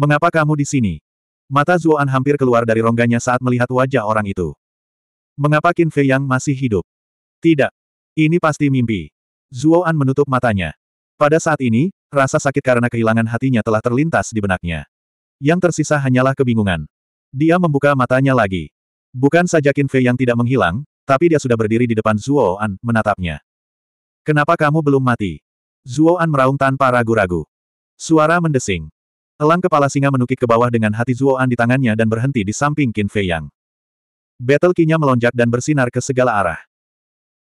Mengapa kamu di sini? Mata Zuoan hampir keluar dari rongganya saat melihat wajah orang itu. Mengapa Qin Fei Yang masih hidup? Tidak. Ini pasti mimpi. Zuoan menutup matanya. Pada saat ini, rasa sakit karena kehilangan hatinya telah terlintas di benaknya. Yang tersisa hanyalah kebingungan. Dia membuka matanya lagi. Bukan saja Qin Fei Yang tidak menghilang, tapi dia sudah berdiri di depan Zuoan, menatapnya. Kenapa kamu belum mati? Zuoan meraung tanpa ragu-ragu. Suara mendesing. Elang kepala singa menukik ke bawah dengan hati Zuoan di tangannya dan berhenti di samping Qin Fei Yang. Battle melonjak dan bersinar ke segala arah.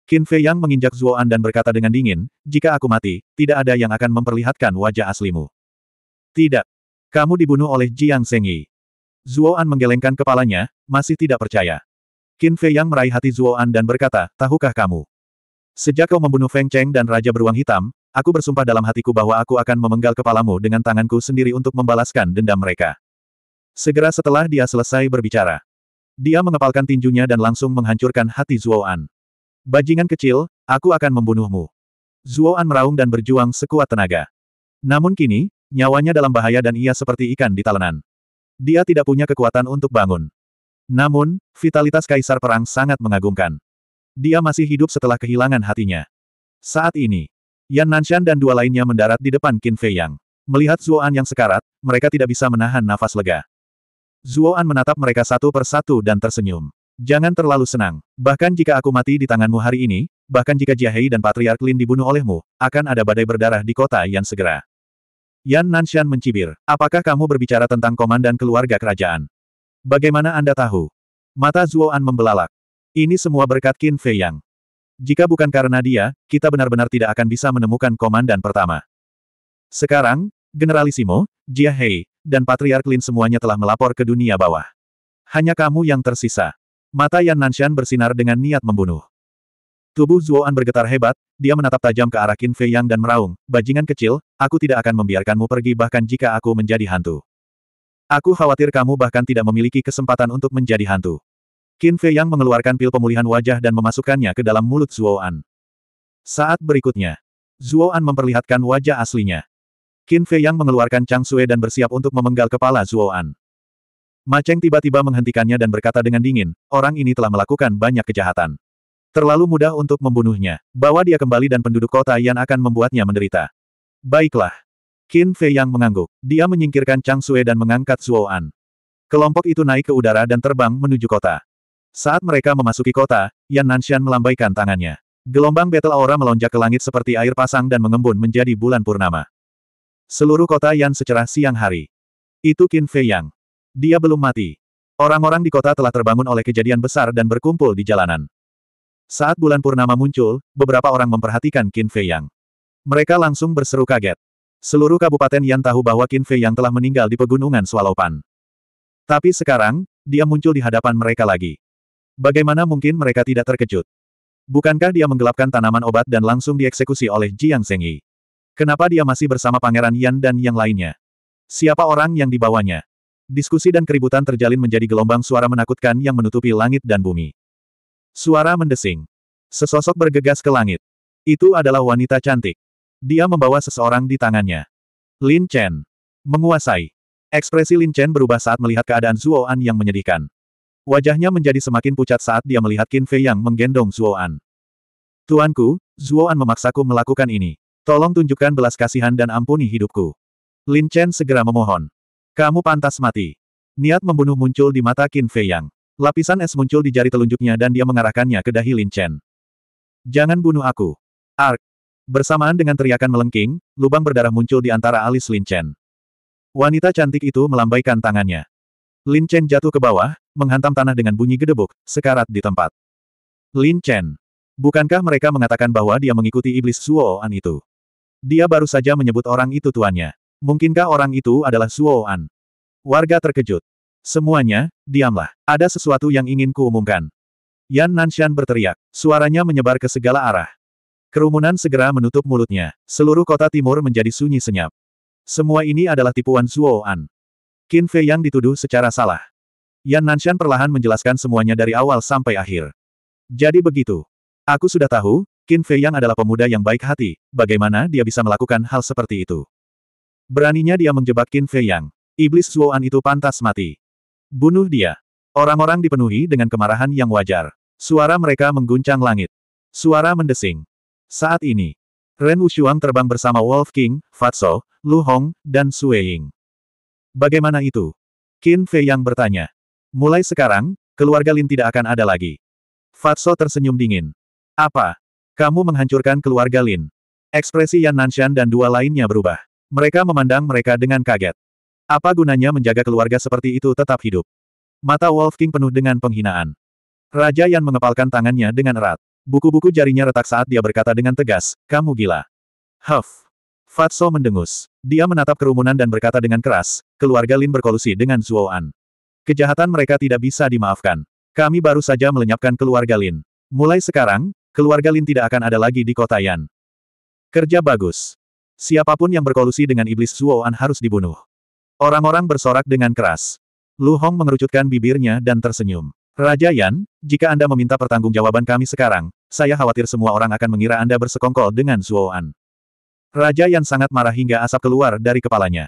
Qin Fei Yang menginjak Zuoan dan berkata dengan dingin, jika aku mati, tidak ada yang akan memperlihatkan wajah aslimu. Tidak. Kamu dibunuh oleh Jiang Sengyi. Zuoan menggelengkan kepalanya, masih tidak percaya. Qin Fei Yang meraih hati Zuoan dan berkata, tahukah kamu? Sejak kau membunuh Feng Cheng dan Raja Beruang Hitam, Aku bersumpah dalam hatiku bahwa aku akan memenggal kepalamu dengan tanganku sendiri untuk membalaskan dendam mereka. Segera setelah dia selesai berbicara, dia mengepalkan tinjunya dan langsung menghancurkan hati Zuoan. Bajingan kecil, aku akan membunuhmu. Zuoan meraung dan berjuang sekuat tenaga. Namun kini, nyawanya dalam bahaya dan ia seperti ikan di talenan. Dia tidak punya kekuatan untuk bangun. Namun, vitalitas kaisar perang sangat mengagumkan. Dia masih hidup setelah kehilangan hatinya. Saat ini, Yan Nanshan dan dua lainnya mendarat di depan Qin Fei Yang. Melihat Zuoan yang sekarat, mereka tidak bisa menahan nafas lega. Zuoan menatap mereka satu persatu dan tersenyum. Jangan terlalu senang. Bahkan jika aku mati di tanganmu hari ini, bahkan jika Jiahei dan Patriark Lin dibunuh olehmu, akan ada badai berdarah di kota yang segera. Yan Nanshan mencibir. Apakah kamu berbicara tentang komandan keluarga kerajaan? Bagaimana Anda tahu? Mata Zuoan membelalak. Ini semua berkat Qin Fei Yang. Jika bukan karena dia, kita benar-benar tidak akan bisa menemukan komandan pertama. Sekarang, Generalissimo, Jia Hei, dan Patriark Lin semuanya telah melapor ke dunia bawah. Hanya kamu yang tersisa. Mata Yan Nanshan bersinar dengan niat membunuh. Tubuh Zuoan bergetar hebat, dia menatap tajam ke arah Qin Fei Yang dan meraung, bajingan kecil, aku tidak akan membiarkanmu pergi bahkan jika aku menjadi hantu. Aku khawatir kamu bahkan tidak memiliki kesempatan untuk menjadi hantu. Qin Fei Yang mengeluarkan pil pemulihan wajah dan memasukkannya ke dalam mulut An. Saat berikutnya, An memperlihatkan wajah aslinya. Qin Fei Yang mengeluarkan Chang Sue dan bersiap untuk memenggal kepala An. Ma Cheng tiba-tiba menghentikannya dan berkata dengan dingin, orang ini telah melakukan banyak kejahatan. Terlalu mudah untuk membunuhnya, bawa dia kembali dan penduduk kota yang akan membuatnya menderita. Baiklah. Qin Fei Yang mengangguk. Dia menyingkirkan Chang Sue dan mengangkat An. Kelompok itu naik ke udara dan terbang menuju kota. Saat mereka memasuki kota, Yan Nanshan melambaikan tangannya. Gelombang battle aura melonjak ke langit seperti air pasang dan mengembun menjadi bulan purnama. Seluruh kota Yan secerah siang hari. Itu Qin Fei Yang. Dia belum mati. Orang-orang di kota telah terbangun oleh kejadian besar dan berkumpul di jalanan. Saat bulan purnama muncul, beberapa orang memperhatikan Qin Fei Yang. Mereka langsung berseru kaget. Seluruh kabupaten Yan tahu bahwa Qin Fei Yang telah meninggal di pegunungan Swalopan. Tapi sekarang, dia muncul di hadapan mereka lagi. Bagaimana mungkin mereka tidak terkejut? Bukankah dia menggelapkan tanaman obat dan langsung dieksekusi oleh Jiang Zhengyi? Kenapa dia masih bersama Pangeran Yan dan yang lainnya? Siapa orang yang dibawanya? Diskusi dan keributan terjalin menjadi gelombang suara menakutkan yang menutupi langit dan bumi. Suara mendesing. Sesosok bergegas ke langit. Itu adalah wanita cantik. Dia membawa seseorang di tangannya. Lin Chen. Menguasai. Ekspresi Lin Chen berubah saat melihat keadaan An yang menyedihkan. Wajahnya menjadi semakin pucat saat dia melihat Qin Fei yang menggendong Zuoan. Tuanku, Zuoan memaksaku melakukan ini. Tolong tunjukkan belas kasihan dan ampuni hidupku. Lin Chen segera memohon. Kamu pantas mati. Niat membunuh muncul di mata Qin Fei Yang. Lapisan es muncul di jari telunjuknya dan dia mengarahkannya ke dahi Lin Chen. Jangan bunuh aku. Ark. Bersamaan dengan teriakan melengking, lubang berdarah muncul di antara alis Lin Chen. Wanita cantik itu melambaikan tangannya. Lin Chen jatuh ke bawah, menghantam tanah dengan bunyi gedebuk, sekarat di tempat. Lin Chen. Bukankah mereka mengatakan bahwa dia mengikuti iblis Suo An itu? Dia baru saja menyebut orang itu tuannya. Mungkinkah orang itu adalah Suo An? Warga terkejut. Semuanya, diamlah. Ada sesuatu yang ingin kuumumkan. Yan Nanshan berteriak. Suaranya menyebar ke segala arah. Kerumunan segera menutup mulutnya. Seluruh kota timur menjadi sunyi senyap. Semua ini adalah tipuan Suo An. Qin Fei yang dituduh secara salah. Yan Nanshan perlahan menjelaskan semuanya dari awal sampai akhir. Jadi begitu. Aku sudah tahu, Qin Fei Yang adalah pemuda yang baik hati, bagaimana dia bisa melakukan hal seperti itu. Beraninya dia menjebak Qin Fei Yang. Iblis Zuoan itu pantas mati. Bunuh dia. Orang-orang dipenuhi dengan kemarahan yang wajar. Suara mereka mengguncang langit. Suara mendesing. Saat ini, Ren Wushuang terbang bersama Wolf King, Fatso, Lu Hong, dan Sue Ying. Bagaimana itu? Qin Fei Yang bertanya. Mulai sekarang, keluarga Lin tidak akan ada lagi. Fatso tersenyum dingin. Apa? Kamu menghancurkan keluarga Lin. Ekspresi Yan Nanshan dan dua lainnya berubah. Mereka memandang mereka dengan kaget. Apa gunanya menjaga keluarga seperti itu tetap hidup? Mata Wolf King penuh dengan penghinaan. Raja Yan mengepalkan tangannya dengan erat. Buku-buku jarinya retak saat dia berkata dengan tegas, kamu gila. Huff. Fatso mendengus. Dia menatap kerumunan dan berkata dengan keras, keluarga Lin berkolusi dengan An. Kejahatan mereka tidak bisa dimaafkan. Kami baru saja melenyapkan keluarga Lin. Mulai sekarang, keluarga Lin tidak akan ada lagi di kota Yan. Kerja bagus. Siapapun yang berkolusi dengan iblis Zuoan harus dibunuh. Orang-orang bersorak dengan keras. Lu Hong mengerucutkan bibirnya dan tersenyum. Raja Yan, jika Anda meminta pertanggungjawaban kami sekarang, saya khawatir semua orang akan mengira Anda bersekongkol dengan Zuoan. Raja Yan sangat marah hingga asap keluar dari kepalanya.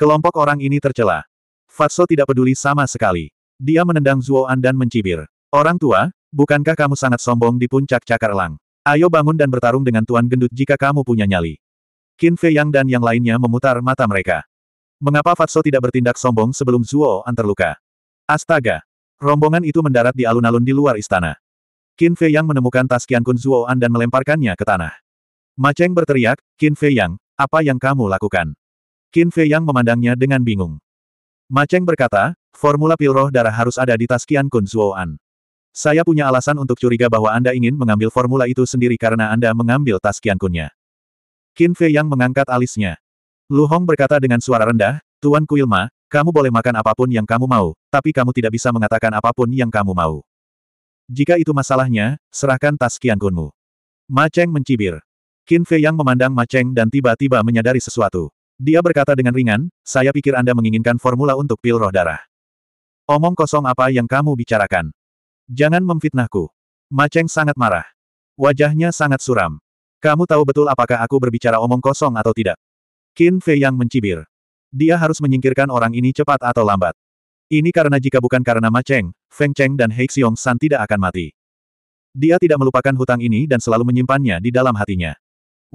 Kelompok orang ini tercela. Fatso tidak peduli sama sekali. Dia menendang Zuoan dan mencibir. Orang tua, bukankah kamu sangat sombong di puncak cakar elang? Ayo bangun dan bertarung dengan Tuan Gendut jika kamu punya nyali. Qin Fei Yang dan yang lainnya memutar mata mereka. Mengapa Fatso tidak bertindak sombong sebelum An terluka? Astaga! Rombongan itu mendarat di alun-alun di luar istana. Qin Fei Yang menemukan tas kian Kun An dan melemparkannya ke tanah. Maceng berteriak, Qin Fei Yang, apa yang kamu lakukan? Qin Fei Yang memandangnya dengan bingung. Maceng berkata, formula pil roh darah harus ada di tas kian Kun Zuoan. Saya punya alasan untuk curiga bahwa Anda ingin mengambil formula itu sendiri karena Anda mengambil tas kian Kunnya. Qin Fei yang mengangkat alisnya. Lu Hong berkata dengan suara rendah, Tuan Kuilma, kamu boleh makan apapun yang kamu mau, tapi kamu tidak bisa mengatakan apapun yang kamu mau. Jika itu masalahnya, serahkan tas kian Kunmu. Ma Cheng mencibir. Qin Fei yang memandang Ma Cheng dan tiba-tiba menyadari sesuatu. Dia berkata dengan ringan, saya pikir Anda menginginkan formula untuk pil roh darah. Omong kosong apa yang kamu bicarakan. Jangan memfitnahku. Maceng sangat marah. Wajahnya sangat suram. Kamu tahu betul apakah aku berbicara omong kosong atau tidak? Qin Fei yang mencibir. Dia harus menyingkirkan orang ini cepat atau lambat. Ini karena jika bukan karena Maceng, Feng Cheng dan Hei Xiong San tidak akan mati. Dia tidak melupakan hutang ini dan selalu menyimpannya di dalam hatinya.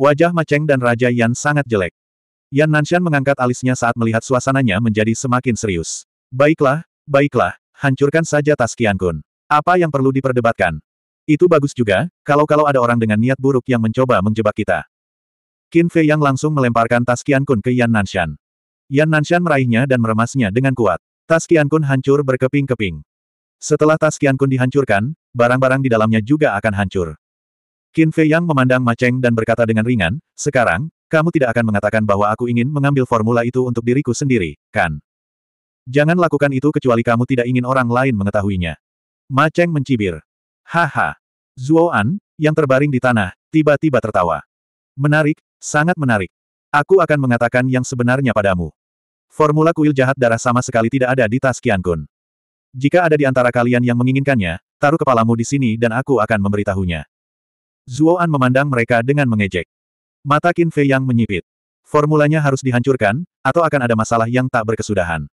Wajah Maceng dan Raja Yan sangat jelek. Yan Nanshan mengangkat alisnya saat melihat suasananya menjadi semakin serius. Baiklah, baiklah, hancurkan saja tas Kun. Apa yang perlu diperdebatkan? Itu bagus juga, kalau-kalau ada orang dengan niat buruk yang mencoba menjebak kita. Qin Fei yang langsung melemparkan tas Kun ke Yan Nanshan. Yan Nanshan meraihnya dan meremasnya dengan kuat. Tas Kun hancur berkeping-keping. Setelah tas Kun dihancurkan, barang-barang di dalamnya juga akan hancur. Qin Fei Yang memandang maceng dan berkata dengan ringan, sekarang, kamu tidak akan mengatakan bahwa aku ingin mengambil formula itu untuk diriku sendiri, kan? Jangan lakukan itu kecuali kamu tidak ingin orang lain mengetahuinya. Ma Cheng mencibir. Haha. Zuo An, yang terbaring di tanah, tiba-tiba tertawa. Menarik, sangat menarik. Aku akan mengatakan yang sebenarnya padamu. Formula kuil jahat darah sama sekali tidak ada di tas Kian Kun. Jika ada di antara kalian yang menginginkannya, taruh kepalamu di sini dan aku akan memberitahunya. Zuo An memandang mereka dengan mengejek. Mata Qin Fei yang menyipit. Formulanya harus dihancurkan, atau akan ada masalah yang tak berkesudahan.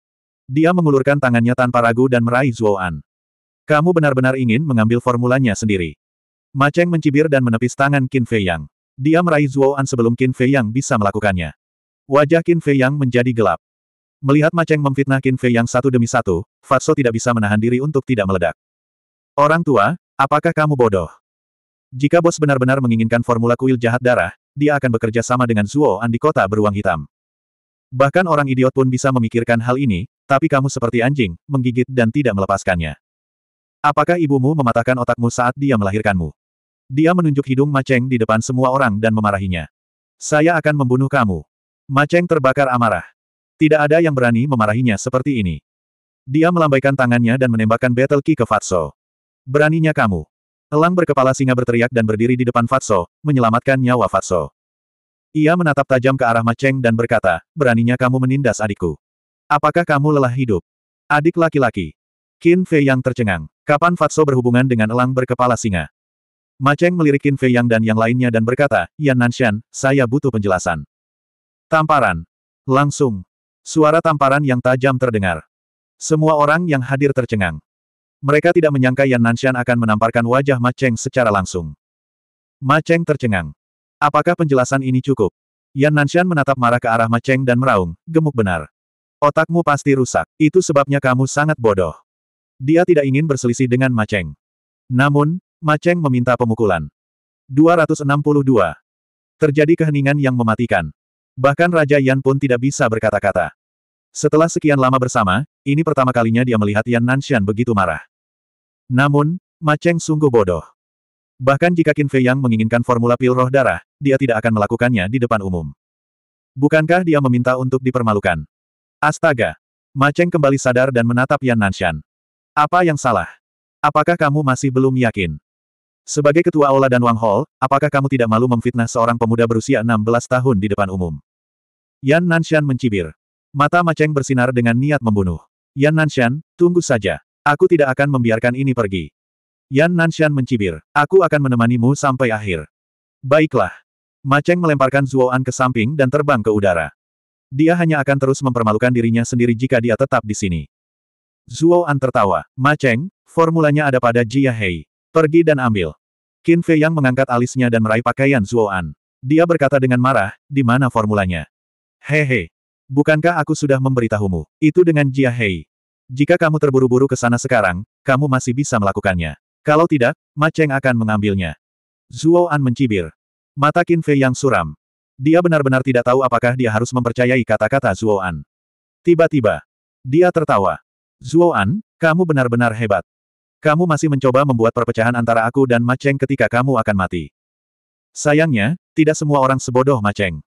Dia mengulurkan tangannya tanpa ragu dan meraih An. Kamu benar-benar ingin mengambil formulanya sendiri. Ma Cheng mencibir dan menepis tangan Qin Fei Yang. Dia meraih An sebelum Qin Fei Yang bisa melakukannya. Wajah Qin Fei Yang menjadi gelap. Melihat Ma Cheng memfitnah Qin Fei Yang satu demi satu, Fatso tidak bisa menahan diri untuk tidak meledak. Orang tua, apakah kamu bodoh? Jika bos benar-benar menginginkan formula kuil jahat darah, dia akan bekerja sama dengan Zuo An di kota beruang hitam. Bahkan orang idiot pun bisa memikirkan hal ini, tapi kamu seperti anjing, menggigit dan tidak melepaskannya. Apakah ibumu mematahkan otakmu saat dia melahirkanmu? Dia menunjuk hidung Maceng di depan semua orang dan memarahinya. Saya akan membunuh kamu. Maceng terbakar amarah. Tidak ada yang berani memarahinya seperti ini. Dia melambaikan tangannya dan menembakkan battle key ke Fatso. Beraninya kamu. Elang berkepala singa berteriak dan berdiri di depan Fatso, menyelamatkan nyawa Fatso. Ia menatap tajam ke arah Maceng dan berkata, beraninya kamu menindas adikku. Apakah kamu lelah hidup? Adik laki-laki. Qin Fei Yang tercengang. Kapan Fatso berhubungan dengan elang berkepala singa? Maceng melirik Qin Fei Yang dan yang lainnya dan berkata, Yan Nanshan, saya butuh penjelasan. Tamparan. Langsung. Suara tamparan yang tajam terdengar. Semua orang yang hadir tercengang. Mereka tidak menyangka Yan Nanshan akan menamparkan wajah Ma Cheng secara langsung. Ma Cheng tercengang. Apakah penjelasan ini cukup? Yan Nanshan menatap marah ke arah Ma Cheng dan meraung, gemuk benar. Otakmu pasti rusak, itu sebabnya kamu sangat bodoh. Dia tidak ingin berselisih dengan Ma Cheng. Namun, Ma Cheng meminta pemukulan. 262. Terjadi keheningan yang mematikan. Bahkan Raja Yan pun tidak bisa berkata-kata. Setelah sekian lama bersama, ini pertama kalinya dia melihat Yan Nanshan begitu marah. Namun, Maceng sungguh bodoh. Bahkan jika Qin Fei Yang menginginkan formula pil roh darah, dia tidak akan melakukannya di depan umum. Bukankah dia meminta untuk dipermalukan? Astaga! Maceng kembali sadar dan menatap Yan Nanshan. Apa yang salah? Apakah kamu masih belum yakin? Sebagai ketua Aula dan Wang Hall, apakah kamu tidak malu memfitnah seorang pemuda berusia 16 tahun di depan umum? Yan Nanshan mencibir. Mata Maceng bersinar dengan niat membunuh. Yan Nanshan, tunggu saja. Aku tidak akan membiarkan ini pergi. Yan Nanshan mencibir. Aku akan menemanimu sampai akhir. Baiklah. Maceng melemparkan Zuoan ke samping dan terbang ke udara. Dia hanya akan terus mempermalukan dirinya sendiri jika dia tetap di sini. Zuoan tertawa. Maceng, formulanya ada pada Jia Hei. Pergi dan ambil. Qin Fei Yang mengangkat alisnya dan meraih pakaian Zuoan. Dia berkata dengan marah, di mana formulanya? Hehe. Bukankah aku sudah memberitahumu? Itu dengan Jia Hei. Jika kamu terburu-buru ke sana sekarang, kamu masih bisa melakukannya. Kalau tidak, Ma Cheng akan mengambilnya. Zuo An mencibir. Mata Qin Fei yang suram. Dia benar-benar tidak tahu apakah dia harus mempercayai kata-kata Zuo An. Tiba-tiba, dia tertawa. Zuo An, kamu benar-benar hebat. Kamu masih mencoba membuat perpecahan antara aku dan Ma Cheng ketika kamu akan mati. Sayangnya, tidak semua orang sebodoh Ma Cheng.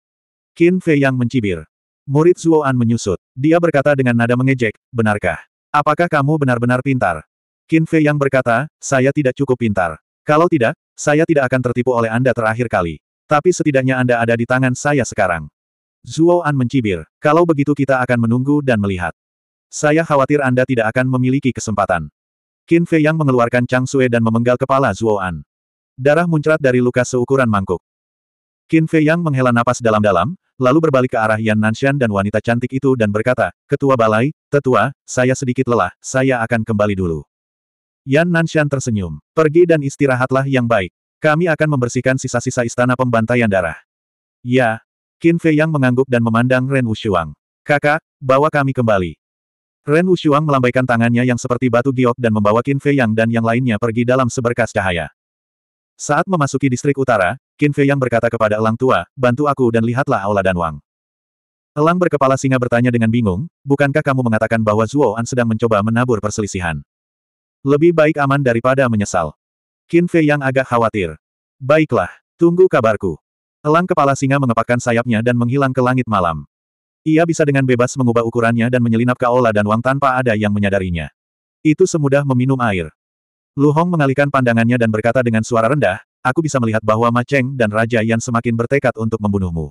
Qin Fei yang mencibir. Murid Zuo An menyusut. Dia berkata dengan nada mengejek, benarkah? Apakah kamu benar-benar pintar? Qin Fei yang berkata, saya tidak cukup pintar. Kalau tidak, saya tidak akan tertipu oleh Anda terakhir kali. Tapi setidaknya Anda ada di tangan saya sekarang. Zuo An mencibir, kalau begitu kita akan menunggu dan melihat. Saya khawatir Anda tidak akan memiliki kesempatan. Qin Fei yang mengeluarkan Chang Sue dan memenggal kepala Zuo An. Darah muncrat dari luka seukuran mangkuk. Qin Fei Yang menghela napas dalam-dalam, lalu berbalik ke arah Yan Nanshan dan wanita cantik itu dan berkata, Ketua Balai, Tetua, saya sedikit lelah, saya akan kembali dulu. Yan Nanshan tersenyum. Pergi dan istirahatlah yang baik. Kami akan membersihkan sisa-sisa istana pembantaian darah. Ya. Qin Fei Yang mengangguk dan memandang Ren Wushuang. Kakak, bawa kami kembali. Ren Wushuang melambaikan tangannya yang seperti batu giok dan membawa Qin Fei Yang dan yang lainnya pergi dalam seberkas cahaya. Saat memasuki distrik utara, Qin Fei yang berkata kepada Elang Tua, bantu aku dan lihatlah Aula dan Wang. Elang berkepala singa bertanya dengan bingung, bukankah kamu mengatakan bahwa Zuo An sedang mencoba menabur perselisihan? Lebih baik aman daripada menyesal. Qin Fei yang agak khawatir. Baiklah, tunggu kabarku. Elang kepala singa mengepakkan sayapnya dan menghilang ke langit malam. Ia bisa dengan bebas mengubah ukurannya dan menyelinap ke Aula dan Wang tanpa ada yang menyadarinya. Itu semudah meminum air. Lu Hong mengalihkan pandangannya dan berkata dengan suara rendah, aku bisa melihat bahwa Ma Cheng dan Raja Yan semakin bertekad untuk membunuhmu.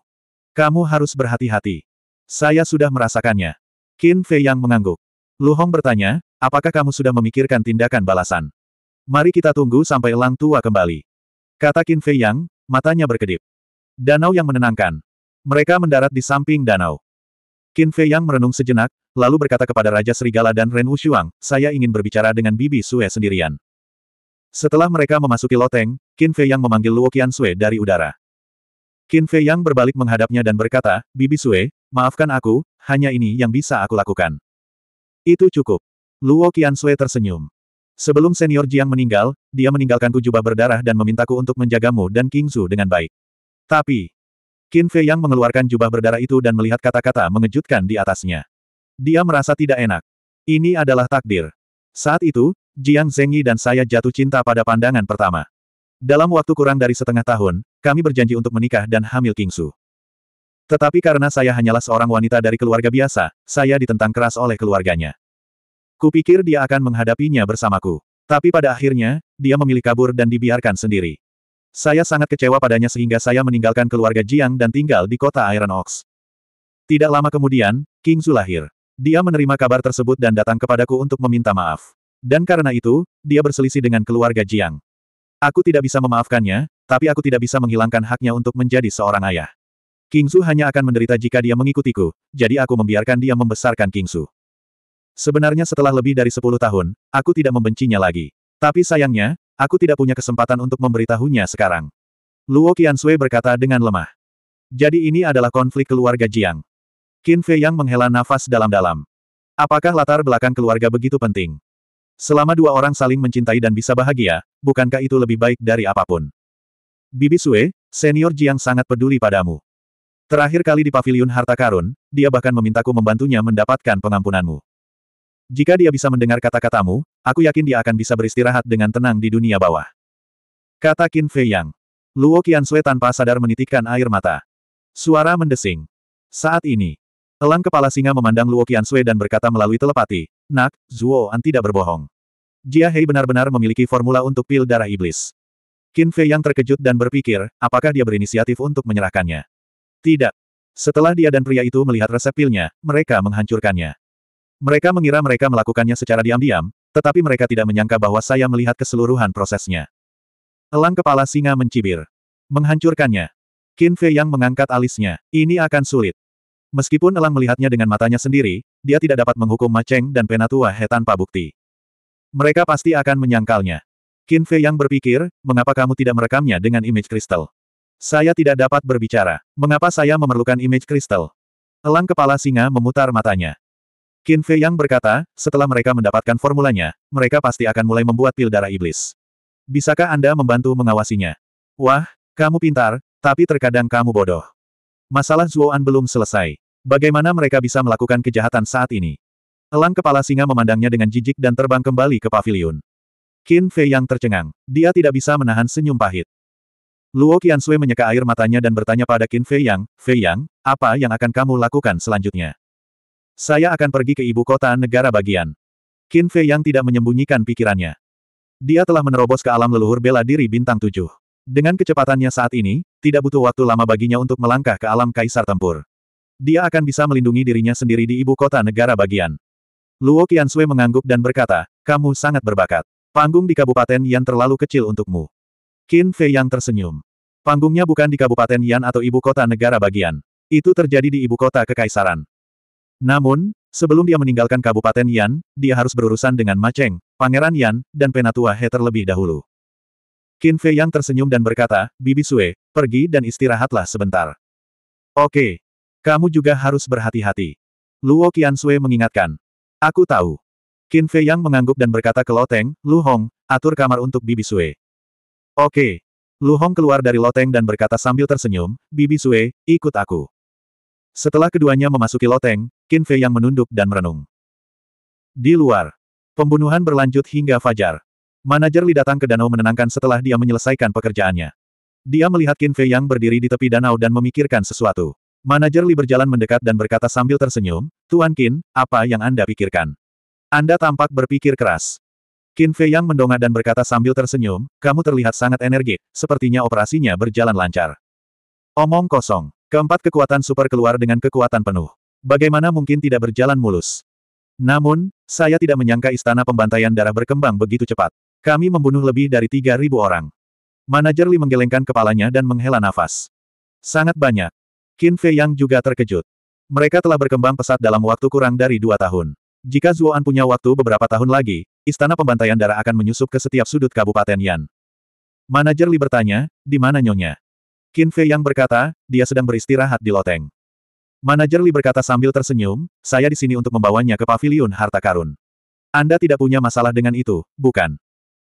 Kamu harus berhati-hati. Saya sudah merasakannya. Qin Fei Yang mengangguk. Lu Hong bertanya, apakah kamu sudah memikirkan tindakan balasan? Mari kita tunggu sampai Lang Tua kembali. Kata Qin Fei Yang, matanya berkedip. Danau yang menenangkan. Mereka mendarat di samping danau. Qin Fei Yang merenung sejenak, lalu berkata kepada Raja Serigala dan Ren Wushuang, saya ingin berbicara dengan Bibi Sue sendirian. Setelah mereka memasuki loteng, Qin Fei Yang memanggil Luo Qian Sui dari udara. Qin Fei Yang berbalik menghadapnya dan berkata, Bibi Sui, maafkan aku, hanya ini yang bisa aku lakukan. Itu cukup. Luo Qian Sui tersenyum. Sebelum senior Jiang meninggal, dia meninggalkanku jubah berdarah dan memintaku untuk menjagamu dan King Zhu dengan baik. Tapi, Qin Fei Yang mengeluarkan jubah berdarah itu dan melihat kata-kata mengejutkan di atasnya. Dia merasa tidak enak. Ini adalah takdir. Saat itu, Jiang Zengyi dan saya jatuh cinta pada pandangan pertama. Dalam waktu kurang dari setengah tahun, kami berjanji untuk menikah dan hamil Kingsu. Tetapi karena saya hanyalah seorang wanita dari keluarga biasa, saya ditentang keras oleh keluarganya. Kupikir dia akan menghadapinya bersamaku. Tapi pada akhirnya, dia memilih kabur dan dibiarkan sendiri. Saya sangat kecewa padanya sehingga saya meninggalkan keluarga Jiang dan tinggal di kota Iron Ox. Tidak lama kemudian, Kingsu lahir. Dia menerima kabar tersebut dan datang kepadaku untuk meminta maaf. Dan karena itu, dia berselisih dengan keluarga Jiang. Aku tidak bisa memaafkannya, tapi aku tidak bisa menghilangkan haknya untuk menjadi seorang ayah. King Su hanya akan menderita jika dia mengikutiku, jadi aku membiarkan dia membesarkan King Su. Sebenarnya setelah lebih dari 10 tahun, aku tidak membencinya lagi. Tapi sayangnya, aku tidak punya kesempatan untuk memberitahunya sekarang. Luo Sui berkata dengan lemah. Jadi ini adalah konflik keluarga Jiang. Qin Fei Yang menghela nafas dalam-dalam. Apakah latar belakang keluarga begitu penting? Selama dua orang saling mencintai dan bisa bahagia, bukankah itu lebih baik dari apapun? Bibi Sue, senior Jiang sangat peduli padamu. Terakhir kali di paviliun harta karun, dia bahkan memintaku membantunya mendapatkan pengampunanmu. Jika dia bisa mendengar kata-katamu, aku yakin dia akan bisa beristirahat dengan tenang di dunia bawah. Kata Qin Fei Yang. Luo Qian Sue tanpa sadar menitikkan air mata. Suara mendesing. Saat ini, Elang kepala singa memandang Luo Su'e dan berkata melalui telepati, Nak, Zuo An tidak berbohong. Jia Hei benar-benar memiliki formula untuk pil darah iblis. Qin Fei yang terkejut dan berpikir, apakah dia berinisiatif untuk menyerahkannya? Tidak. Setelah dia dan pria itu melihat resep pilnya, mereka menghancurkannya. Mereka mengira mereka melakukannya secara diam-diam, tetapi mereka tidak menyangka bahwa saya melihat keseluruhan prosesnya. Elang kepala singa mencibir. Menghancurkannya. Qin Fei yang mengangkat alisnya. Ini akan sulit. Meskipun Elang melihatnya dengan matanya sendiri, dia tidak dapat menghukum Ma Cheng dan Penatua He tanpa bukti. Mereka pasti akan menyangkalnya. Qin Fei yang berpikir, mengapa kamu tidak merekamnya dengan image kristal? Saya tidak dapat berbicara. Mengapa saya memerlukan image kristal? Elang kepala singa memutar matanya. Qin Fei yang berkata, setelah mereka mendapatkan formulanya, mereka pasti akan mulai membuat pil darah iblis. Bisakah Anda membantu mengawasinya? Wah, kamu pintar, tapi terkadang kamu bodoh. Masalah Zhuoan belum selesai. Bagaimana mereka bisa melakukan kejahatan saat ini? Elang kepala singa memandangnya dengan jijik dan terbang kembali ke pavilion. Qin Fei yang tercengang. Dia tidak bisa menahan senyum pahit. Luo Qiansui menyeka air matanya dan bertanya pada Qin Fei Yang, Fei Yang, apa yang akan kamu lakukan selanjutnya? Saya akan pergi ke ibu kota negara bagian. Qin Fei Yang tidak menyembunyikan pikirannya. Dia telah menerobos ke alam leluhur bela diri bintang tujuh. Dengan kecepatannya saat ini, tidak butuh waktu lama baginya untuk melangkah ke alam kaisar tempur dia akan bisa melindungi dirinya sendiri di ibu kota negara bagian. Luo Qiansui mengangguk dan berkata, kamu sangat berbakat. Panggung di kabupaten Yan terlalu kecil untukmu. Qin Fei Yang tersenyum. Panggungnya bukan di kabupaten Yan atau ibu kota negara bagian. Itu terjadi di ibu kota kekaisaran. Namun, sebelum dia meninggalkan kabupaten Yan, dia harus berurusan dengan Maceng, Pangeran Yan, dan Penatua He terlebih dahulu. Qin Fei Yang tersenyum dan berkata, Bibi Sue, pergi dan istirahatlah sebentar. Oke, kamu juga harus berhati-hati. Luo Sui mengingatkan. Aku tahu. Qin Fei Yang mengangguk dan berkata ke Loteng, Lu Hong, atur kamar untuk Bibi Sui. Oke. Lu Hong keluar dari loteng dan berkata sambil tersenyum, Bibi Sui, ikut aku. Setelah keduanya memasuki loteng, Qin Fei Yang menunduk dan merenung. Di luar, pembunuhan berlanjut hingga fajar. Manajer Li datang ke danau menenangkan setelah dia menyelesaikan pekerjaannya. Dia melihat Qin Fei Yang berdiri di tepi danau dan memikirkan sesuatu. Manajer Li berjalan mendekat dan berkata sambil tersenyum, Tuan Qin, apa yang Anda pikirkan? Anda tampak berpikir keras. Qin Fei Yang mendongak dan berkata sambil tersenyum, kamu terlihat sangat energik, sepertinya operasinya berjalan lancar. Omong kosong. Keempat kekuatan super keluar dengan kekuatan penuh. Bagaimana mungkin tidak berjalan mulus? Namun, saya tidak menyangka istana pembantaian darah berkembang begitu cepat. Kami membunuh lebih dari 3.000 orang. Manajer Li menggelengkan kepalanya dan menghela nafas. Sangat banyak. Qin Fei Yang juga terkejut. Mereka telah berkembang pesat dalam waktu kurang dari dua tahun. Jika Zuoan punya waktu beberapa tahun lagi, Istana Pembantaian Darah akan menyusup ke setiap sudut Kabupaten Yan. Manajer Li bertanya, di mana Nyonya? Qin Fei Yang berkata, dia sedang beristirahat di loteng. Manajer Li berkata sambil tersenyum, saya di sini untuk membawanya ke pavilion harta karun. Anda tidak punya masalah dengan itu, bukan?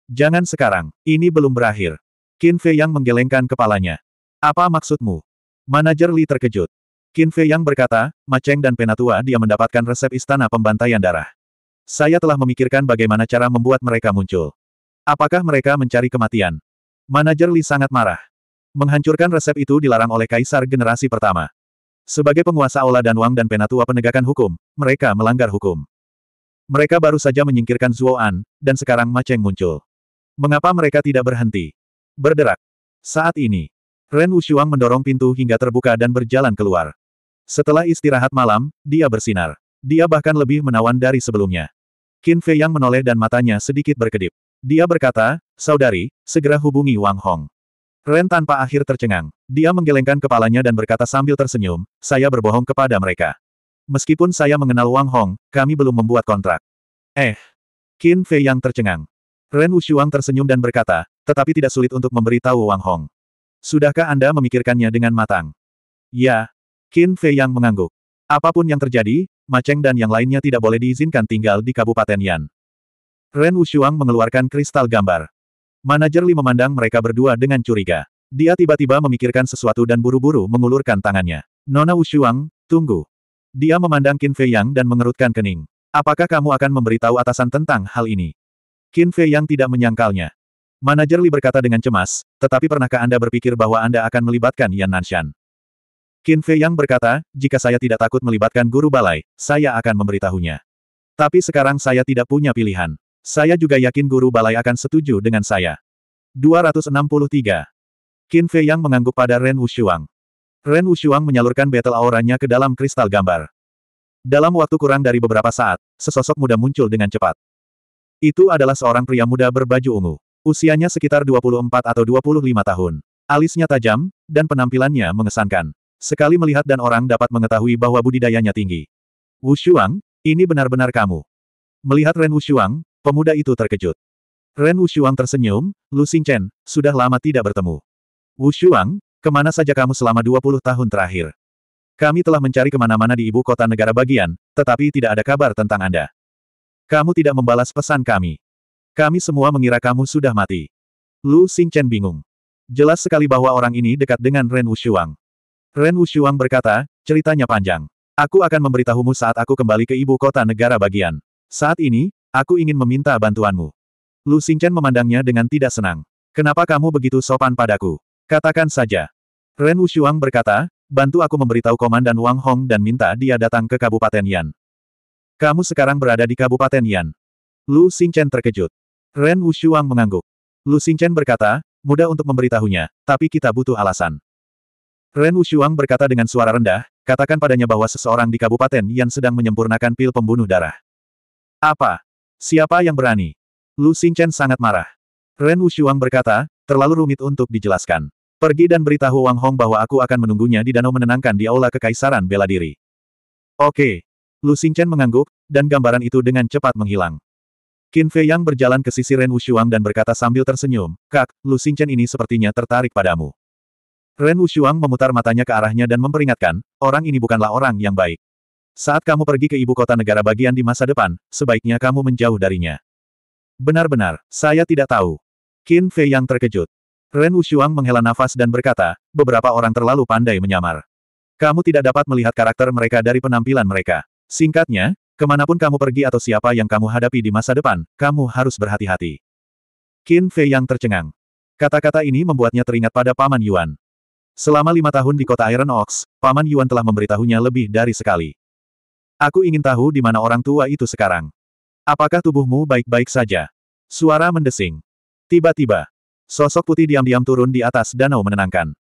Jangan sekarang, ini belum berakhir. Qin Fei Yang menggelengkan kepalanya. Apa maksudmu? Manajer Li terkejut. Qin Fei Yang berkata, Maceng dan Penatua dia mendapatkan resep istana pembantaian darah. Saya telah memikirkan bagaimana cara membuat mereka muncul. Apakah mereka mencari kematian? Manajer Li sangat marah. Menghancurkan resep itu dilarang oleh kaisar generasi pertama. Sebagai penguasa Aula dan Wang dan Penatua penegakan hukum, mereka melanggar hukum. Mereka baru saja menyingkirkan Zuo An, dan sekarang Maceng muncul. Mengapa mereka tidak berhenti? Berderak. Saat ini, Ren Wushuang mendorong pintu hingga terbuka dan berjalan keluar. Setelah istirahat malam, dia bersinar. Dia bahkan lebih menawan dari sebelumnya. Qin Fei yang menoleh dan matanya sedikit berkedip. Dia berkata, Saudari, segera hubungi Wang Hong. Ren tanpa akhir tercengang. Dia menggelengkan kepalanya dan berkata sambil tersenyum, saya berbohong kepada mereka. Meskipun saya mengenal Wang Hong, kami belum membuat kontrak. Eh. Qin Fei yang tercengang. Ren Wushuang tersenyum dan berkata, tetapi tidak sulit untuk memberitahu Wang Hong. Sudahkah Anda memikirkannya dengan matang? Ya. Qin Fei yang mengangguk. Apapun yang terjadi, Maceng dan yang lainnya tidak boleh diizinkan tinggal di Kabupaten Yan. Ren Wushuang mengeluarkan kristal gambar. Manajer Li memandang mereka berdua dengan curiga. Dia tiba-tiba memikirkan sesuatu dan buru-buru mengulurkan tangannya. Nona Wushuang, tunggu. Dia memandang Qin Fei Yang dan mengerutkan kening. Apakah kamu akan memberitahu atasan tentang hal ini? Qin Fei Yang tidak menyangkalnya. Manajer Li berkata dengan cemas, tetapi pernahkah Anda berpikir bahwa Anda akan melibatkan Yan Nanshan? Qin Fei Yang berkata, jika saya tidak takut melibatkan guru balai, saya akan memberitahunya. Tapi sekarang saya tidak punya pilihan. Saya juga yakin guru balai akan setuju dengan saya. 263. Qin Fei Yang mengangguk pada Ren Wushuang. Ren Wushuang menyalurkan battle auranya ke dalam kristal gambar. Dalam waktu kurang dari beberapa saat, sesosok muda muncul dengan cepat. Itu adalah seorang pria muda berbaju ungu. Usianya sekitar 24 atau 25 tahun. Alisnya tajam, dan penampilannya mengesankan. Sekali melihat dan orang dapat mengetahui bahwa budidayanya tinggi. Wu Wushuang, ini benar-benar kamu. Melihat Ren Wu Wushuang, pemuda itu terkejut. Ren Wu Wushuang tersenyum, Lu Xingchen, sudah lama tidak bertemu. Wu Wushuang, kemana saja kamu selama 20 tahun terakhir? Kami telah mencari kemana-mana di ibu kota negara bagian, tetapi tidak ada kabar tentang Anda. Kamu tidak membalas pesan kami. Kami semua mengira kamu sudah mati. Lu Xingchen bingung. Jelas sekali bahwa orang ini dekat dengan Ren Wushuang. Ren Wushuang berkata, ceritanya panjang. Aku akan memberitahumu saat aku kembali ke ibu kota negara bagian. Saat ini, aku ingin meminta bantuanmu. Lu Xingchen memandangnya dengan tidak senang. Kenapa kamu begitu sopan padaku? Katakan saja. Ren Wushuang berkata, bantu aku memberitahu Komandan Wang Hong dan minta dia datang ke Kabupaten Yan. Kamu sekarang berada di Kabupaten Yan. Lu Xingchen terkejut. Ren Wushuang mengangguk. Lu Xingchen berkata, mudah untuk memberitahunya, tapi kita butuh alasan. Ren Wushuang berkata dengan suara rendah, katakan padanya bahwa seseorang di kabupaten yang sedang menyempurnakan pil pembunuh darah. Apa? Siapa yang berani? Lu Xingchen sangat marah. Ren Wushuang berkata, terlalu rumit untuk dijelaskan. Pergi dan beritahu Wang Hong bahwa aku akan menunggunya di danau menenangkan di aula kekaisaran bela diri. Oke. Lu Xingchen mengangguk, dan gambaran itu dengan cepat menghilang. Qin Fei Yang berjalan ke sisi Ren Wushuang dan berkata sambil tersenyum, Kak, Lu Xingchen ini sepertinya tertarik padamu. Ren Wushuang memutar matanya ke arahnya dan memperingatkan, orang ini bukanlah orang yang baik. Saat kamu pergi ke ibu kota negara bagian di masa depan, sebaiknya kamu menjauh darinya. Benar-benar, saya tidak tahu. Qin Fei Yang terkejut. Ren Wushuang menghela nafas dan berkata, beberapa orang terlalu pandai menyamar. Kamu tidak dapat melihat karakter mereka dari penampilan mereka. Singkatnya, Kemanapun kamu pergi atau siapa yang kamu hadapi di masa depan, kamu harus berhati-hati. Qin Fei yang tercengang. Kata-kata ini membuatnya teringat pada Paman Yuan. Selama lima tahun di kota Iron Ox, Paman Yuan telah memberitahunya lebih dari sekali. Aku ingin tahu di mana orang tua itu sekarang. Apakah tubuhmu baik-baik saja? Suara mendesing. Tiba-tiba, sosok putih diam-diam turun di atas danau menenangkan.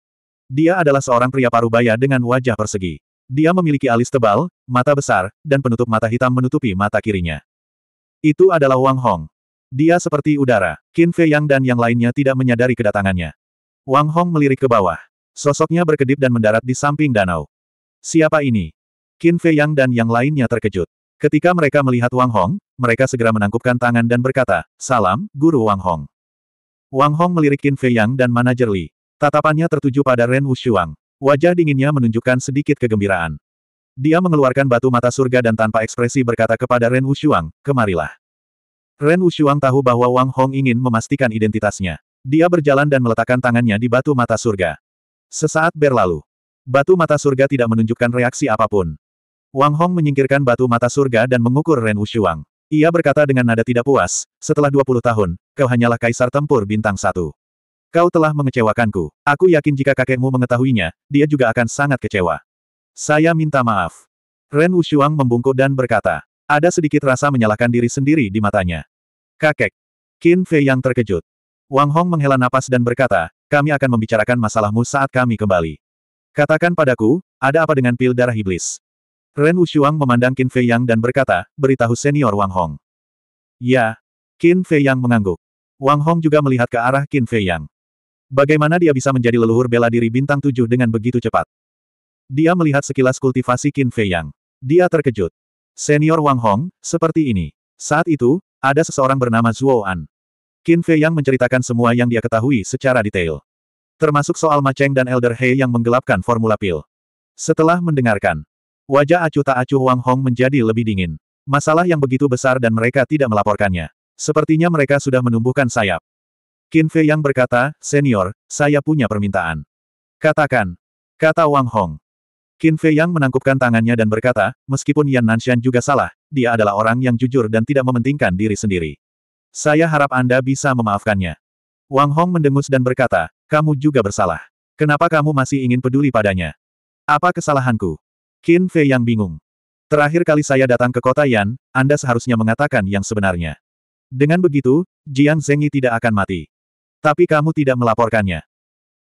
Dia adalah seorang pria parubaya dengan wajah persegi. Dia memiliki alis tebal, mata besar, dan penutup mata hitam menutupi mata kirinya. Itu adalah Wang Hong. Dia seperti udara. Qin Fei Yang dan yang lainnya tidak menyadari kedatangannya. Wang Hong melirik ke bawah. Sosoknya berkedip dan mendarat di samping danau. Siapa ini? Qin Fei Yang dan yang lainnya terkejut. Ketika mereka melihat Wang Hong, mereka segera menangkupkan tangan dan berkata, Salam, Guru Wang Hong. Wang Hong melirik Qin Fei Yang dan manajer Li. Tatapannya tertuju pada Ren Wushuang. Wajah dinginnya menunjukkan sedikit kegembiraan. Dia mengeluarkan batu mata surga dan tanpa ekspresi berkata kepada Ren Wushuang, kemarilah. Ren Wushuang tahu bahwa Wang Hong ingin memastikan identitasnya. Dia berjalan dan meletakkan tangannya di batu mata surga. Sesaat berlalu. Batu mata surga tidak menunjukkan reaksi apapun. Wang Hong menyingkirkan batu mata surga dan mengukur Ren Wushuang. Ia berkata dengan nada tidak puas, setelah 20 tahun, kau hanyalah kaisar tempur bintang satu. Kau telah mengecewakanku. Aku yakin jika kakekmu mengetahuinya, dia juga akan sangat kecewa. Saya minta maaf. Ren Wushuang membungkuk dan berkata. Ada sedikit rasa menyalahkan diri sendiri di matanya. Kakek. Qin Fei yang terkejut. Wang Hong menghela napas dan berkata, kami akan membicarakan masalahmu saat kami kembali. Katakan padaku, ada apa dengan pil darah iblis? Ren Wushuang memandang Qin Fei Yang dan berkata, beritahu senior Wang Hong. Ya. Qin Fei Yang mengangguk. Wang Hong juga melihat ke arah Qin Fei Yang. Bagaimana dia bisa menjadi leluhur bela diri bintang tujuh dengan begitu cepat? Dia melihat sekilas kultivasi Qin Fei Yang. Dia terkejut. Senior Wang Hong, seperti ini. Saat itu, ada seseorang bernama Zuo An. Qin Fei Yang menceritakan semua yang dia ketahui secara detail. Termasuk soal Maceng dan Elder He yang menggelapkan formula pil. Setelah mendengarkan, wajah acuh tak acuh Wang Hong menjadi lebih dingin. Masalah yang begitu besar dan mereka tidak melaporkannya. Sepertinya mereka sudah menumbuhkan sayap. Qin Fei yang berkata, Senior, saya punya permintaan. Katakan. Kata Wang Hong. Qin Fei yang menangkupkan tangannya dan berkata, meskipun Yan Nanshan juga salah, dia adalah orang yang jujur dan tidak mementingkan diri sendiri. Saya harap Anda bisa memaafkannya. Wang Hong mendengus dan berkata, kamu juga bersalah. Kenapa kamu masih ingin peduli padanya? Apa kesalahanku? Qin Fei yang bingung. Terakhir kali saya datang ke kota Yan, Anda seharusnya mengatakan yang sebenarnya. Dengan begitu, Jiang Zengyi tidak akan mati. Tapi kamu tidak melaporkannya.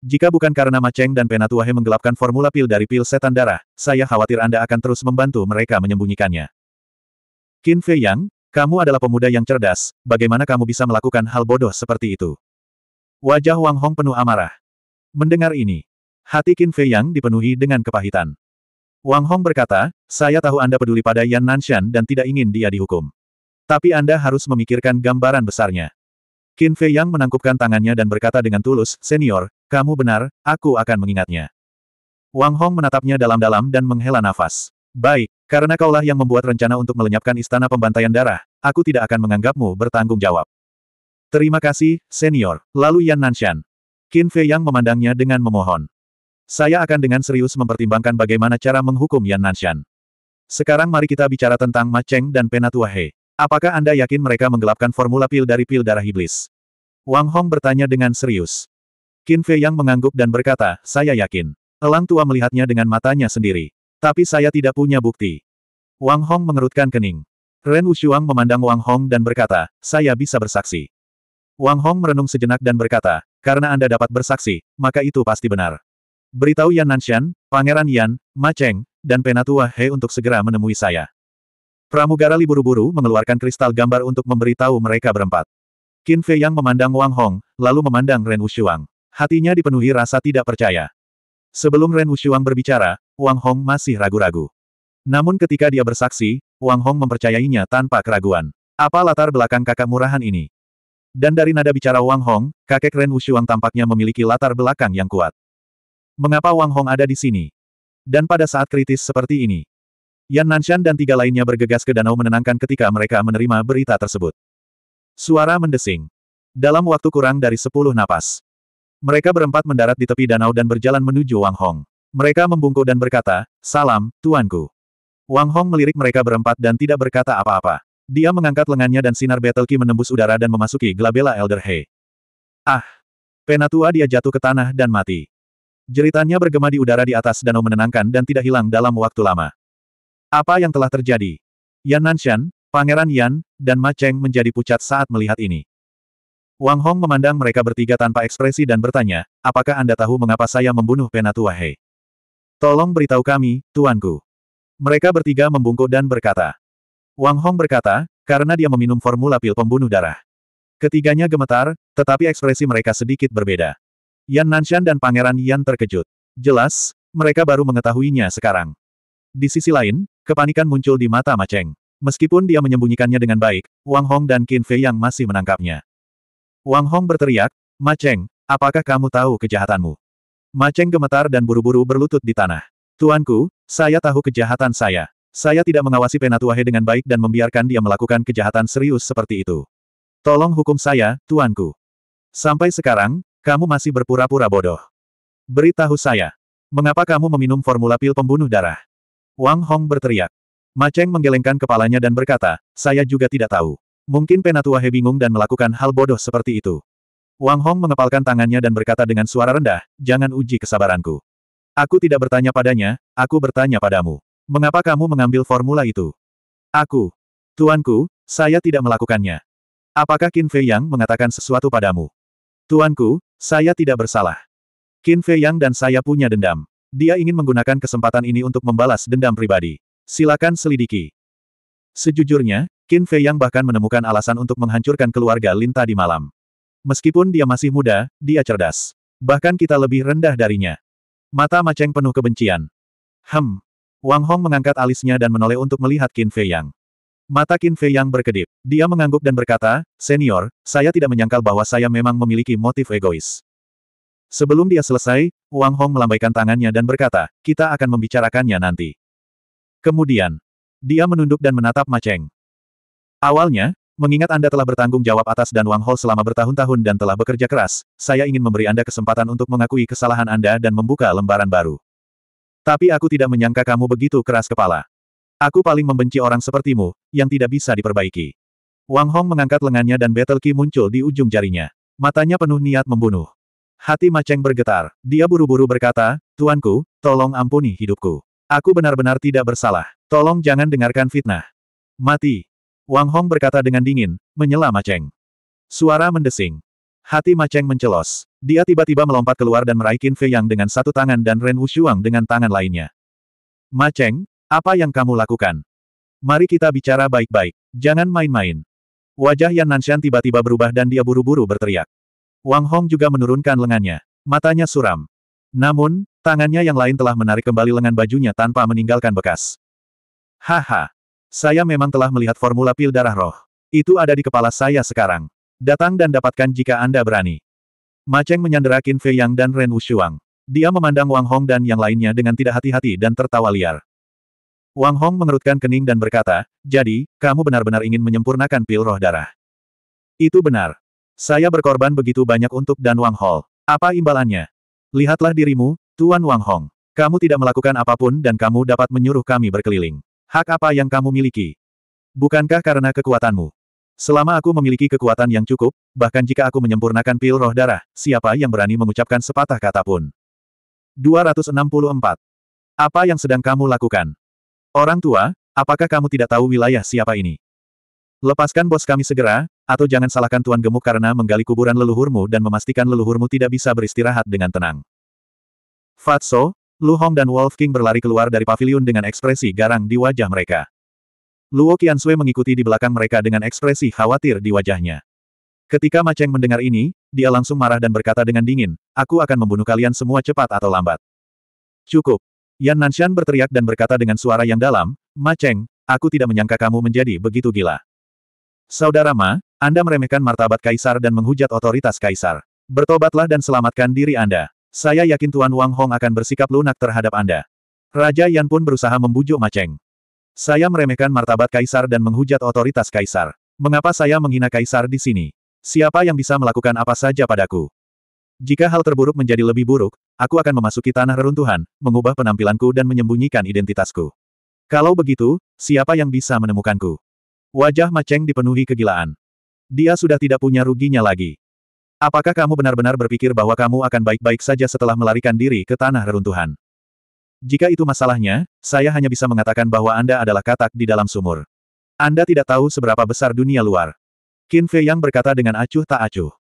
Jika bukan karena Maceng dan Penatuahe menggelapkan formula pil dari pil setan darah, saya khawatir Anda akan terus membantu mereka menyembunyikannya. Qin Fei Yang, kamu adalah pemuda yang cerdas, bagaimana kamu bisa melakukan hal bodoh seperti itu? Wajah Wang Hong penuh amarah. Mendengar ini, hati Qin Fei Yang dipenuhi dengan kepahitan. Wang Hong berkata, saya tahu Anda peduli pada Yan Nanshan dan tidak ingin dia dihukum. Tapi Anda harus memikirkan gambaran besarnya. Qin Fei Yang menangkupkan tangannya dan berkata dengan tulus, Senior, kamu benar, aku akan mengingatnya. Wang Hong menatapnya dalam-dalam dan menghela nafas. Baik, karena kaulah yang membuat rencana untuk melenyapkan istana pembantaian darah, aku tidak akan menganggapmu bertanggung jawab. Terima kasih, senior. Lalu Yan Nanshan. Qin Fei Yang memandangnya dengan memohon. Saya akan dengan serius mempertimbangkan bagaimana cara menghukum Yan Nanshan. Sekarang mari kita bicara tentang Ma Cheng dan Penatua He. Apakah Anda yakin mereka menggelapkan formula pil dari pil darah iblis? Wang Hong bertanya dengan serius. Qin Fei yang mengangguk dan berkata, saya yakin. Elang tua melihatnya dengan matanya sendiri. Tapi saya tidak punya bukti. Wang Hong mengerutkan kening. Ren Wushuang memandang Wang Hong dan berkata, saya bisa bersaksi. Wang Hong merenung sejenak dan berkata, karena Anda dapat bersaksi, maka itu pasti benar. Beritahu Yan Nanshan, Pangeran Yan, Ma Cheng, dan Penatua He untuk segera menemui saya. Pramugara liburu buru-buru mengeluarkan kristal gambar untuk memberitahu mereka berempat. Qin Fei yang memandang Wang Hong, lalu memandang Ren Wushuang. Hatinya dipenuhi rasa tidak percaya. Sebelum Ren Wushuang berbicara, Wang Hong masih ragu-ragu. Namun ketika dia bersaksi, Wang Hong mempercayainya tanpa keraguan. Apa latar belakang kakak murahan ini? Dan dari nada bicara Wang Hong, kakek Ren Wushuang tampaknya memiliki latar belakang yang kuat. Mengapa Wang Hong ada di sini? Dan pada saat kritis seperti ini, Yan Nanshan dan tiga lainnya bergegas ke danau menenangkan ketika mereka menerima berita tersebut. Suara mendesing. Dalam waktu kurang dari sepuluh napas. Mereka berempat mendarat di tepi danau dan berjalan menuju Wang Hong. Mereka membungkuk dan berkata, Salam, Tuanku. Wang Hong melirik mereka berempat dan tidak berkata apa-apa. Dia mengangkat lengannya dan sinar Battle Ki menembus udara dan memasuki Glabella Elder He. Ah! Penatua dia jatuh ke tanah dan mati. Jeritannya bergema di udara di atas danau menenangkan dan tidak hilang dalam waktu lama. Apa yang telah terjadi? Yan Nanshan, Pangeran Yan, dan Ma Cheng menjadi pucat saat melihat ini. Wang Hong memandang mereka bertiga tanpa ekspresi dan bertanya, apakah Anda tahu mengapa saya membunuh Penatua He? Tolong beritahu kami, tuanku. Mereka bertiga membungkuk dan berkata. Wang Hong berkata, karena dia meminum formula pil pembunuh darah. Ketiganya gemetar, tetapi ekspresi mereka sedikit berbeda. Yan Nanshan dan Pangeran Yan terkejut. Jelas, mereka baru mengetahuinya sekarang. Di sisi lain, kepanikan muncul di mata Maceng. Meskipun dia menyembunyikannya dengan baik, Wang Hong dan Qin Fei yang masih menangkapnya. Wang Hong berteriak, Maceng, apakah kamu tahu kejahatanmu? Maceng gemetar dan buru-buru berlutut di tanah. Tuanku, saya tahu kejahatan saya. Saya tidak mengawasi Penatuahe dengan baik dan membiarkan dia melakukan kejahatan serius seperti itu. Tolong hukum saya, tuanku. Sampai sekarang, kamu masih berpura-pura bodoh. Beritahu saya. Mengapa kamu meminum formula pil pembunuh darah? Wang Hong berteriak. Maceng menggelengkan kepalanya dan berkata, saya juga tidak tahu. Mungkin Penatua He bingung dan melakukan hal bodoh seperti itu. Wang Hong mengepalkan tangannya dan berkata dengan suara rendah, jangan uji kesabaranku. Aku tidak bertanya padanya, aku bertanya padamu. Mengapa kamu mengambil formula itu? Aku. Tuanku, saya tidak melakukannya. Apakah Qin Fei Yang mengatakan sesuatu padamu? Tuanku, saya tidak bersalah. Qin Fei Yang dan saya punya dendam. Dia ingin menggunakan kesempatan ini untuk membalas dendam pribadi. Silakan selidiki. Sejujurnya, Qin Fei Yang bahkan menemukan alasan untuk menghancurkan keluarga Linta di malam. Meskipun dia masih muda, dia cerdas. Bahkan kita lebih rendah darinya. Mata Maceng penuh kebencian. Hem. Wang Hong mengangkat alisnya dan menoleh untuk melihat Qin Fei Yang. Mata Qin Fei Yang berkedip. Dia mengangguk dan berkata, Senior, saya tidak menyangkal bahwa saya memang memiliki motif egois. Sebelum dia selesai, Wang Hong melambaikan tangannya dan berkata, kita akan membicarakannya nanti. Kemudian, dia menunduk dan menatap Ma Cheng. Awalnya, mengingat Anda telah bertanggung jawab atas dan Wang Hong selama bertahun-tahun dan telah bekerja keras, saya ingin memberi Anda kesempatan untuk mengakui kesalahan Anda dan membuka lembaran baru. Tapi aku tidak menyangka kamu begitu keras kepala. Aku paling membenci orang sepertimu, yang tidak bisa diperbaiki. Wang Hong mengangkat lengannya dan battle key muncul di ujung jarinya. Matanya penuh niat membunuh. Hati Maceng bergetar. Dia buru-buru berkata, Tuanku, tolong ampuni hidupku. Aku benar-benar tidak bersalah. Tolong jangan dengarkan fitnah. Mati. Wang Hong berkata dengan dingin, menyela Maceng. Suara mendesing. Hati Maceng mencelos. Dia tiba-tiba melompat keluar dan meraih Qin Fei Yang dengan satu tangan dan Ren Wushuang dengan tangan lainnya. Maceng, apa yang kamu lakukan? Mari kita bicara baik-baik. Jangan main-main. Wajah Yan Nanshan tiba-tiba berubah dan dia buru-buru berteriak. Wang Hong juga menurunkan lengannya. Matanya suram. Namun, tangannya yang lain telah menarik kembali lengan bajunya tanpa meninggalkan bekas. Haha. Saya memang telah melihat formula pil darah roh. Itu ada di kepala saya sekarang. Datang dan dapatkan jika Anda berani. Maceng menyandera Qin Fei Yang dan Ren Wushuang. Dia memandang Wang Hong dan yang lainnya dengan tidak hati-hati dan tertawa liar. Wang Hong mengerutkan kening dan berkata, Jadi, kamu benar-benar ingin menyempurnakan pil roh darah. Itu benar. Saya berkorban begitu banyak untuk Dan Wang Hall. Apa imbalannya? Lihatlah dirimu, Tuan Wang Hong. Kamu tidak melakukan apapun dan kamu dapat menyuruh kami berkeliling. Hak apa yang kamu miliki? Bukankah karena kekuatanmu? Selama aku memiliki kekuatan yang cukup, bahkan jika aku menyempurnakan pil roh darah, siapa yang berani mengucapkan sepatah kata pun. 264. Apa yang sedang kamu lakukan? Orang tua, apakah kamu tidak tahu wilayah siapa ini? Lepaskan bos kami segera, atau jangan salahkan Tuan Gemuk karena menggali kuburan leluhurmu dan memastikan leluhurmu tidak bisa beristirahat dengan tenang. Fatso, Lu Hong dan Wolf King berlari keluar dari pavilion dengan ekspresi garang di wajah mereka. Luo Qiansui mengikuti di belakang mereka dengan ekspresi khawatir di wajahnya. Ketika Ma Cheng mendengar ini, dia langsung marah dan berkata dengan dingin, aku akan membunuh kalian semua cepat atau lambat. Cukup. Yan Nanshan berteriak dan berkata dengan suara yang dalam, "Ma Cheng, aku tidak menyangka kamu menjadi begitu gila. Saudara Ma, Anda meremehkan martabat kaisar dan menghujat otoritas kaisar. Bertobatlah dan selamatkan diri Anda. Saya yakin Tuan Wang Hong akan bersikap lunak terhadap Anda. Raja Yan pun berusaha membujuk Maceng. Saya meremehkan martabat kaisar dan menghujat otoritas kaisar. Mengapa saya menghina kaisar di sini? Siapa yang bisa melakukan apa saja padaku? Jika hal terburuk menjadi lebih buruk, aku akan memasuki tanah reruntuhan, mengubah penampilanku dan menyembunyikan identitasku. Kalau begitu, siapa yang bisa menemukanku? Wajah Maceng dipenuhi kegilaan. Dia sudah tidak punya ruginya lagi. Apakah kamu benar-benar berpikir bahwa kamu akan baik-baik saja setelah melarikan diri ke tanah reruntuhan? Jika itu masalahnya, saya hanya bisa mengatakan bahwa Anda adalah katak di dalam sumur. Anda tidak tahu seberapa besar dunia luar. Qin Fei Yang berkata dengan acuh tak acuh.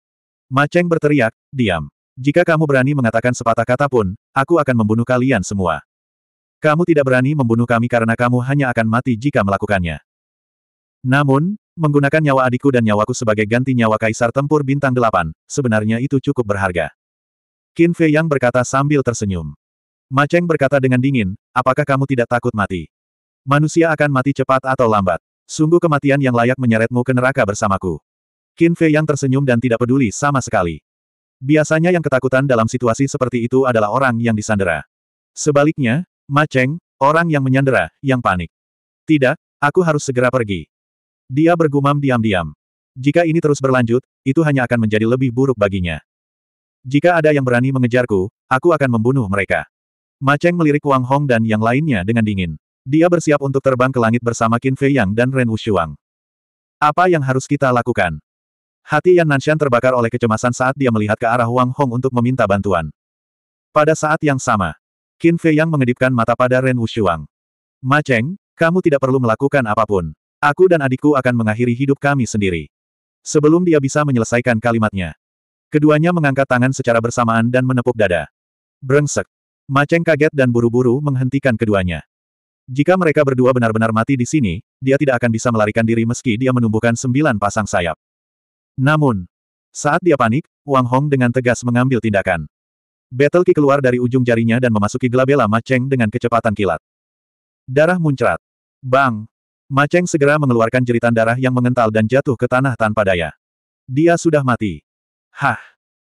Maceng berteriak, diam. Jika kamu berani mengatakan sepatah kata pun, aku akan membunuh kalian semua. Kamu tidak berani membunuh kami karena kamu hanya akan mati jika melakukannya. Namun, menggunakan nyawa adikku dan nyawaku sebagai ganti nyawa kaisar tempur bintang delapan, sebenarnya itu cukup berharga. Qin Fei Yang berkata sambil tersenyum. Ma Cheng berkata dengan dingin, apakah kamu tidak takut mati? Manusia akan mati cepat atau lambat. Sungguh kematian yang layak menyeretmu ke neraka bersamaku. Qin Fei Yang tersenyum dan tidak peduli sama sekali. Biasanya yang ketakutan dalam situasi seperti itu adalah orang yang disandera. Sebaliknya, Ma Cheng, orang yang menyandera, yang panik. Tidak, aku harus segera pergi. Dia bergumam diam-diam. Jika ini terus berlanjut, itu hanya akan menjadi lebih buruk baginya. Jika ada yang berani mengejarku, aku akan membunuh mereka. Maceng melirik Wang Hong dan yang lainnya dengan dingin. Dia bersiap untuk terbang ke langit bersama Qin Fei Yang dan Ren Wushuang. Apa yang harus kita lakukan? Hati Yan Nanshan terbakar oleh kecemasan saat dia melihat ke arah Wang Hong untuk meminta bantuan. Pada saat yang sama, Qin Fei Yang mengedipkan mata pada Ren Wushuang. Ma Cheng, kamu tidak perlu melakukan apapun. Aku dan adikku akan mengakhiri hidup kami sendiri. Sebelum dia bisa menyelesaikan kalimatnya. Keduanya mengangkat tangan secara bersamaan dan menepuk dada. Brengsek. Maceng kaget dan buru-buru menghentikan keduanya. Jika mereka berdua benar-benar mati di sini, dia tidak akan bisa melarikan diri meski dia menumbuhkan sembilan pasang sayap. Namun, saat dia panik, Wang Hong dengan tegas mengambil tindakan. Battle Ki keluar dari ujung jarinya dan memasuki gelabela Maceng dengan kecepatan kilat. Darah muncrat. Bang! Maceng segera mengeluarkan jeritan darah yang mengental dan jatuh ke tanah tanpa daya. Dia sudah mati. Hah!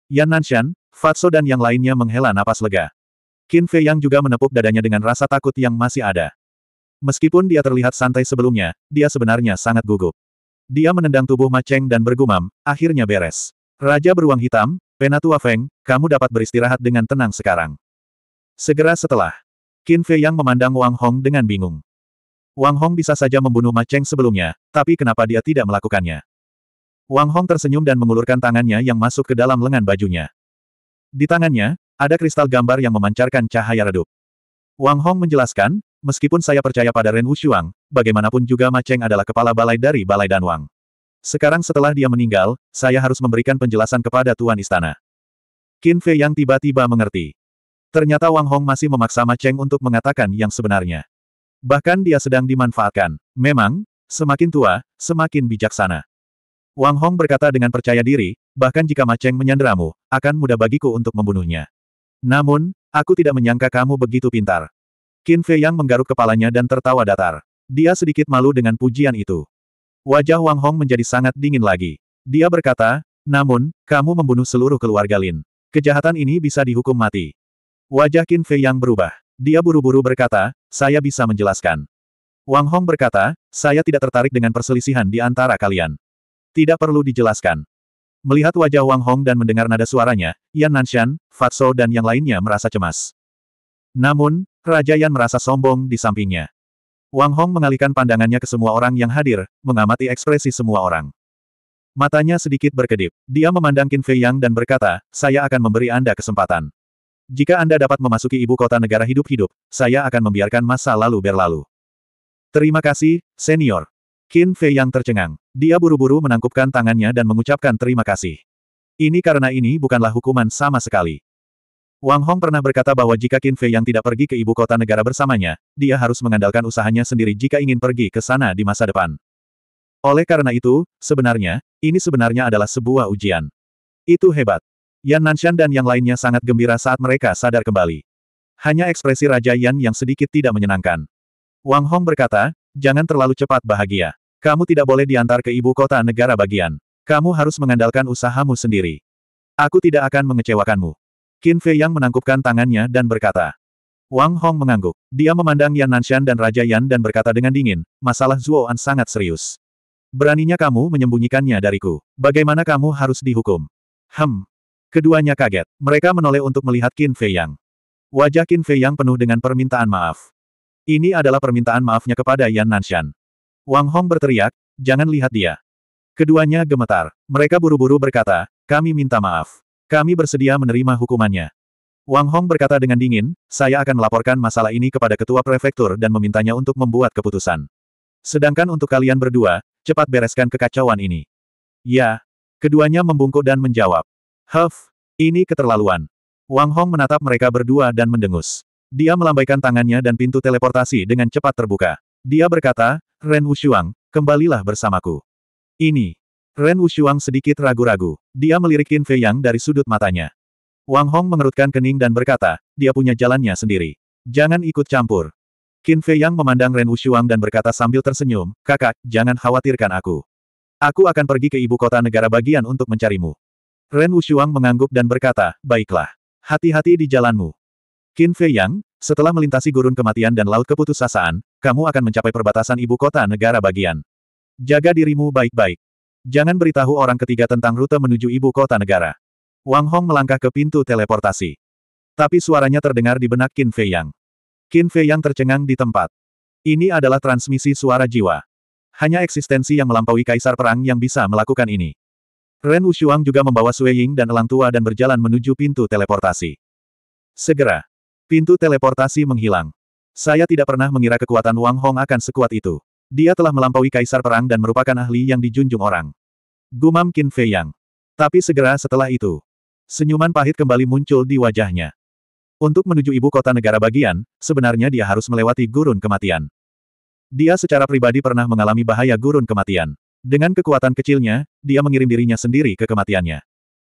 Yan Nanshan, Fatso dan yang lainnya menghela napas lega. Qin Fei Yang juga menepuk dadanya dengan rasa takut yang masih ada. Meskipun dia terlihat santai sebelumnya, dia sebenarnya sangat gugup. Dia menendang tubuh Maceng dan bergumam, akhirnya beres. Raja beruang hitam, Penatua Feng, kamu dapat beristirahat dengan tenang sekarang. Segera setelah, Qin Fei Yang memandang Wang Hong dengan bingung. Wang Hong bisa saja membunuh Ma Cheng sebelumnya, tapi kenapa dia tidak melakukannya? Wang Hong tersenyum dan mengulurkan tangannya yang masuk ke dalam lengan bajunya. Di tangannya, ada kristal gambar yang memancarkan cahaya redup. Wang Hong menjelaskan, meskipun saya percaya pada Ren Wushuang, bagaimanapun juga Ma Cheng adalah kepala balai dari Balai Dan Wang. Sekarang setelah dia meninggal, saya harus memberikan penjelasan kepada Tuan Istana. Qin Fei yang tiba-tiba mengerti. Ternyata Wang Hong masih memaksa Ma Cheng untuk mengatakan yang sebenarnya. Bahkan dia sedang dimanfaatkan. Memang, semakin tua, semakin bijaksana. Wang Hong berkata dengan percaya diri, bahkan jika Maceng menyandramu, akan mudah bagiku untuk membunuhnya. Namun, aku tidak menyangka kamu begitu pintar. Qin Fei Yang menggaruk kepalanya dan tertawa datar. Dia sedikit malu dengan pujian itu. Wajah Wang Hong menjadi sangat dingin lagi. Dia berkata, namun, kamu membunuh seluruh keluarga Lin. Kejahatan ini bisa dihukum mati. Wajah Qin Fei Yang berubah. Dia buru-buru berkata, saya bisa menjelaskan. Wang Hong berkata, saya tidak tertarik dengan perselisihan di antara kalian. Tidak perlu dijelaskan. Melihat wajah Wang Hong dan mendengar nada suaranya, Yan Nanshan, Fatso dan yang lainnya merasa cemas. Namun, Raja Yan merasa sombong di sampingnya. Wang Hong mengalihkan pandangannya ke semua orang yang hadir, mengamati ekspresi semua orang. Matanya sedikit berkedip. Dia memandang Qin Fei Yang dan berkata, saya akan memberi Anda kesempatan. Jika Anda dapat memasuki ibu kota negara hidup-hidup, saya akan membiarkan masa lalu berlalu. Terima kasih, senior. Qin Fei yang tercengang. Dia buru-buru menangkupkan tangannya dan mengucapkan terima kasih. Ini karena ini bukanlah hukuman sama sekali. Wang Hong pernah berkata bahwa jika Qin Fei yang tidak pergi ke ibu kota negara bersamanya, dia harus mengandalkan usahanya sendiri jika ingin pergi ke sana di masa depan. Oleh karena itu, sebenarnya, ini sebenarnya adalah sebuah ujian. Itu hebat. Yan Nanshan dan yang lainnya sangat gembira saat mereka sadar kembali. Hanya ekspresi Raja Yan yang sedikit tidak menyenangkan. Wang Hong berkata, jangan terlalu cepat bahagia. Kamu tidak boleh diantar ke ibu kota negara bagian. Kamu harus mengandalkan usahamu sendiri. Aku tidak akan mengecewakanmu. Qin Fei Yang menangkupkan tangannya dan berkata. Wang Hong mengangguk. Dia memandang Yan Nanshan dan Raja Yan dan berkata dengan dingin, masalah An sangat serius. Beraninya kamu menyembunyikannya dariku. Bagaimana kamu harus dihukum? Hem, Keduanya kaget. Mereka menoleh untuk melihat Qin Fei Yang. Wajah Qin Fei Yang penuh dengan permintaan maaf. Ini adalah permintaan maafnya kepada Yan Nanshan. Wang Hong berteriak, jangan lihat dia. Keduanya gemetar. Mereka buru-buru berkata, kami minta maaf. Kami bersedia menerima hukumannya. Wang Hong berkata dengan dingin, saya akan melaporkan masalah ini kepada ketua prefektur dan memintanya untuk membuat keputusan. Sedangkan untuk kalian berdua, cepat bereskan kekacauan ini. Ya. Keduanya membungkuk dan menjawab. Huff, ini keterlaluan. Wang Hong menatap mereka berdua dan mendengus. Dia melambaikan tangannya dan pintu teleportasi dengan cepat terbuka. Dia berkata, Ren Wushuang, kembalilah bersamaku. Ini. Ren Wushuang sedikit ragu-ragu. Dia melirik Qin Fei Yang dari sudut matanya. Wang Hong mengerutkan kening dan berkata, dia punya jalannya sendiri. Jangan ikut campur. Qin Fei Yang memandang Ren Wushuang dan berkata sambil tersenyum, kakak, jangan khawatirkan aku. Aku akan pergi ke ibu kota negara bagian untuk mencarimu. Ren Wushuang mengangguk dan berkata, baiklah. Hati-hati di jalanmu. Qin Fei Yang, setelah melintasi gurun kematian dan laut keputusasaan, kamu akan mencapai perbatasan ibu kota negara bagian. Jaga dirimu baik-baik. Jangan beritahu orang ketiga tentang rute menuju ibu kota negara. Wang Hong melangkah ke pintu teleportasi. Tapi suaranya terdengar di benak Qin Fei Yang. Qin Fei Yang tercengang di tempat. Ini adalah transmisi suara jiwa. Hanya eksistensi yang melampaui kaisar perang yang bisa melakukan ini. Ren Wushuang juga membawa Sui Ying dan Elang Tua dan berjalan menuju pintu teleportasi. Segera. Pintu teleportasi menghilang. Saya tidak pernah mengira kekuatan Wang Hong akan sekuat itu. Dia telah melampaui kaisar perang dan merupakan ahli yang dijunjung orang. Gumam Qin Fei Yang. Tapi segera setelah itu, senyuman pahit kembali muncul di wajahnya. Untuk menuju ibu kota negara bagian, sebenarnya dia harus melewati gurun kematian. Dia secara pribadi pernah mengalami bahaya gurun kematian. Dengan kekuatan kecilnya, dia mengirim dirinya sendiri ke kematiannya.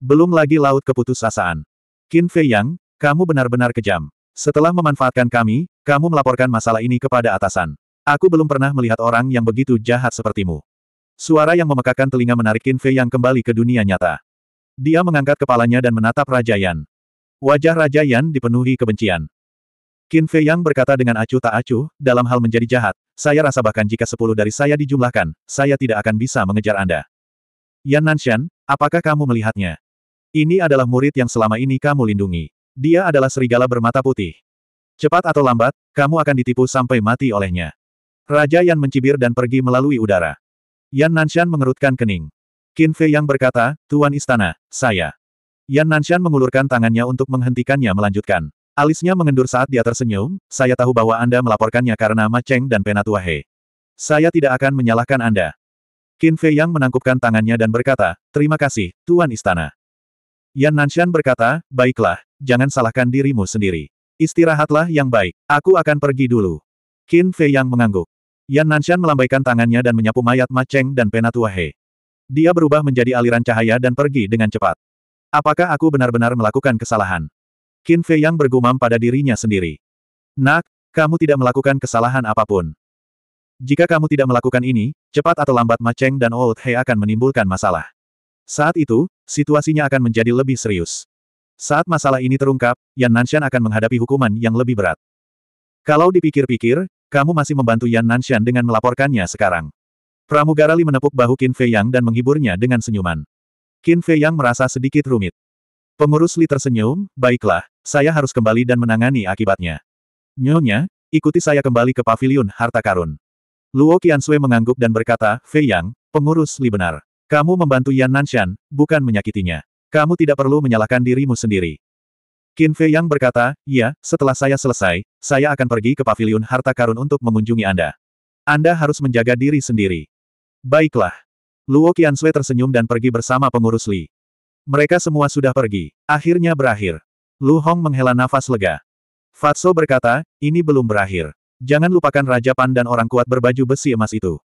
Belum lagi laut keputusasaan. Qin Fei Yang, kamu benar-benar kejam. Setelah memanfaatkan kami, kamu melaporkan masalah ini kepada atasan. Aku belum pernah melihat orang yang begitu jahat sepertimu. Suara yang memekakan telinga menarik Qin Fei Yang kembali ke dunia nyata. Dia mengangkat kepalanya dan menatap Raja Yan. Wajah Raja Yan dipenuhi kebencian. Qin Fei Yang berkata dengan acuh tak acuh, dalam hal menjadi jahat, saya rasa bahkan jika sepuluh dari saya dijumlahkan, saya tidak akan bisa mengejar Anda. Yan Nanshan, apakah kamu melihatnya? Ini adalah murid yang selama ini kamu lindungi. Dia adalah serigala bermata putih. Cepat atau lambat, kamu akan ditipu sampai mati olehnya. Raja Yan mencibir dan pergi melalui udara. Yan Nanshan mengerutkan kening. Qin Fei Yang berkata, Tuan Istana, saya. Yan Nanshan mengulurkan tangannya untuk menghentikannya melanjutkan. Alisnya mengendur saat dia tersenyum, saya tahu bahwa Anda melaporkannya karena Ma Cheng dan Penatua He. Saya tidak akan menyalahkan Anda. Qin Fei Yang menangkupkan tangannya dan berkata, terima kasih, Tuan Istana. Yan Nanshan berkata, baiklah, jangan salahkan dirimu sendiri. Istirahatlah yang baik, aku akan pergi dulu. Qin Fei Yang mengangguk. Yan Nanshan melambaikan tangannya dan menyapu mayat Ma Cheng dan Penatua He. Dia berubah menjadi aliran cahaya dan pergi dengan cepat. Apakah aku benar-benar melakukan kesalahan? Qin Fei yang bergumam pada dirinya sendiri. Nak, kamu tidak melakukan kesalahan apapun. Jika kamu tidak melakukan ini, cepat atau lambat Ma Cheng dan Old He akan menimbulkan masalah. Saat itu, situasinya akan menjadi lebih serius. Saat masalah ini terungkap, Yan Nanshan akan menghadapi hukuman yang lebih berat. Kalau dipikir-pikir, kamu masih membantu Yan Nanshan dengan melaporkannya sekarang. Pramugara Li menepuk bahu Qin Fei Yang dan menghiburnya dengan senyuman. Qin Fei Yang merasa sedikit rumit. Pengurus Li tersenyum, baiklah, saya harus kembali dan menangani akibatnya. Nyonya, ikuti saya kembali ke Paviliun harta karun. Luo Qiansui mengangguk dan berkata, Fei Yang, pengurus Li benar. Kamu membantu Yan Nanshan, bukan menyakitinya. Kamu tidak perlu menyalahkan dirimu sendiri. Qin Fei Yang berkata, ya, setelah saya selesai, saya akan pergi ke Paviliun harta karun untuk mengunjungi Anda. Anda harus menjaga diri sendiri. Baiklah. Luo Qiansui tersenyum dan pergi bersama pengurus Li. Mereka semua sudah pergi. Akhirnya berakhir. Lu Hong menghela nafas lega. Fatso berkata, ini belum berakhir. Jangan lupakan Raja Pan dan orang kuat berbaju besi emas itu.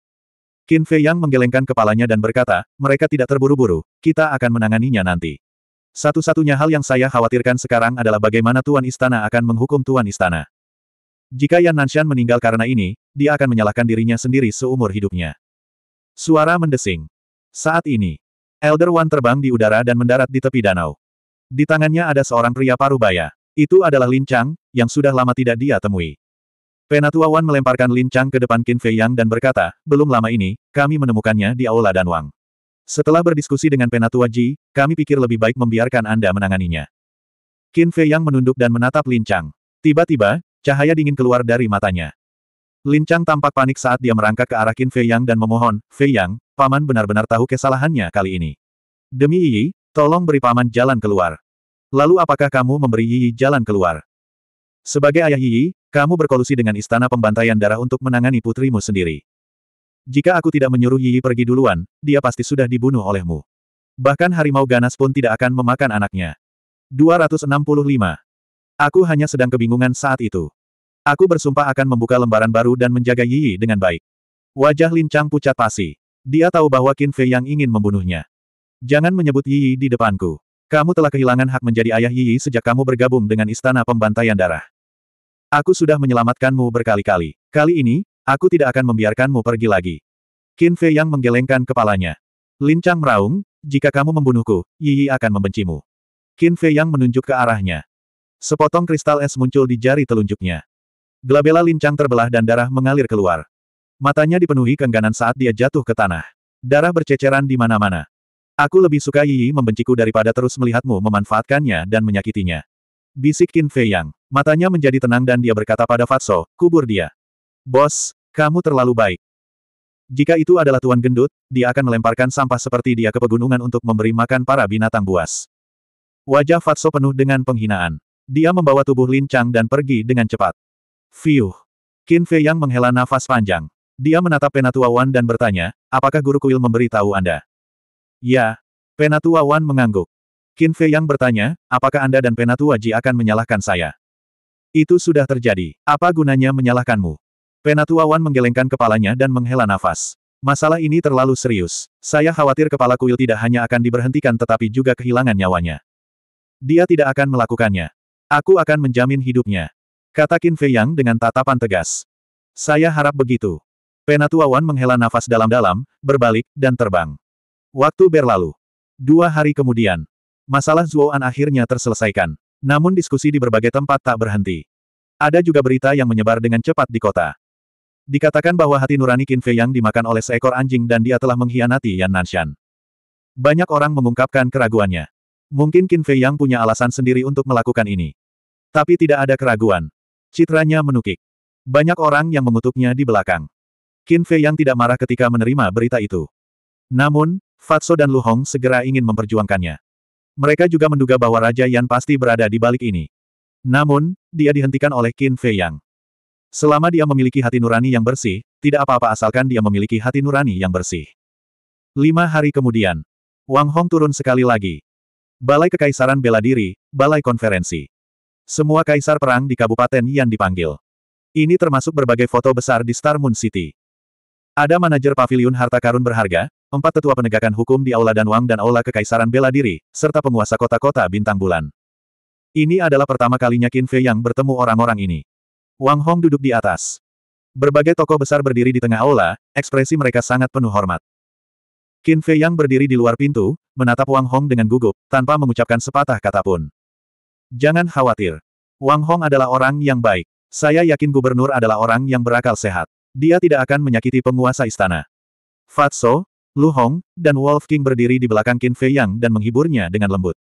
Qin Fei Yang menggelengkan kepalanya dan berkata, mereka tidak terburu-buru, kita akan menanganinya nanti. Satu-satunya hal yang saya khawatirkan sekarang adalah bagaimana Tuan Istana akan menghukum Tuan Istana. Jika Yan Nanshan meninggal karena ini, dia akan menyalahkan dirinya sendiri seumur hidupnya. Suara mendesing. Saat ini, Elder One terbang di udara dan mendarat di tepi danau. Di tangannya ada seorang pria parubaya. Itu adalah Lin Chang, yang sudah lama tidak dia temui. Penatua Wan melemparkan Lin Chang ke depan Qin Fei Yang dan berkata, belum lama ini, kami menemukannya di Aula dan Wang. Setelah berdiskusi dengan Penatua Ji, kami pikir lebih baik membiarkan Anda menanganinya. Qin Fei Yang menunduk dan menatap Lin Chang. Tiba-tiba, cahaya dingin keluar dari matanya. Lin Chang tampak panik saat dia merangkak ke arah Qin Fei Yang dan memohon, Fei Yang, paman benar-benar tahu kesalahannya kali ini. Demi Yi, tolong beri paman jalan keluar. Lalu apakah kamu memberi Yi jalan keluar? Sebagai ayah Yi, kamu berkolusi dengan istana pembantaian darah untuk menangani putrimu sendiri. Jika aku tidak menyuruh Yi pergi duluan, dia pasti sudah dibunuh olehmu. Bahkan harimau ganas pun tidak akan memakan anaknya. 265. Aku hanya sedang kebingungan saat itu. Aku bersumpah akan membuka lembaran baru dan menjaga Yi dengan baik. Wajah Lin Chang pucat pasi. Dia tahu bahwa Qin Fei yang ingin membunuhnya. Jangan menyebut Yi di depanku. Kamu telah kehilangan hak menjadi ayah Yi sejak kamu bergabung dengan Istana Pembantaian Darah. Aku sudah menyelamatkanmu berkali-kali. Kali ini, aku tidak akan membiarkanmu pergi lagi. Qin Fei yang menggelengkan kepalanya. Lin Chang meraung, jika kamu membunuhku, Yi akan membencimu. Qin Fei yang menunjuk ke arahnya. Sepotong kristal es muncul di jari telunjuknya. Glabella lincang terbelah dan darah mengalir keluar. Matanya dipenuhi kengganan saat dia jatuh ke tanah. Darah berceceran di mana-mana. Aku lebih suka Yi membenciku daripada terus melihatmu memanfaatkannya dan menyakitinya. Bisik Qin Fei Yang. Matanya menjadi tenang dan dia berkata pada Fatso, kubur dia. Bos, kamu terlalu baik. Jika itu adalah Tuan Gendut, dia akan melemparkan sampah seperti dia ke pegunungan untuk memberi makan para binatang buas. Wajah Fatso penuh dengan penghinaan. Dia membawa tubuh lincang dan pergi dengan cepat. Fiuh. Qin Fei Yang menghela nafas panjang. Dia menatap Penatua Wan dan bertanya, apakah guru kuil memberitahu Anda? Ya. Penatua Wan mengangguk. Qin Fei Yang bertanya, apakah Anda dan Penatua Ji akan menyalahkan saya? Itu sudah terjadi. Apa gunanya menyalahkanmu? Penatua Wan menggelengkan kepalanya dan menghela nafas. Masalah ini terlalu serius. Saya khawatir kepala kuil tidak hanya akan diberhentikan tetapi juga kehilangan nyawanya. Dia tidak akan melakukannya. Aku akan menjamin hidupnya. Kata Qin Fei Yang dengan tatapan tegas. Saya harap begitu. Penatua Wan menghela nafas dalam-dalam, berbalik, dan terbang. Waktu berlalu. Dua hari kemudian. Masalah Zuoan akhirnya terselesaikan. Namun diskusi di berbagai tempat tak berhenti. Ada juga berita yang menyebar dengan cepat di kota. Dikatakan bahwa hati nurani Qin Fei Yang dimakan oleh seekor anjing dan dia telah mengkhianati Yan Nanshan. Banyak orang mengungkapkan keraguannya. Mungkin Qin Fei Yang punya alasan sendiri untuk melakukan ini. Tapi tidak ada keraguan. Citranya menukik. Banyak orang yang mengutuknya di belakang. Qin Fei yang tidak marah ketika menerima berita itu. Namun, Fatso dan Lu Hong segera ingin memperjuangkannya. Mereka juga menduga bahwa Raja Yan pasti berada di balik ini. Namun, dia dihentikan oleh Qin Fei Yang. Selama dia memiliki hati nurani yang bersih, tidak apa-apa asalkan dia memiliki hati nurani yang bersih. Lima hari kemudian, Wang Hong turun sekali lagi. Balai Kekaisaran Bela Diri, Balai Konferensi. Semua kaisar perang di Kabupaten yang dipanggil. Ini termasuk berbagai foto besar di Star Moon City. Ada manajer pavilion harta karun berharga, empat tetua penegakan hukum di Aula Danwang dan Aula Kekaisaran Bela Diri, serta penguasa kota-kota Bintang Bulan. Ini adalah pertama kalinya Qin Fei yang bertemu orang-orang ini. Wang Hong duduk di atas. Berbagai tokoh besar berdiri di tengah aula, ekspresi mereka sangat penuh hormat. Qin Fei yang berdiri di luar pintu, menatap Wang Hong dengan gugup, tanpa mengucapkan sepatah kata pun. Jangan khawatir. Wang Hong adalah orang yang baik. Saya yakin gubernur adalah orang yang berakal sehat. Dia tidak akan menyakiti penguasa istana. Fatso, Lu Hong, dan Wolf King berdiri di belakang Qin Fei Yang dan menghiburnya dengan lembut.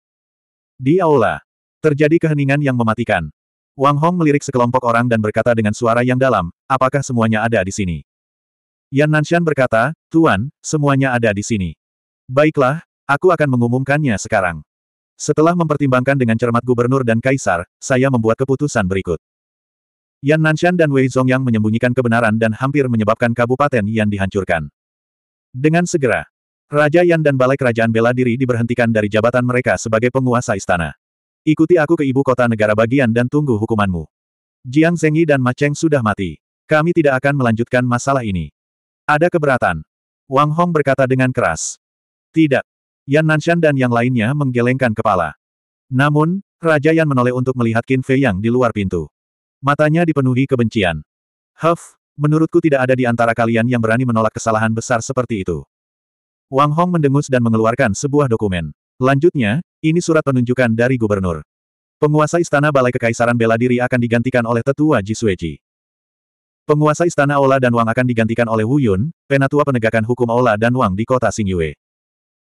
Di aula, terjadi keheningan yang mematikan. Wang Hong melirik sekelompok orang dan berkata dengan suara yang dalam, apakah semuanya ada di sini? Yan Nanshan berkata, Tuan, semuanya ada di sini. Baiklah, aku akan mengumumkannya sekarang. Setelah mempertimbangkan dengan cermat gubernur dan kaisar, saya membuat keputusan berikut. Yan Nanshan dan Wei Zongyang menyembunyikan kebenaran dan hampir menyebabkan kabupaten Yan dihancurkan. Dengan segera, Raja Yan dan Balai Kerajaan Bela Diri diberhentikan dari jabatan mereka sebagai penguasa istana. Ikuti aku ke ibu kota negara bagian dan tunggu hukumanmu. Jiang Zengyi dan Ma Cheng sudah mati. Kami tidak akan melanjutkan masalah ini. Ada keberatan. Wang Hong berkata dengan keras. Tidak. Yan Nanshan dan yang lainnya menggelengkan kepala. Namun, Raja Yan menoleh untuk melihat Qin Fei Yang di luar pintu. Matanya dipenuhi kebencian. Huff, menurutku tidak ada di antara kalian yang berani menolak kesalahan besar seperti itu. Wang Hong mendengus dan mengeluarkan sebuah dokumen. Lanjutnya, ini surat penunjukan dari gubernur. Penguasa Istana Balai Kekaisaran Bela Diri akan digantikan oleh Tetua Ji Sueji. Penguasa Istana Ola dan Wang akan digantikan oleh Wu Yun, penatua penegakan hukum Ola dan Wang di kota Xingyue.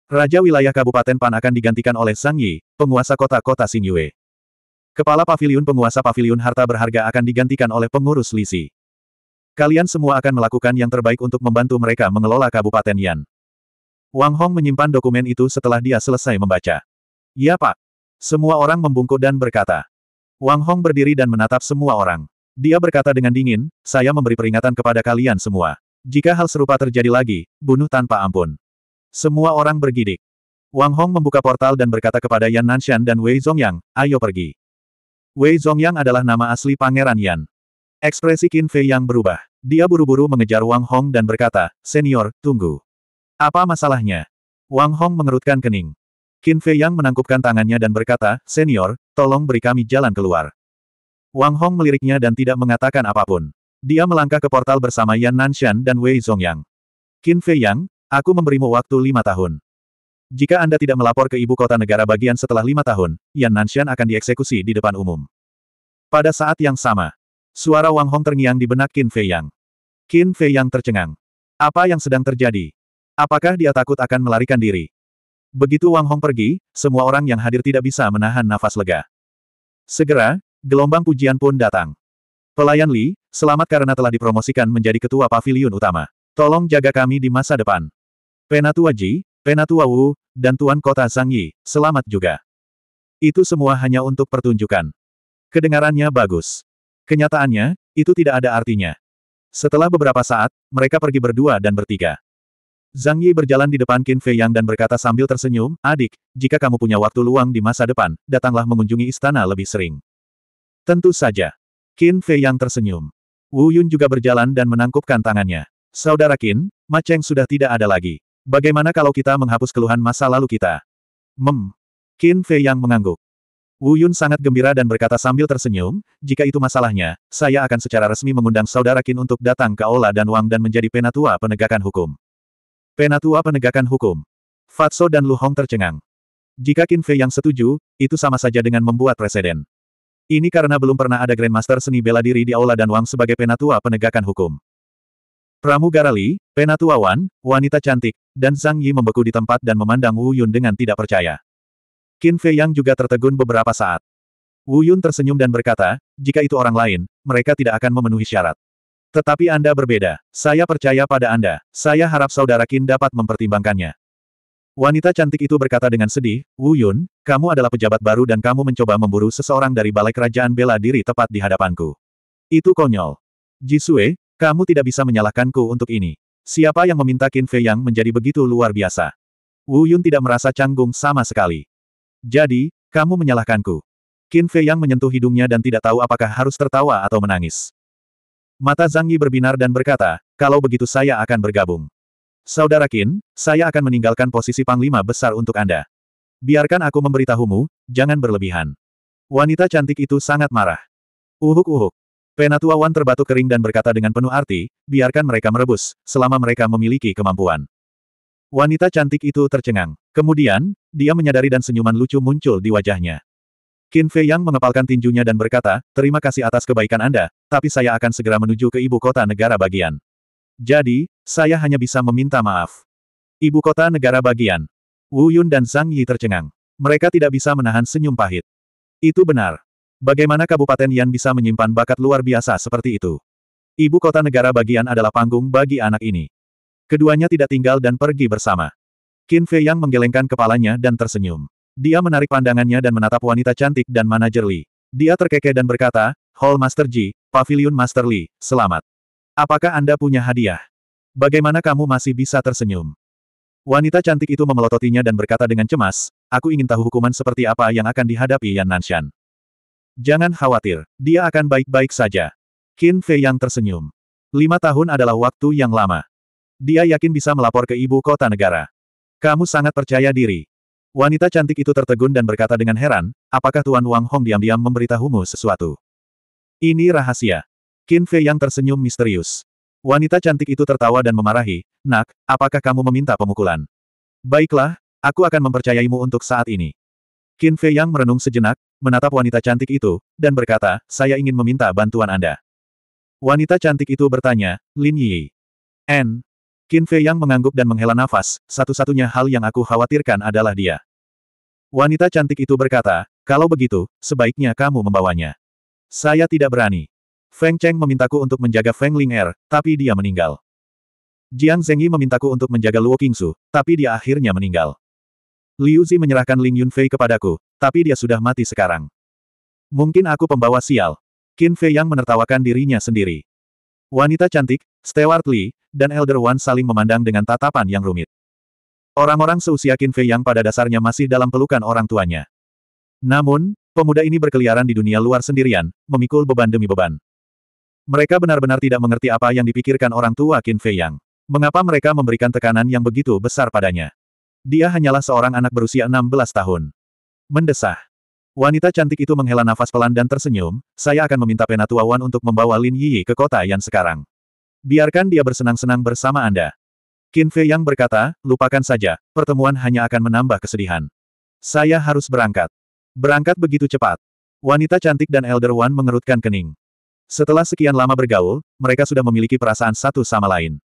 Raja wilayah Kabupaten Pan akan digantikan oleh Sang Yi, penguasa kota-kota Xingyue. Kepala pavilion penguasa pavilion harta berharga akan digantikan oleh pengurus Lisi. Kalian semua akan melakukan yang terbaik untuk membantu mereka mengelola Kabupaten Yan. Wang Hong menyimpan dokumen itu setelah dia selesai membaca. Ya Pak. Semua orang membungkuk dan berkata. Wang Hong berdiri dan menatap semua orang. Dia berkata dengan dingin, saya memberi peringatan kepada kalian semua. Jika hal serupa terjadi lagi, bunuh tanpa ampun. Semua orang bergidik. Wang Hong membuka portal dan berkata kepada Yan Nanshan dan Wei Zongyang, ayo pergi. Wei Zongyang adalah nama asli Pangeran Yan. Ekspresi Qin Fei yang berubah. Dia buru-buru mengejar Wang Hong dan berkata, Senior, tunggu. Apa masalahnya? Wang Hong mengerutkan kening. Qin Fei Yang menangkupkan tangannya dan berkata, Senior, tolong beri kami jalan keluar. Wang Hong meliriknya dan tidak mengatakan apapun. Dia melangkah ke portal bersama Yan Nanshan dan Wei Zongyang. Qin Fei Yang, Aku memberimu waktu lima tahun. Jika Anda tidak melapor ke ibu kota negara bagian setelah lima tahun, Yan Nanshan akan dieksekusi di depan umum. Pada saat yang sama, suara Wang Hong terngiang di benak Qin Fei Yang. Qin Fei Yang tercengang. Apa yang sedang terjadi? Apakah dia takut akan melarikan diri? Begitu Wang Hong pergi, semua orang yang hadir tidak bisa menahan nafas lega. Segera, gelombang pujian pun datang. Pelayan Li, selamat karena telah dipromosikan menjadi ketua pavilion utama. Tolong jaga kami di masa depan. Penatua Ji, Penatua Wu, dan Tuan Kota Zhang Yi, selamat juga. Itu semua hanya untuk pertunjukan. Kedengarannya bagus. Kenyataannya, itu tidak ada artinya. Setelah beberapa saat, mereka pergi berdua dan bertiga. Zhang Yi berjalan di depan Qin Fei Yang dan berkata sambil tersenyum, Adik, jika kamu punya waktu luang di masa depan, datanglah mengunjungi istana lebih sering. Tentu saja. Qin Fei Yang tersenyum. Wu Yun juga berjalan dan menangkupkan tangannya. Saudara Qin, Ma Cheng sudah tidak ada lagi. Bagaimana kalau kita menghapus keluhan masa lalu kita? Mem. Qin Fei yang mengangguk. Wu Yun sangat gembira dan berkata sambil tersenyum, jika itu masalahnya, saya akan secara resmi mengundang saudara Qin untuk datang ke Aula dan Wang dan menjadi penatua penegakan hukum. Penatua penegakan hukum. Fatso dan Lu Hong tercengang. Jika Qin Fei yang setuju, itu sama saja dengan membuat presiden. Ini karena belum pernah ada Grandmaster seni bela diri di Aula dan Wang sebagai penatua penegakan hukum. Pramugara Li, Penatuawan, wanita cantik, dan Zhang Yi membeku di tempat dan memandang Wu Yun dengan tidak percaya. Qin Fei Yang juga tertegun beberapa saat. Wu Yun tersenyum dan berkata, jika itu orang lain, mereka tidak akan memenuhi syarat. Tetapi Anda berbeda, saya percaya pada Anda, saya harap saudara Qin dapat mempertimbangkannya. Wanita cantik itu berkata dengan sedih, Wu Yun, kamu adalah pejabat baru dan kamu mencoba memburu seseorang dari balai kerajaan bela diri tepat di hadapanku. Itu konyol. Jisue, kamu tidak bisa menyalahkanku untuk ini. Siapa yang meminta Qin Fei Yang menjadi begitu luar biasa? Wu Yun tidak merasa canggung sama sekali. Jadi, kamu menyalahkanku. Qin Fei Yang menyentuh hidungnya dan tidak tahu apakah harus tertawa atau menangis. Mata Zhang Yi berbinar dan berkata, kalau begitu saya akan bergabung. Saudara Qin, saya akan meninggalkan posisi Panglima Besar untuk Anda. Biarkan aku memberitahumu, jangan berlebihan. Wanita cantik itu sangat marah. Uhuk-uhuk. Penatua Wan terbatuk kering dan berkata dengan penuh arti, biarkan mereka merebus, selama mereka memiliki kemampuan. Wanita cantik itu tercengang. Kemudian, dia menyadari dan senyuman lucu muncul di wajahnya. Qin Fei Yang mengepalkan tinjunya dan berkata, terima kasih atas kebaikan Anda, tapi saya akan segera menuju ke ibu kota negara bagian. Jadi, saya hanya bisa meminta maaf. Ibu kota negara bagian. Wu Yun dan Sang Yi tercengang. Mereka tidak bisa menahan senyum pahit. Itu benar. Bagaimana Kabupaten Yan bisa menyimpan bakat luar biasa seperti itu? Ibu kota negara bagian adalah panggung bagi anak ini. Keduanya tidak tinggal dan pergi bersama. Qin Fei Yang menggelengkan kepalanya dan tersenyum. Dia menarik pandangannya dan menatap wanita cantik dan manajer Li. Dia terkekeh dan berkata, Hall Master Ji, Pavilion Master Li, selamat. Apakah Anda punya hadiah? Bagaimana kamu masih bisa tersenyum? Wanita cantik itu memelototinya dan berkata dengan cemas, aku ingin tahu hukuman seperti apa yang akan dihadapi Yan Nanshan. Jangan khawatir, dia akan baik-baik saja. Qin Fei yang tersenyum. Lima tahun adalah waktu yang lama. Dia yakin bisa melapor ke ibu kota negara. Kamu sangat percaya diri. Wanita cantik itu tertegun dan berkata dengan heran, apakah Tuan Wang Hong diam-diam memberitahumu sesuatu? Ini rahasia. Qin Fei yang tersenyum misterius. Wanita cantik itu tertawa dan memarahi, Nak, apakah kamu meminta pemukulan? Baiklah, aku akan mempercayaimu untuk saat ini. Qin Fei Yang merenung sejenak, menatap wanita cantik itu, dan berkata, saya ingin meminta bantuan Anda. Wanita cantik itu bertanya, Lin Yi. N. Qin Fei Yang mengangguk dan menghela nafas, satu-satunya hal yang aku khawatirkan adalah dia. Wanita cantik itu berkata, kalau begitu, sebaiknya kamu membawanya. Saya tidak berani. Feng Cheng memintaku untuk menjaga Feng Ling Er, tapi dia meninggal. Jiang Zhengyi memintaku untuk menjaga Luo Qingsu, tapi dia akhirnya meninggal. Liu Zi menyerahkan Ling Yunfei kepadaku, tapi dia sudah mati sekarang. Mungkin aku pembawa sial. Qin Fei yang menertawakan dirinya sendiri. Wanita cantik, Stewart Lee, dan Elder Wan saling memandang dengan tatapan yang rumit. Orang-orang seusia Qin Fei yang pada dasarnya masih dalam pelukan orang tuanya. Namun, pemuda ini berkeliaran di dunia luar sendirian, memikul beban demi beban. Mereka benar-benar tidak mengerti apa yang dipikirkan orang tua Qin Fei Yang. Mengapa mereka memberikan tekanan yang begitu besar padanya? Dia hanyalah seorang anak berusia 16 tahun. Mendesah. Wanita cantik itu menghela nafas pelan dan tersenyum, saya akan meminta Penatua Wan untuk membawa Lin Yi ke kota yang sekarang. Biarkan dia bersenang-senang bersama Anda. Qin Fei Yang berkata, lupakan saja, pertemuan hanya akan menambah kesedihan. Saya harus berangkat. Berangkat begitu cepat. Wanita cantik dan Elder Wan mengerutkan kening. Setelah sekian lama bergaul, mereka sudah memiliki perasaan satu sama lain.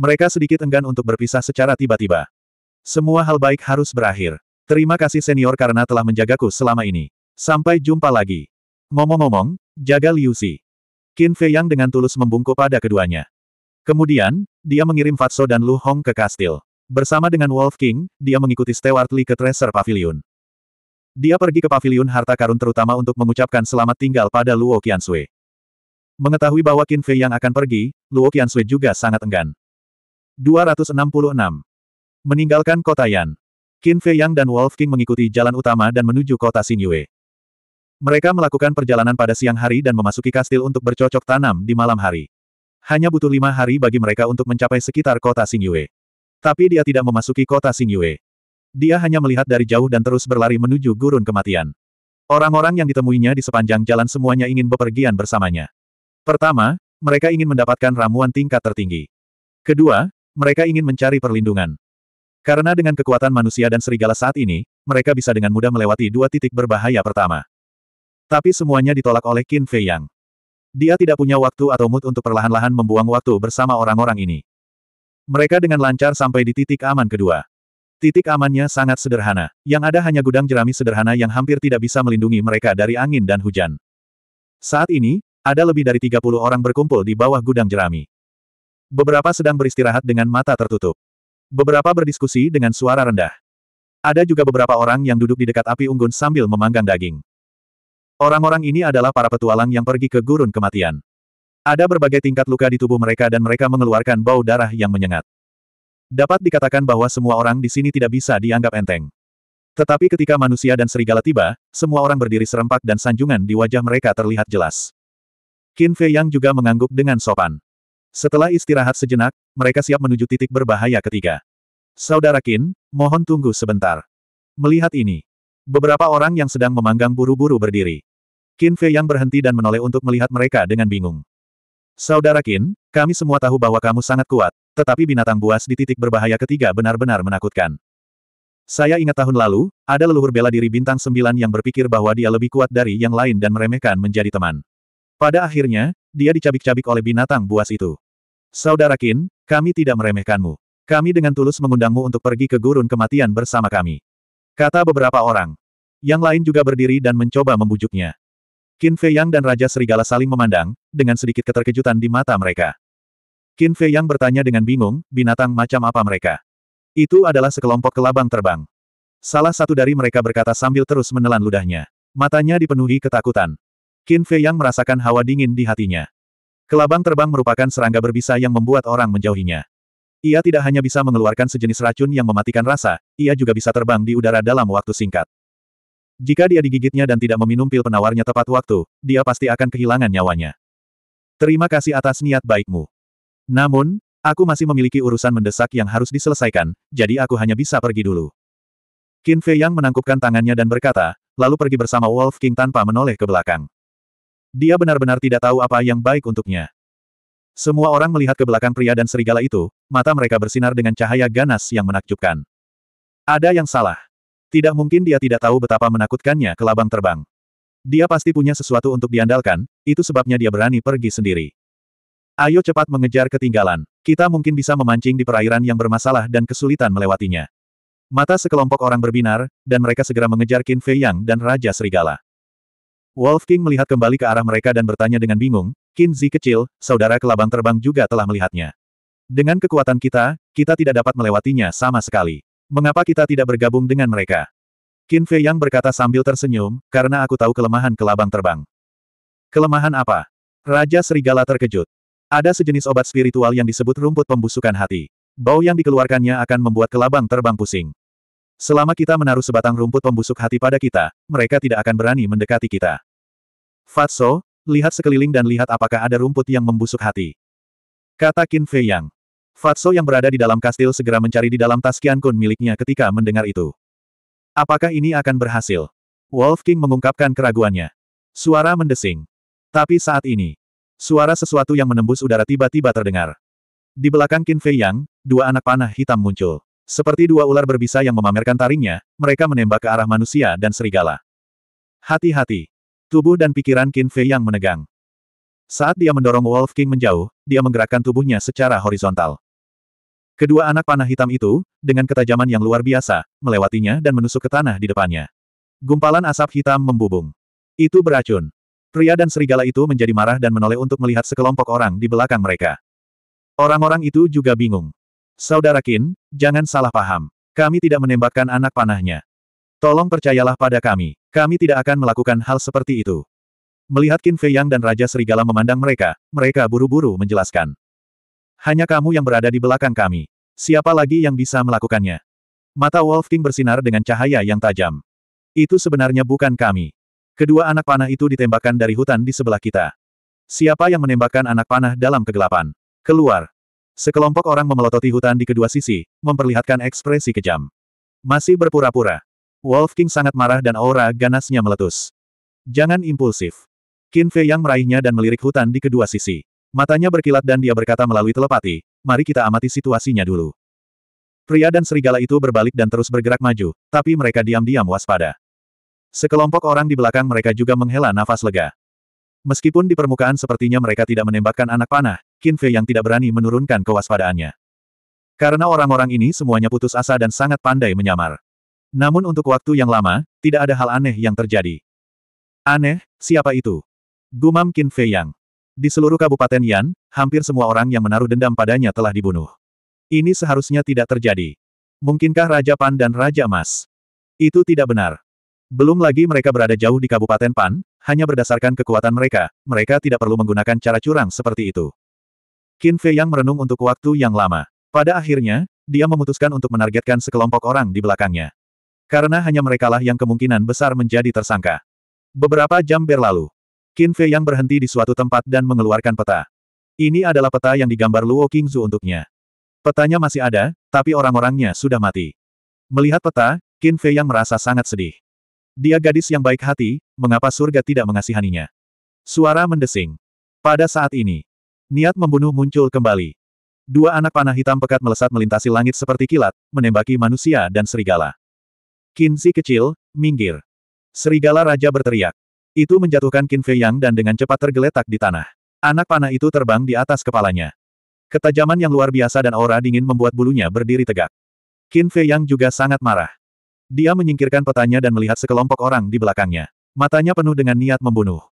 Mereka sedikit enggan untuk berpisah secara tiba-tiba. Semua hal baik harus berakhir. Terima kasih senior karena telah menjagaku selama ini. Sampai jumpa lagi. Ngomong-ngomong, jaga Liu Xi. Qin Fei Yang dengan tulus membungkuk pada keduanya. Kemudian, dia mengirim Fatso dan Lu Hong ke kastil. Bersama dengan Wolf King, dia mengikuti Stewart Lee ke Treasure Pavilion. Dia pergi ke pavilion harta karun terutama untuk mengucapkan selamat tinggal pada Luo Qiansui. Mengetahui bahwa Qin Fei yang akan pergi, Luo Qiansui juga sangat enggan. 266. Meninggalkan kota Yan. Qin Fei Yang dan Wolf King mengikuti jalan utama dan menuju kota Xingyue. Mereka melakukan perjalanan pada siang hari dan memasuki kastil untuk bercocok tanam di malam hari. Hanya butuh lima hari bagi mereka untuk mencapai sekitar kota Xingyue. Tapi dia tidak memasuki kota Xingyue. Dia hanya melihat dari jauh dan terus berlari menuju gurun kematian. Orang-orang yang ditemuinya di sepanjang jalan semuanya ingin bepergian bersamanya. Pertama, mereka ingin mendapatkan ramuan tingkat tertinggi. Kedua, mereka ingin mencari perlindungan. Karena dengan kekuatan manusia dan serigala saat ini, mereka bisa dengan mudah melewati dua titik berbahaya pertama. Tapi semuanya ditolak oleh Qin Fei Yang. Dia tidak punya waktu atau mood untuk perlahan-lahan membuang waktu bersama orang-orang ini. Mereka dengan lancar sampai di titik aman kedua. Titik amannya sangat sederhana, yang ada hanya gudang jerami sederhana yang hampir tidak bisa melindungi mereka dari angin dan hujan. Saat ini, ada lebih dari 30 orang berkumpul di bawah gudang jerami. Beberapa sedang beristirahat dengan mata tertutup. Beberapa berdiskusi dengan suara rendah. Ada juga beberapa orang yang duduk di dekat api unggun sambil memanggang daging. Orang-orang ini adalah para petualang yang pergi ke gurun kematian. Ada berbagai tingkat luka di tubuh mereka dan mereka mengeluarkan bau darah yang menyengat. Dapat dikatakan bahwa semua orang di sini tidak bisa dianggap enteng. Tetapi ketika manusia dan serigala tiba, semua orang berdiri serempak dan sanjungan di wajah mereka terlihat jelas. Qin Fei Yang juga mengangguk dengan sopan. Setelah istirahat sejenak, mereka siap menuju titik berbahaya ketiga. Saudara Kin, mohon tunggu sebentar. Melihat ini, beberapa orang yang sedang memanggang buru-buru berdiri. Qin Fei yang berhenti dan menoleh untuk melihat mereka dengan bingung. Saudara Qin, kami semua tahu bahwa kamu sangat kuat, tetapi binatang buas di titik berbahaya ketiga benar-benar menakutkan. Saya ingat tahun lalu, ada leluhur bela diri bintang sembilan yang berpikir bahwa dia lebih kuat dari yang lain dan meremehkan menjadi teman. Pada akhirnya, dia dicabik-cabik oleh binatang buas itu. Saudara Kin, kami tidak meremehkanmu. Kami dengan tulus mengundangmu untuk pergi ke gurun kematian bersama kami. Kata beberapa orang. Yang lain juga berdiri dan mencoba membujuknya. Qin Fei Yang dan Raja Serigala saling memandang, dengan sedikit keterkejutan di mata mereka. Qin Fei Yang bertanya dengan bingung, binatang macam apa mereka? Itu adalah sekelompok kelabang terbang. Salah satu dari mereka berkata sambil terus menelan ludahnya. Matanya dipenuhi ketakutan. Qin Fei yang merasakan hawa dingin di hatinya. Kelabang terbang merupakan serangga berbisa yang membuat orang menjauhinya. Ia tidak hanya bisa mengeluarkan sejenis racun yang mematikan rasa, ia juga bisa terbang di udara dalam waktu singkat. Jika dia digigitnya dan tidak meminum pil penawarnya tepat waktu, dia pasti akan kehilangan nyawanya. Terima kasih atas niat baikmu. Namun, aku masih memiliki urusan mendesak yang harus diselesaikan, jadi aku hanya bisa pergi dulu. Qin Fei Yang menangkupkan tangannya dan berkata, lalu pergi bersama Wolf King tanpa menoleh ke belakang. Dia benar-benar tidak tahu apa yang baik untuknya. Semua orang melihat ke belakang pria dan serigala itu, mata mereka bersinar dengan cahaya ganas yang menakjubkan. Ada yang salah. Tidak mungkin dia tidak tahu betapa menakutkannya ke labang terbang. Dia pasti punya sesuatu untuk diandalkan, itu sebabnya dia berani pergi sendiri. Ayo cepat mengejar ketinggalan. Kita mungkin bisa memancing di perairan yang bermasalah dan kesulitan melewatinya. Mata sekelompok orang berbinar, dan mereka segera mengejar Qin Fei Yang dan Raja Serigala. Wolf King melihat kembali ke arah mereka dan bertanya dengan bingung, Zi kecil, saudara kelabang terbang juga telah melihatnya. Dengan kekuatan kita, kita tidak dapat melewatinya sama sekali. Mengapa kita tidak bergabung dengan mereka? Qin Fei Yang berkata sambil tersenyum, karena aku tahu kelemahan kelabang terbang. Kelemahan apa? Raja Serigala terkejut. Ada sejenis obat spiritual yang disebut rumput pembusukan hati. Bau yang dikeluarkannya akan membuat kelabang terbang pusing. Selama kita menaruh sebatang rumput pembusuk hati pada kita, mereka tidak akan berani mendekati kita. Fatso, lihat sekeliling dan lihat apakah ada rumput yang membusuk hati. Kata Qin Fei Yang. Fatso yang berada di dalam kastil segera mencari di dalam tas kian Kun miliknya ketika mendengar itu. Apakah ini akan berhasil? Wolf King mengungkapkan keraguannya. Suara mendesing. Tapi saat ini, suara sesuatu yang menembus udara tiba-tiba terdengar. Di belakang Qin Fei Yang, dua anak panah hitam muncul. Seperti dua ular berbisa yang memamerkan taringnya, mereka menembak ke arah manusia dan serigala. Hati-hati. Tubuh dan pikiran Qin Fei yang menegang. Saat dia mendorong Wolf King menjauh, dia menggerakkan tubuhnya secara horizontal. Kedua anak panah hitam itu, dengan ketajaman yang luar biasa, melewatinya dan menusuk ke tanah di depannya. Gumpalan asap hitam membubung. Itu beracun. Pria dan serigala itu menjadi marah dan menoleh untuk melihat sekelompok orang di belakang mereka. Orang-orang itu juga bingung. Saudara Kin, jangan salah paham. Kami tidak menembakkan anak panahnya. Tolong percayalah pada kami. Kami tidak akan melakukan hal seperti itu. Melihat Qin Fei Yang dan Raja Serigala memandang mereka, mereka buru-buru menjelaskan. Hanya kamu yang berada di belakang kami. Siapa lagi yang bisa melakukannya? Mata Wolf King bersinar dengan cahaya yang tajam. Itu sebenarnya bukan kami. Kedua anak panah itu ditembakkan dari hutan di sebelah kita. Siapa yang menembakkan anak panah dalam kegelapan? Keluar! Sekelompok orang memelototi hutan di kedua sisi, memperlihatkan ekspresi kejam. Masih berpura-pura. Wolf King sangat marah dan aura ganasnya meletus. Jangan impulsif. Qin Fei yang meraihnya dan melirik hutan di kedua sisi. Matanya berkilat dan dia berkata melalui telepati, mari kita amati situasinya dulu. Pria dan serigala itu berbalik dan terus bergerak maju, tapi mereka diam-diam waspada. Sekelompok orang di belakang mereka juga menghela nafas lega. Meskipun di permukaan sepertinya mereka tidak menembakkan anak panah, Qin Fei yang tidak berani menurunkan kewaspadaannya. Karena orang-orang ini semuanya putus asa dan sangat pandai menyamar. Namun untuk waktu yang lama, tidak ada hal aneh yang terjadi. Aneh, siapa itu? Gumam Qin Fei Yang. Di seluruh Kabupaten Yan, hampir semua orang yang menaruh dendam padanya telah dibunuh. Ini seharusnya tidak terjadi. Mungkinkah Raja Pan dan Raja Emas? Itu tidak benar. Belum lagi mereka berada jauh di Kabupaten Pan, hanya berdasarkan kekuatan mereka, mereka tidak perlu menggunakan cara curang seperti itu. Qin Fei Yang merenung untuk waktu yang lama. Pada akhirnya, dia memutuskan untuk menargetkan sekelompok orang di belakangnya. Karena hanya merekalah yang kemungkinan besar menjadi tersangka. Beberapa jam berlalu. Qin Fei yang berhenti di suatu tempat dan mengeluarkan peta. Ini adalah peta yang digambar Luo Qingzu untuknya. Petanya masih ada, tapi orang-orangnya sudah mati. Melihat peta, Qin Fei yang merasa sangat sedih. Dia gadis yang baik hati, mengapa surga tidak mengasihaninya? Suara mendesing. Pada saat ini, niat membunuh muncul kembali. Dua anak panah hitam pekat melesat melintasi langit seperti kilat, menembaki manusia dan serigala. Kinzi kecil, minggir. Serigala Raja berteriak. Itu menjatuhkan Qin Fei Yang dan dengan cepat tergeletak di tanah. Anak panah itu terbang di atas kepalanya. Ketajaman yang luar biasa dan aura dingin membuat bulunya berdiri tegak. Qin Fei Yang juga sangat marah. Dia menyingkirkan petanya dan melihat sekelompok orang di belakangnya. Matanya penuh dengan niat membunuh.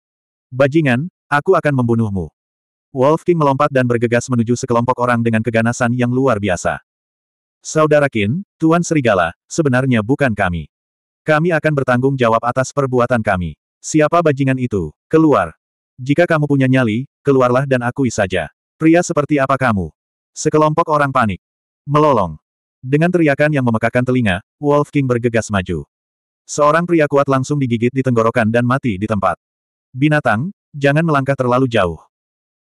Bajingan, aku akan membunuhmu. Wolf King melompat dan bergegas menuju sekelompok orang dengan keganasan yang luar biasa. Saudara Kin, Tuan Serigala, sebenarnya bukan kami. Kami akan bertanggung jawab atas perbuatan kami. Siapa bajingan itu? Keluar. Jika kamu punya nyali, keluarlah dan akui saja. Pria seperti apa kamu? Sekelompok orang panik. Melolong. Dengan teriakan yang memekakan telinga, Wolf King bergegas maju. Seorang pria kuat langsung digigit di tenggorokan dan mati di tempat. Binatang, jangan melangkah terlalu jauh.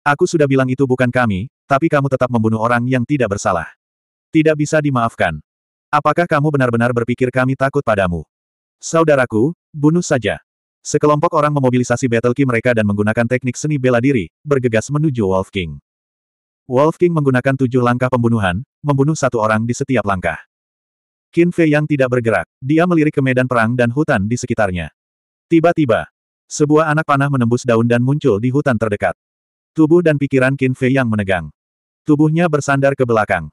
Aku sudah bilang itu bukan kami, tapi kamu tetap membunuh orang yang tidak bersalah. Tidak bisa dimaafkan. Apakah kamu benar-benar berpikir kami takut padamu? Saudaraku, bunuh saja. Sekelompok orang memobilisasi battle key mereka dan menggunakan teknik seni bela diri, bergegas menuju Wolf King. Wolf King menggunakan tujuh langkah pembunuhan, membunuh satu orang di setiap langkah. Qin Fei yang tidak bergerak, dia melirik ke medan perang dan hutan di sekitarnya. Tiba-tiba, sebuah anak panah menembus daun dan muncul di hutan terdekat. Tubuh dan pikiran Qin Fei yang menegang. Tubuhnya bersandar ke belakang.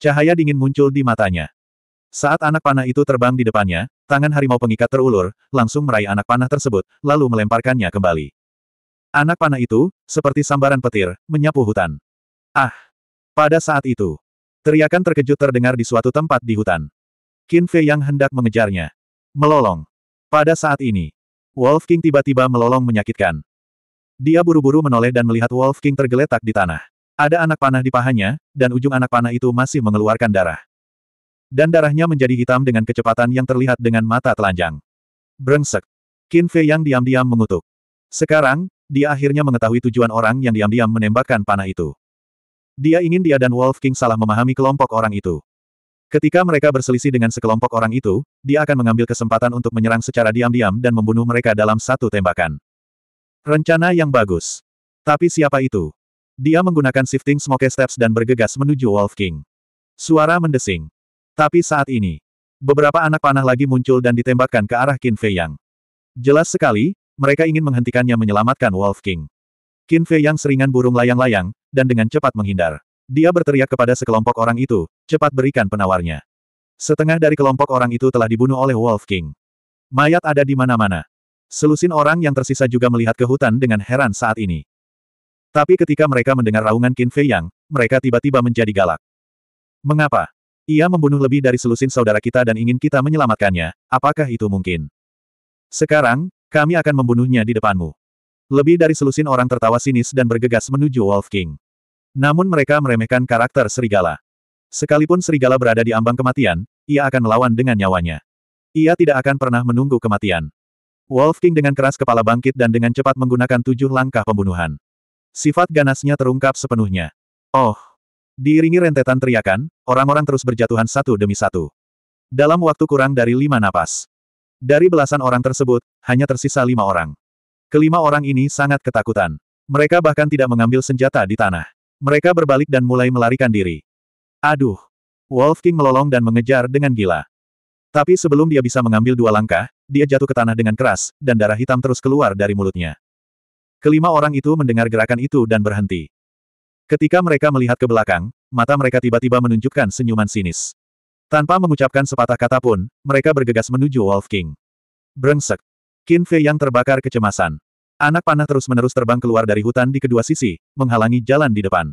Cahaya dingin muncul di matanya. Saat anak panah itu terbang di depannya, tangan harimau pengikat terulur, langsung meraih anak panah tersebut, lalu melemparkannya kembali. Anak panah itu, seperti sambaran petir, menyapu hutan. Ah! Pada saat itu, teriakan terkejut terdengar di suatu tempat di hutan. Qin Fei yang hendak mengejarnya. Melolong. Pada saat ini, Wolf King tiba-tiba melolong menyakitkan. Dia buru-buru menoleh dan melihat Wolf King tergeletak di tanah. Ada anak panah di pahanya, dan ujung anak panah itu masih mengeluarkan darah. Dan darahnya menjadi hitam dengan kecepatan yang terlihat dengan mata telanjang. Brengsek. Qin Fei yang diam-diam mengutuk. Sekarang, dia akhirnya mengetahui tujuan orang yang diam-diam menembakkan panah itu. Dia ingin dia dan Wolf King salah memahami kelompok orang itu. Ketika mereka berselisih dengan sekelompok orang itu, dia akan mengambil kesempatan untuk menyerang secara diam-diam dan membunuh mereka dalam satu tembakan. Rencana yang bagus. Tapi siapa itu? Dia menggunakan shifting smoke steps dan bergegas menuju Wolf King. Suara mendesing. Tapi saat ini, beberapa anak panah lagi muncul dan ditembakkan ke arah Qin Fei Yang. Jelas sekali, mereka ingin menghentikannya menyelamatkan Wolf King. Qin Fei Yang seringan burung layang-layang, dan dengan cepat menghindar. Dia berteriak kepada sekelompok orang itu, cepat berikan penawarnya. Setengah dari kelompok orang itu telah dibunuh oleh Wolf King. Mayat ada di mana-mana. Selusin orang yang tersisa juga melihat ke hutan dengan heran saat ini. Tapi ketika mereka mendengar raungan Qin Fei Yang, mereka tiba-tiba menjadi galak. Mengapa? Ia membunuh lebih dari selusin saudara kita dan ingin kita menyelamatkannya, apakah itu mungkin? Sekarang, kami akan membunuhnya di depanmu. Lebih dari selusin orang tertawa sinis dan bergegas menuju Wolf King. Namun mereka meremehkan karakter serigala. Sekalipun serigala berada di ambang kematian, ia akan melawan dengan nyawanya. Ia tidak akan pernah menunggu kematian. Wolf King dengan keras kepala bangkit dan dengan cepat menggunakan tujuh langkah pembunuhan. Sifat ganasnya terungkap sepenuhnya. Oh! Diiringi rentetan teriakan, orang-orang terus berjatuhan satu demi satu. Dalam waktu kurang dari lima napas. Dari belasan orang tersebut, hanya tersisa lima orang. Kelima orang ini sangat ketakutan. Mereka bahkan tidak mengambil senjata di tanah. Mereka berbalik dan mulai melarikan diri. Aduh! Wolf King melolong dan mengejar dengan gila. Tapi sebelum dia bisa mengambil dua langkah, dia jatuh ke tanah dengan keras, dan darah hitam terus keluar dari mulutnya. Kelima orang itu mendengar gerakan itu dan berhenti. Ketika mereka melihat ke belakang, mata mereka tiba-tiba menunjukkan senyuman sinis. Tanpa mengucapkan sepatah kata pun, mereka bergegas menuju Wolf King. Brengsek. Qin Fei yang terbakar kecemasan. Anak panah terus-menerus terbang keluar dari hutan di kedua sisi, menghalangi jalan di depan.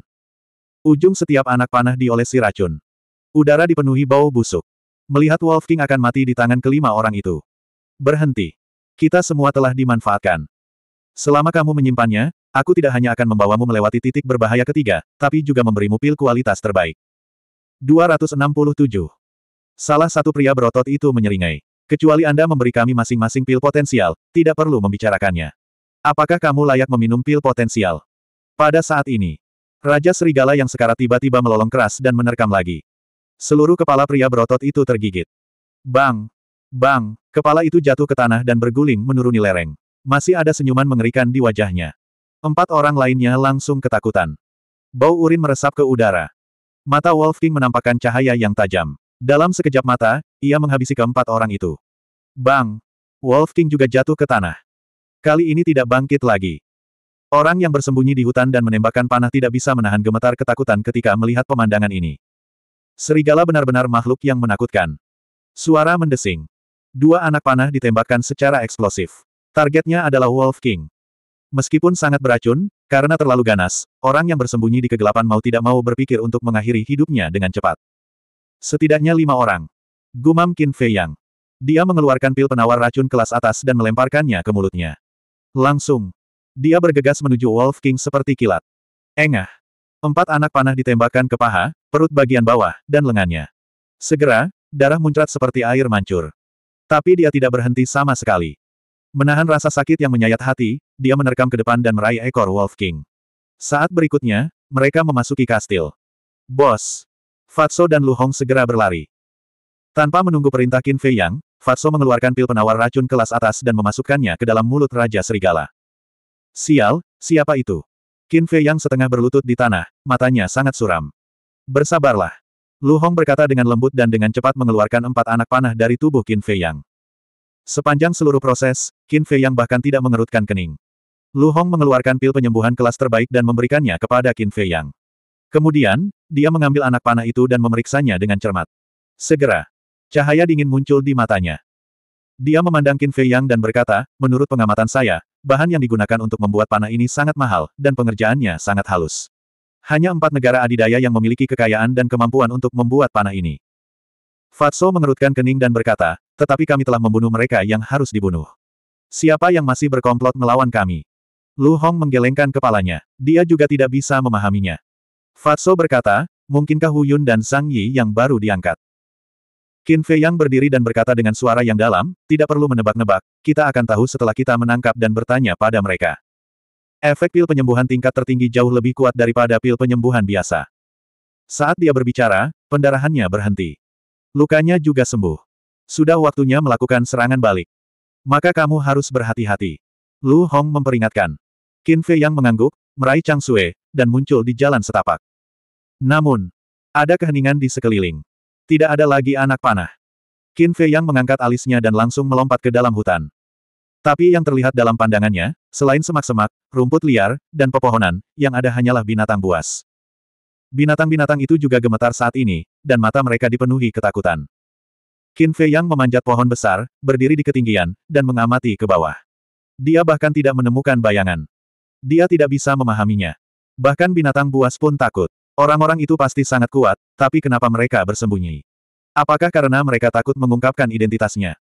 Ujung setiap anak panah diolesi racun. Udara dipenuhi bau busuk. Melihat Wolf King akan mati di tangan kelima orang itu. Berhenti. Kita semua telah dimanfaatkan. Selama kamu menyimpannya, aku tidak hanya akan membawamu melewati titik berbahaya ketiga, tapi juga memberimu pil kualitas terbaik. 267. Salah satu pria berotot itu menyeringai. Kecuali Anda memberi kami masing-masing pil potensial, tidak perlu membicarakannya. Apakah kamu layak meminum pil potensial? Pada saat ini, Raja Serigala yang sekarat tiba-tiba melolong keras dan menerkam lagi. Seluruh kepala pria berotot itu tergigit. Bang! Bang! Kepala itu jatuh ke tanah dan berguling menuruni lereng. Masih ada senyuman mengerikan di wajahnya. Empat orang lainnya langsung ketakutan. Bau urin meresap ke udara. Mata Wolf King menampakkan cahaya yang tajam. Dalam sekejap mata, ia menghabisi keempat orang itu. Bang! Wolf King juga jatuh ke tanah. Kali ini tidak bangkit lagi. Orang yang bersembunyi di hutan dan menembakkan panah tidak bisa menahan gemetar ketakutan ketika melihat pemandangan ini. Serigala benar-benar makhluk yang menakutkan. Suara mendesing. Dua anak panah ditembakkan secara eksplosif. Targetnya adalah Wolf King. Meskipun sangat beracun, karena terlalu ganas, orang yang bersembunyi di kegelapan mau tidak mau berpikir untuk mengakhiri hidupnya dengan cepat. Setidaknya lima orang. Gumam Qin Fei Yang. Dia mengeluarkan pil penawar racun kelas atas dan melemparkannya ke mulutnya. Langsung. Dia bergegas menuju Wolf King seperti kilat. Engah. Empat anak panah ditembakkan ke paha, perut bagian bawah, dan lengannya. Segera, darah muncrat seperti air mancur. Tapi dia tidak berhenti sama sekali. Menahan rasa sakit yang menyayat hati, dia menerkam ke depan dan meraih ekor Wolf King. Saat berikutnya, mereka memasuki kastil. Bos! Fatso dan Lu Hong segera berlari. Tanpa menunggu perintah Qin Fei Yang, Fatso mengeluarkan pil penawar racun kelas atas dan memasukkannya ke dalam mulut Raja Serigala. Sial, siapa itu? Qin Fei Yang setengah berlutut di tanah, matanya sangat suram. Bersabarlah. Lu Hong berkata dengan lembut dan dengan cepat mengeluarkan empat anak panah dari tubuh Qin Fei Yang. Sepanjang seluruh proses, Qin Fei yang bahkan tidak mengerutkan kening. Lu Hong mengeluarkan pil penyembuhan kelas terbaik dan memberikannya kepada Qin Fei Yang. Kemudian, dia mengambil anak panah itu dan memeriksanya dengan cermat. Segera, cahaya dingin muncul di matanya. Dia memandang Qin Fei Yang dan berkata, menurut pengamatan saya, bahan yang digunakan untuk membuat panah ini sangat mahal, dan pengerjaannya sangat halus. Hanya empat negara adidaya yang memiliki kekayaan dan kemampuan untuk membuat panah ini. Fatso mengerutkan kening dan berkata, tetapi kami telah membunuh mereka yang harus dibunuh. Siapa yang masih berkomplot melawan kami? Lu Hong menggelengkan kepalanya. Dia juga tidak bisa memahaminya. Fatso berkata, mungkinkah Hu Yun dan Sang Yi yang baru diangkat? Qin Fei Yang berdiri dan berkata dengan suara yang dalam, tidak perlu menebak-nebak, kita akan tahu setelah kita menangkap dan bertanya pada mereka. Efek pil penyembuhan tingkat tertinggi jauh lebih kuat daripada pil penyembuhan biasa. Saat dia berbicara, pendarahannya berhenti. Lukanya juga sembuh. Sudah waktunya melakukan serangan balik. Maka kamu harus berhati-hati. Lu Hong memperingatkan. Qin Fei yang mengangguk, meraih Chang Sue, dan muncul di jalan setapak. Namun, ada keheningan di sekeliling. Tidak ada lagi anak panah. Qin Fei yang mengangkat alisnya dan langsung melompat ke dalam hutan. Tapi yang terlihat dalam pandangannya, selain semak-semak, rumput liar, dan pepohonan, yang ada hanyalah binatang buas. Binatang-binatang itu juga gemetar saat ini, dan mata mereka dipenuhi ketakutan. Qin Fei Yang memanjat pohon besar, berdiri di ketinggian, dan mengamati ke bawah. Dia bahkan tidak menemukan bayangan. Dia tidak bisa memahaminya. Bahkan binatang buas pun takut. Orang-orang itu pasti sangat kuat, tapi kenapa mereka bersembunyi? Apakah karena mereka takut mengungkapkan identitasnya?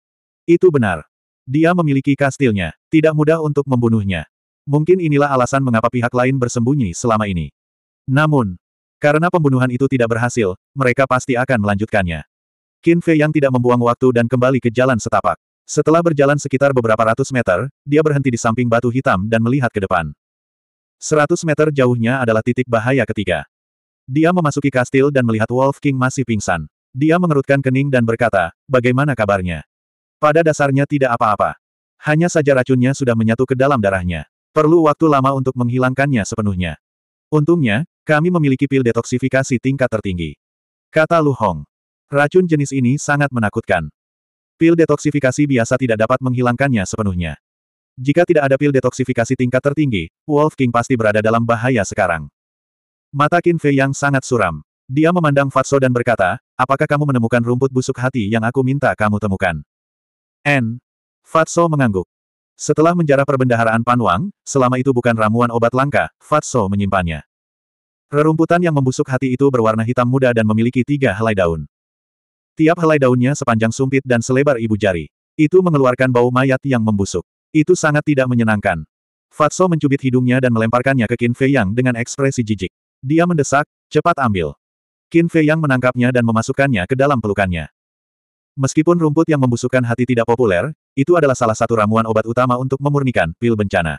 Itu benar. Dia memiliki kastilnya, tidak mudah untuk membunuhnya. Mungkin inilah alasan mengapa pihak lain bersembunyi selama ini. Namun, karena pembunuhan itu tidak berhasil, mereka pasti akan melanjutkannya. Qin Fei yang tidak membuang waktu dan kembali ke jalan setapak. Setelah berjalan sekitar beberapa ratus meter, dia berhenti di samping batu hitam dan melihat ke depan. Seratus meter jauhnya adalah titik bahaya ketiga. Dia memasuki kastil dan melihat Wolf King masih pingsan. Dia mengerutkan kening dan berkata, bagaimana kabarnya? Pada dasarnya tidak apa-apa. Hanya saja racunnya sudah menyatu ke dalam darahnya. Perlu waktu lama untuk menghilangkannya sepenuhnya. Untungnya, kami memiliki pil detoksifikasi tingkat tertinggi. Kata Lu Hong. Racun jenis ini sangat menakutkan. Pil detoksifikasi biasa tidak dapat menghilangkannya sepenuhnya. Jika tidak ada pil detoksifikasi tingkat tertinggi, Wolf King pasti berada dalam bahaya sekarang. Mata Qin Fei yang sangat suram. Dia memandang Fatso dan berkata, apakah kamu menemukan rumput busuk hati yang aku minta kamu temukan? N. Fatso mengangguk. Setelah menjarah perbendaharaan Panwang, selama itu bukan ramuan obat langka, Fatso menyimpannya. Rerumputan yang membusuk hati itu berwarna hitam muda dan memiliki tiga helai daun. Tiap helai daunnya sepanjang sumpit dan selebar ibu jari. Itu mengeluarkan bau mayat yang membusuk. Itu sangat tidak menyenangkan. Fatso mencubit hidungnya dan melemparkannya ke Qin Fei Yang dengan ekspresi jijik. Dia mendesak, cepat ambil. Qin Fei Yang menangkapnya dan memasukkannya ke dalam pelukannya. Meskipun rumput yang membusukkan hati tidak populer, itu adalah salah satu ramuan obat utama untuk memurnikan pil bencana.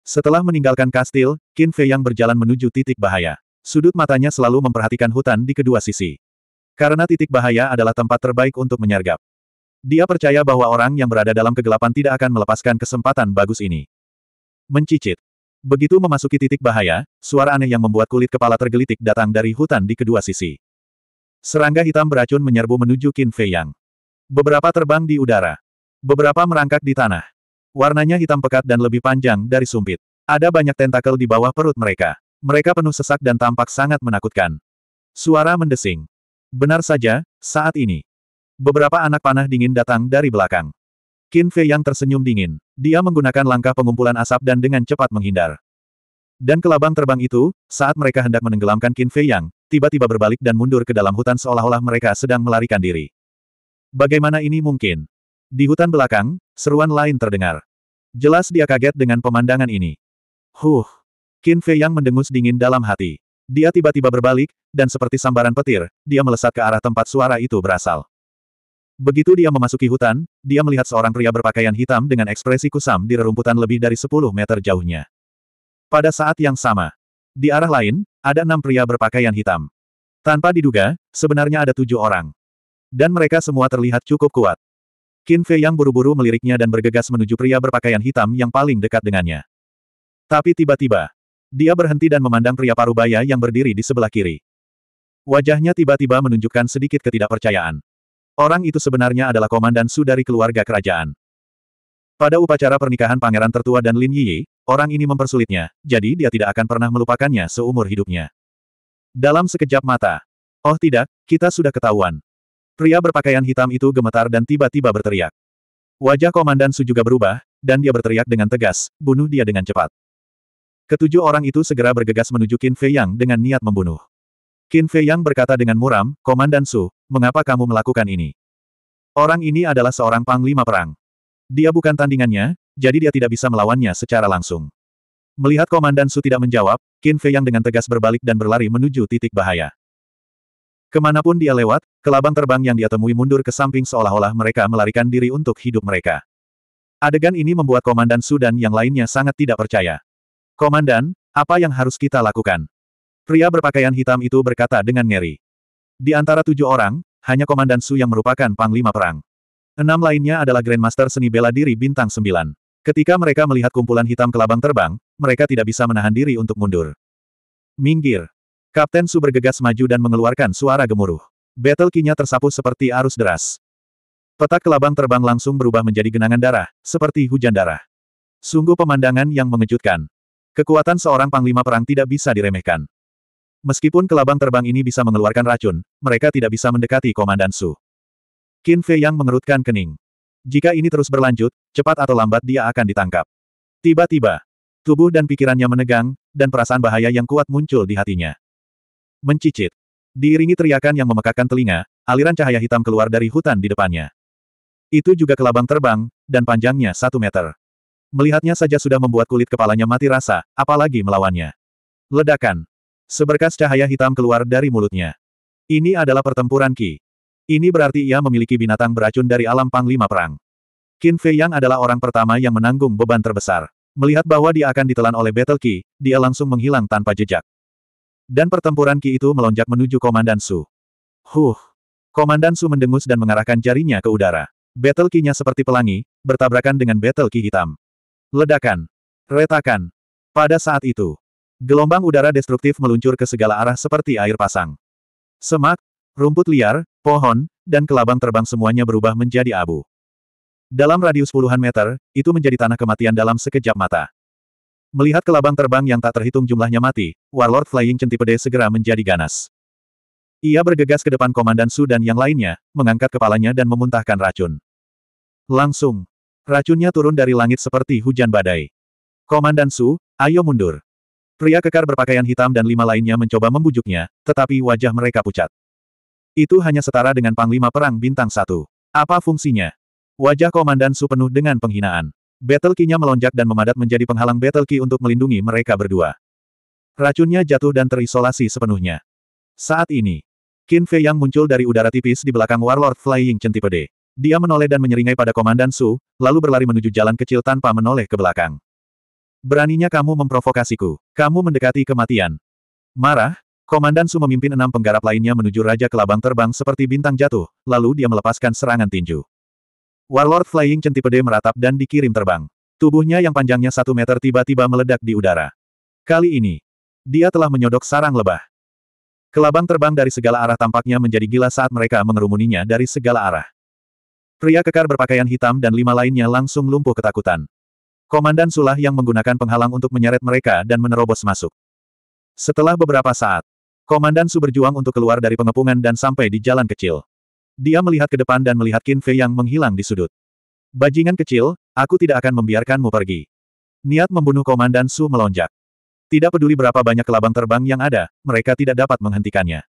Setelah meninggalkan kastil, Qin Fei yang berjalan menuju titik bahaya. Sudut matanya selalu memperhatikan hutan di kedua sisi. Karena titik bahaya adalah tempat terbaik untuk menyergap. Dia percaya bahwa orang yang berada dalam kegelapan tidak akan melepaskan kesempatan bagus ini. Mencicit. Begitu memasuki titik bahaya, suara aneh yang membuat kulit kepala tergelitik datang dari hutan di kedua sisi. Serangga hitam beracun menyerbu menuju Qin Fei Yang. Beberapa terbang di udara. Beberapa merangkak di tanah. Warnanya hitam pekat dan lebih panjang dari sumpit. Ada banyak tentakel di bawah perut mereka. Mereka penuh sesak dan tampak sangat menakutkan. Suara mendesing. Benar saja, saat ini. Beberapa anak panah dingin datang dari belakang. Qin Fei yang tersenyum dingin. Dia menggunakan langkah pengumpulan asap dan dengan cepat menghindar. Dan kelabang terbang itu, saat mereka hendak menenggelamkan Qin Fei Yang, tiba-tiba berbalik dan mundur ke dalam hutan seolah-olah mereka sedang melarikan diri. Bagaimana ini mungkin? Di hutan belakang, seruan lain terdengar. Jelas dia kaget dengan pemandangan ini. Huh! Qin Fei yang mendengus dingin dalam hati. Dia tiba-tiba berbalik, dan seperti sambaran petir, dia melesat ke arah tempat suara itu berasal. Begitu dia memasuki hutan, dia melihat seorang pria berpakaian hitam dengan ekspresi kusam di rerumputan lebih dari 10 meter jauhnya. Pada saat yang sama, di arah lain, ada enam pria berpakaian hitam. Tanpa diduga, sebenarnya ada tujuh orang. Dan mereka semua terlihat cukup kuat. Qin Fei yang buru-buru meliriknya dan bergegas menuju pria berpakaian hitam yang paling dekat dengannya. Tapi tiba-tiba, dia berhenti dan memandang pria parubaya yang berdiri di sebelah kiri. Wajahnya tiba-tiba menunjukkan sedikit ketidakpercayaan. Orang itu sebenarnya adalah komandan Su dari keluarga kerajaan. Pada upacara pernikahan pangeran tertua dan Lin Yi, orang ini mempersulitnya, jadi dia tidak akan pernah melupakannya seumur hidupnya. Dalam sekejap mata. Oh tidak, kita sudah ketahuan. Pria berpakaian hitam itu gemetar dan tiba-tiba berteriak. Wajah Komandan Su juga berubah, dan dia berteriak dengan tegas, bunuh dia dengan cepat. Ketujuh orang itu segera bergegas menuju Qin Fei Yang dengan niat membunuh. Qin Fei Yang berkata dengan muram, Komandan Su, mengapa kamu melakukan ini? Orang ini adalah seorang panglima perang. Dia bukan tandingannya, jadi dia tidak bisa melawannya secara langsung. Melihat Komandan Su tidak menjawab, Qin Fei Yang dengan tegas berbalik dan berlari menuju titik bahaya. Kemanapun dia lewat, kelabang terbang yang dia temui mundur ke samping seolah-olah mereka melarikan diri untuk hidup mereka. Adegan ini membuat Komandan Su dan yang lainnya sangat tidak percaya. Komandan, apa yang harus kita lakukan? Pria berpakaian hitam itu berkata dengan ngeri. Di antara tujuh orang, hanya Komandan Su yang merupakan Panglima Perang. Enam lainnya adalah Grandmaster Seni Bela Diri Bintang sembilan. Ketika mereka melihat kumpulan hitam kelabang terbang, mereka tidak bisa menahan diri untuk mundur. Minggir. Kapten Su bergegas maju dan mengeluarkan suara gemuruh. Battle kinya tersapu seperti arus deras. Petak kelabang terbang langsung berubah menjadi genangan darah, seperti hujan darah. Sungguh pemandangan yang mengejutkan. Kekuatan seorang panglima perang tidak bisa diremehkan. Meskipun kelabang terbang ini bisa mengeluarkan racun, mereka tidak bisa mendekati Komandan Su. Qin Fei yang mengerutkan kening. Jika ini terus berlanjut, cepat atau lambat dia akan ditangkap. Tiba-tiba, tubuh dan pikirannya menegang, dan perasaan bahaya yang kuat muncul di hatinya mencicit. Diiringi teriakan yang memekakan telinga, aliran cahaya hitam keluar dari hutan di depannya. Itu juga kelabang terbang, dan panjangnya satu meter. Melihatnya saja sudah membuat kulit kepalanya mati rasa, apalagi melawannya. Ledakan. Seberkas cahaya hitam keluar dari mulutnya. Ini adalah pertempuran Ki. Ini berarti ia memiliki binatang beracun dari alam Panglima Perang. Qin Fei Yang adalah orang pertama yang menanggung beban terbesar. Melihat bahwa dia akan ditelan oleh Battle Ki, dia langsung menghilang tanpa jejak. Dan pertempuran Ki itu melonjak menuju Komandan Su. Huh! Komandan Su mendengus dan mengarahkan jarinya ke udara. Battle kinya nya seperti pelangi, bertabrakan dengan Battle Ki hitam. Ledakan! Retakan! Pada saat itu, gelombang udara destruktif meluncur ke segala arah seperti air pasang. Semak, rumput liar, pohon, dan kelabang terbang semuanya berubah menjadi abu. Dalam radius puluhan meter, itu menjadi tanah kematian dalam sekejap mata. Melihat kelabang terbang yang tak terhitung jumlahnya mati, Warlord Flying Centipede segera menjadi ganas. Ia bergegas ke depan Komandan Su dan yang lainnya, mengangkat kepalanya dan memuntahkan racun. Langsung, racunnya turun dari langit seperti hujan badai. Komandan Su, ayo mundur. Pria kekar berpakaian hitam dan lima lainnya mencoba membujuknya, tetapi wajah mereka pucat. Itu hanya setara dengan Panglima Perang Bintang Satu. Apa fungsinya? Wajah Komandan Su penuh dengan penghinaan. Battle key melonjak dan memadat menjadi penghalang Battle Key untuk melindungi mereka berdua. Racunnya jatuh dan terisolasi sepenuhnya. Saat ini, Qin Fei yang muncul dari udara tipis di belakang Warlord Flying Centipede. Dia menoleh dan menyeringai pada Komandan Su, lalu berlari menuju jalan kecil tanpa menoleh ke belakang. Beraninya kamu memprovokasiku. Kamu mendekati kematian. Marah, Komandan Su memimpin enam penggarap lainnya menuju Raja Kelabang terbang seperti bintang jatuh, lalu dia melepaskan serangan tinju. Warlord Flying Centipede meratap dan dikirim terbang. Tubuhnya yang panjangnya satu meter tiba-tiba meledak di udara. Kali ini, dia telah menyodok sarang lebah. Kelabang terbang dari segala arah tampaknya menjadi gila saat mereka mengerumuninya dari segala arah. Pria kekar berpakaian hitam dan lima lainnya langsung lumpuh ketakutan. Komandan Sulah yang menggunakan penghalang untuk menyeret mereka dan menerobos masuk. Setelah beberapa saat, Komandan Su berjuang untuk keluar dari pengepungan dan sampai di jalan kecil. Dia melihat ke depan dan melihat Qin Fei yang menghilang di sudut. Bajingan kecil, aku tidak akan membiarkanmu pergi. Niat membunuh Komandan Su melonjak. Tidak peduli berapa banyak kelabang terbang yang ada, mereka tidak dapat menghentikannya.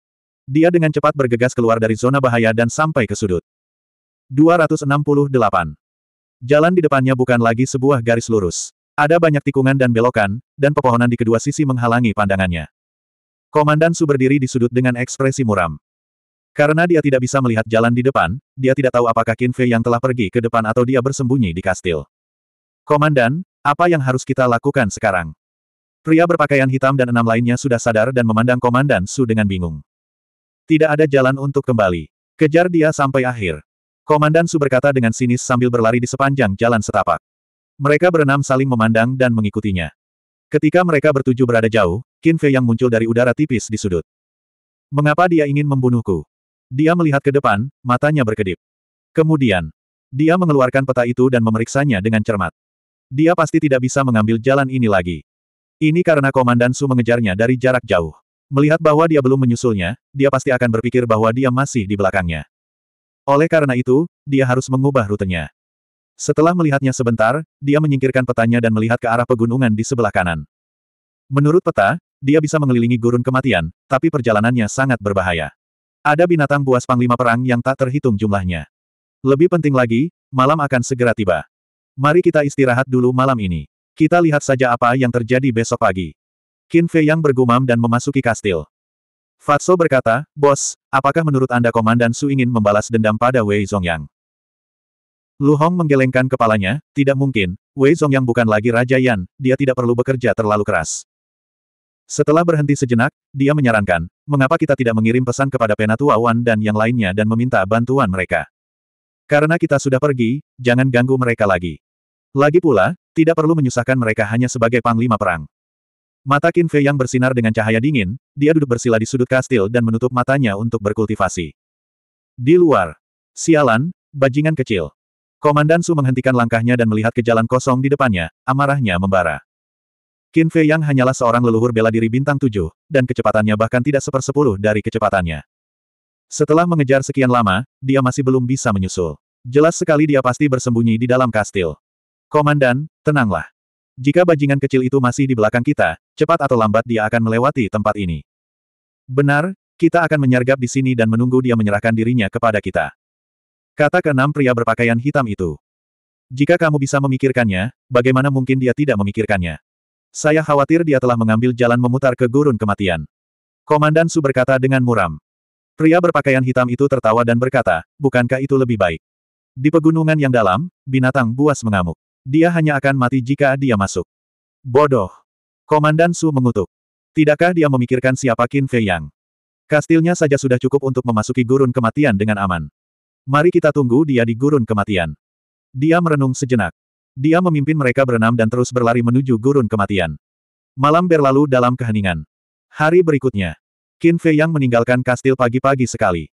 Dia dengan cepat bergegas keluar dari zona bahaya dan sampai ke sudut. 268. Jalan di depannya bukan lagi sebuah garis lurus. Ada banyak tikungan dan belokan, dan pepohonan di kedua sisi menghalangi pandangannya. Komandan Su berdiri di sudut dengan ekspresi muram. Karena dia tidak bisa melihat jalan di depan, dia tidak tahu apakah Qin Fei yang telah pergi ke depan atau dia bersembunyi di kastil. Komandan, apa yang harus kita lakukan sekarang? Pria berpakaian hitam dan enam lainnya sudah sadar dan memandang Komandan Su dengan bingung. Tidak ada jalan untuk kembali. Kejar dia sampai akhir. Komandan Su berkata dengan sinis sambil berlari di sepanjang jalan setapak. Mereka berenam saling memandang dan mengikutinya. Ketika mereka bertujuh berada jauh, Qin Fei yang muncul dari udara tipis di sudut. Mengapa dia ingin membunuhku? Dia melihat ke depan, matanya berkedip. Kemudian, dia mengeluarkan peta itu dan memeriksanya dengan cermat. Dia pasti tidak bisa mengambil jalan ini lagi. Ini karena Komandan Su mengejarnya dari jarak jauh. Melihat bahwa dia belum menyusulnya, dia pasti akan berpikir bahwa dia masih di belakangnya. Oleh karena itu, dia harus mengubah rutenya. Setelah melihatnya sebentar, dia menyingkirkan petanya dan melihat ke arah pegunungan di sebelah kanan. Menurut peta, dia bisa mengelilingi gurun kematian, tapi perjalanannya sangat berbahaya. Ada binatang buas panglima perang yang tak terhitung jumlahnya. Lebih penting lagi, malam akan segera tiba. Mari kita istirahat dulu malam ini. Kita lihat saja apa yang terjadi besok pagi. Qin Fei yang bergumam dan memasuki kastil. Fatso berkata, Bos, apakah menurut Anda Komandan Su ingin membalas dendam pada Wei Zongyang? Lu Hong menggelengkan kepalanya, tidak mungkin, Wei Zongyang bukan lagi Raja Yan, dia tidak perlu bekerja terlalu keras. Setelah berhenti sejenak, dia menyarankan, mengapa kita tidak mengirim pesan kepada Penatua Wan dan yang lainnya dan meminta bantuan mereka. Karena kita sudah pergi, jangan ganggu mereka lagi. Lagi pula, tidak perlu menyusahkan mereka hanya sebagai panglima perang. Mata Qin Fei yang bersinar dengan cahaya dingin, dia duduk bersila di sudut kastil dan menutup matanya untuk berkultivasi. Di luar. Sialan, bajingan kecil. Komandan Su menghentikan langkahnya dan melihat ke jalan kosong di depannya, amarahnya membara. Qin Fei Yang hanyalah seorang leluhur bela diri bintang tujuh, dan kecepatannya bahkan tidak sepersepuluh dari kecepatannya. Setelah mengejar sekian lama, dia masih belum bisa menyusul. Jelas sekali dia pasti bersembunyi di dalam kastil. Komandan, tenanglah. Jika bajingan kecil itu masih di belakang kita, cepat atau lambat dia akan melewati tempat ini. Benar, kita akan menyergap di sini dan menunggu dia menyerahkan dirinya kepada kita. Kata keenam pria berpakaian hitam itu. Jika kamu bisa memikirkannya, bagaimana mungkin dia tidak memikirkannya? Saya khawatir dia telah mengambil jalan memutar ke gurun kematian. Komandan Su berkata dengan muram. Pria berpakaian hitam itu tertawa dan berkata, bukankah itu lebih baik? Di pegunungan yang dalam, binatang buas mengamuk. Dia hanya akan mati jika dia masuk. Bodoh. Komandan Su mengutuk. Tidakkah dia memikirkan siapa Qin Fei Yang? Kastilnya saja sudah cukup untuk memasuki gurun kematian dengan aman. Mari kita tunggu dia di gurun kematian. Dia merenung sejenak. Dia memimpin mereka berenam dan terus berlari menuju gurun kematian. Malam berlalu dalam keheningan. Hari berikutnya, Qin Fei Yang meninggalkan kastil pagi-pagi sekali.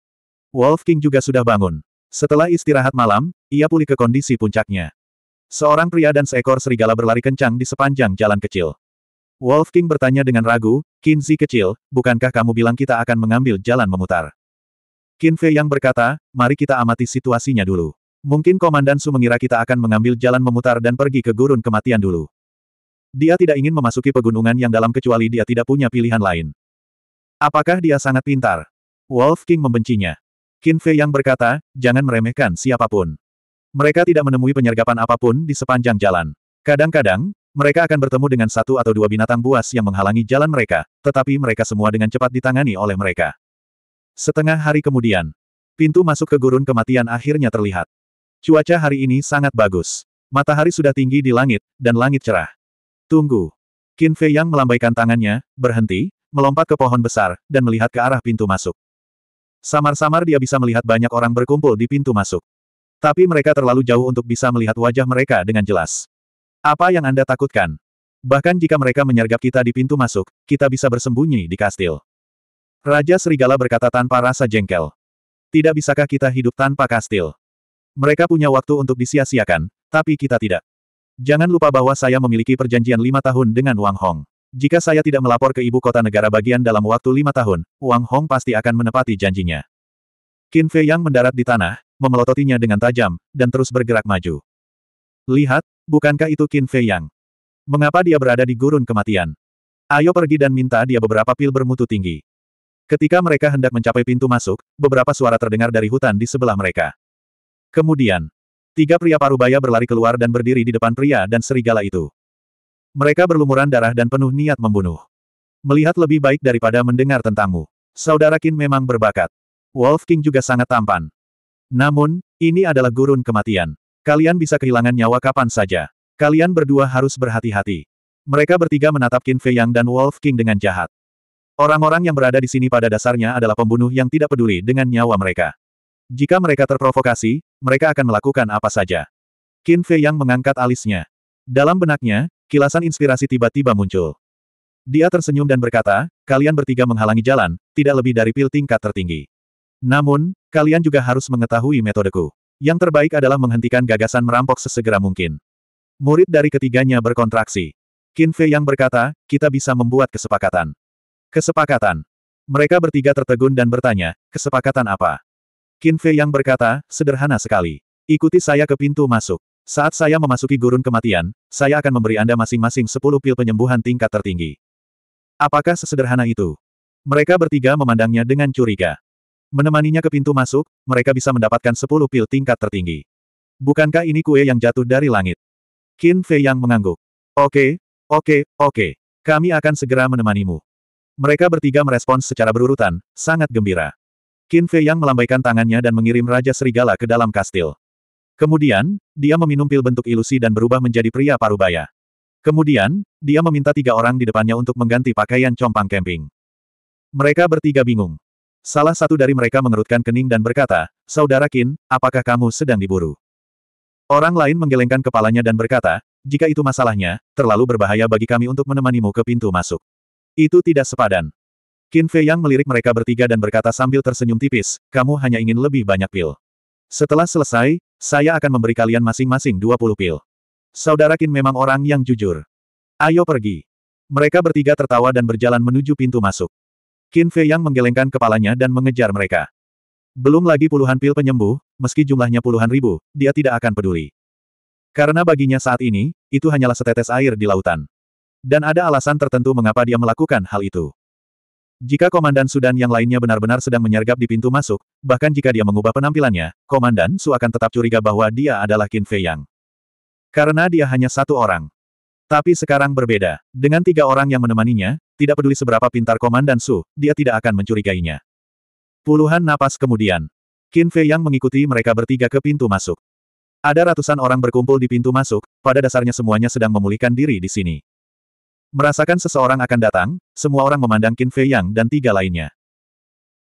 Wolf King juga sudah bangun. Setelah istirahat malam, ia pulih ke kondisi puncaknya. Seorang pria dan seekor serigala berlari kencang di sepanjang jalan kecil. Wolf King bertanya dengan ragu, Zi kecil, bukankah kamu bilang kita akan mengambil jalan memutar? Qin Fei Yang berkata, mari kita amati situasinya dulu. Mungkin Komandan Su mengira kita akan mengambil jalan memutar dan pergi ke gurun kematian dulu. Dia tidak ingin memasuki pegunungan yang dalam kecuali dia tidak punya pilihan lain. Apakah dia sangat pintar? Wolf King membencinya. Qin Fei yang berkata, jangan meremehkan siapapun. Mereka tidak menemui penyergapan apapun di sepanjang jalan. Kadang-kadang, mereka akan bertemu dengan satu atau dua binatang buas yang menghalangi jalan mereka, tetapi mereka semua dengan cepat ditangani oleh mereka. Setengah hari kemudian, pintu masuk ke gurun kematian akhirnya terlihat. Cuaca hari ini sangat bagus. Matahari sudah tinggi di langit, dan langit cerah. Tunggu. Qin Fei Yang melambaikan tangannya, berhenti, melompat ke pohon besar, dan melihat ke arah pintu masuk. Samar-samar dia bisa melihat banyak orang berkumpul di pintu masuk. Tapi mereka terlalu jauh untuk bisa melihat wajah mereka dengan jelas. Apa yang Anda takutkan? Bahkan jika mereka menyergap kita di pintu masuk, kita bisa bersembunyi di kastil. Raja Serigala berkata tanpa rasa jengkel. Tidak bisakah kita hidup tanpa kastil? Mereka punya waktu untuk disia-siakan, tapi kita tidak. Jangan lupa bahwa saya memiliki perjanjian lima tahun dengan Wang Hong. Jika saya tidak melapor ke ibu kota negara bagian dalam waktu lima tahun, Wang Hong pasti akan menepati janjinya. Qin Fei yang mendarat di tanah, memelototinya dengan tajam, dan terus bergerak maju. Lihat, bukankah itu Qin Fei Yang? Mengapa dia berada di gurun kematian? Ayo pergi dan minta dia beberapa pil bermutu tinggi. Ketika mereka hendak mencapai pintu masuk, beberapa suara terdengar dari hutan di sebelah mereka. Kemudian, tiga pria parubaya berlari keluar dan berdiri di depan pria dan serigala itu. Mereka berlumuran darah dan penuh niat membunuh. Melihat lebih baik daripada mendengar tentangmu. Saudara Qin memang berbakat. Wolf King juga sangat tampan. Namun, ini adalah gurun kematian. Kalian bisa kehilangan nyawa kapan saja. Kalian berdua harus berhati-hati. Mereka bertiga menatap Qin Fei Yang dan Wolf King dengan jahat. Orang-orang yang berada di sini pada dasarnya adalah pembunuh yang tidak peduli dengan nyawa mereka. Jika mereka terprovokasi, mereka akan melakukan apa saja. Qin Fei yang mengangkat alisnya. Dalam benaknya, kilasan inspirasi tiba-tiba muncul. Dia tersenyum dan berkata, kalian bertiga menghalangi jalan, tidak lebih dari pil tingkat tertinggi. Namun, kalian juga harus mengetahui metodeku. Yang terbaik adalah menghentikan gagasan merampok sesegera mungkin. Murid dari ketiganya berkontraksi. Qin Fei yang berkata, kita bisa membuat kesepakatan. Kesepakatan. Mereka bertiga tertegun dan bertanya, kesepakatan apa? Qin Fei yang berkata, sederhana sekali. Ikuti saya ke pintu masuk. Saat saya memasuki gurun kematian, saya akan memberi Anda masing-masing 10 pil penyembuhan tingkat tertinggi. Apakah sesederhana itu? Mereka bertiga memandangnya dengan curiga. Menemaninya ke pintu masuk, mereka bisa mendapatkan 10 pil tingkat tertinggi. Bukankah ini kue yang jatuh dari langit? Qin Fei yang mengangguk. Oke, oke, oke. Kami akan segera menemanimu. Mereka bertiga merespons secara berurutan, sangat gembira. Qin Fei Yang melambaikan tangannya dan mengirim Raja Serigala ke dalam kastil. Kemudian, dia meminum pil bentuk ilusi dan berubah menjadi pria parubaya. Kemudian, dia meminta tiga orang di depannya untuk mengganti pakaian compang camping. Mereka bertiga bingung. Salah satu dari mereka mengerutkan kening dan berkata, Saudara Qin, apakah kamu sedang diburu? Orang lain menggelengkan kepalanya dan berkata, jika itu masalahnya, terlalu berbahaya bagi kami untuk menemanimu ke pintu masuk. Itu tidak sepadan. Qin Fei Yang melirik mereka bertiga dan berkata sambil tersenyum tipis, kamu hanya ingin lebih banyak pil. Setelah selesai, saya akan memberi kalian masing-masing 20 pil. Saudara Qin memang orang yang jujur. Ayo pergi. Mereka bertiga tertawa dan berjalan menuju pintu masuk. Qin Fei Yang menggelengkan kepalanya dan mengejar mereka. Belum lagi puluhan pil penyembuh, meski jumlahnya puluhan ribu, dia tidak akan peduli. Karena baginya saat ini, itu hanyalah setetes air di lautan. Dan ada alasan tertentu mengapa dia melakukan hal itu. Jika Komandan Sudan yang lainnya benar-benar sedang menyergap di pintu masuk, bahkan jika dia mengubah penampilannya, Komandan Su akan tetap curiga bahwa dia adalah Qin Fei Yang. Karena dia hanya satu orang. Tapi sekarang berbeda. Dengan tiga orang yang menemaninya, tidak peduli seberapa pintar Komandan Su, dia tidak akan mencurigainya. Puluhan napas kemudian, Qin Fei Yang mengikuti mereka bertiga ke pintu masuk. Ada ratusan orang berkumpul di pintu masuk, pada dasarnya semuanya sedang memulihkan diri di sini. Merasakan seseorang akan datang, semua orang memandang Qin Fei Yang dan tiga lainnya.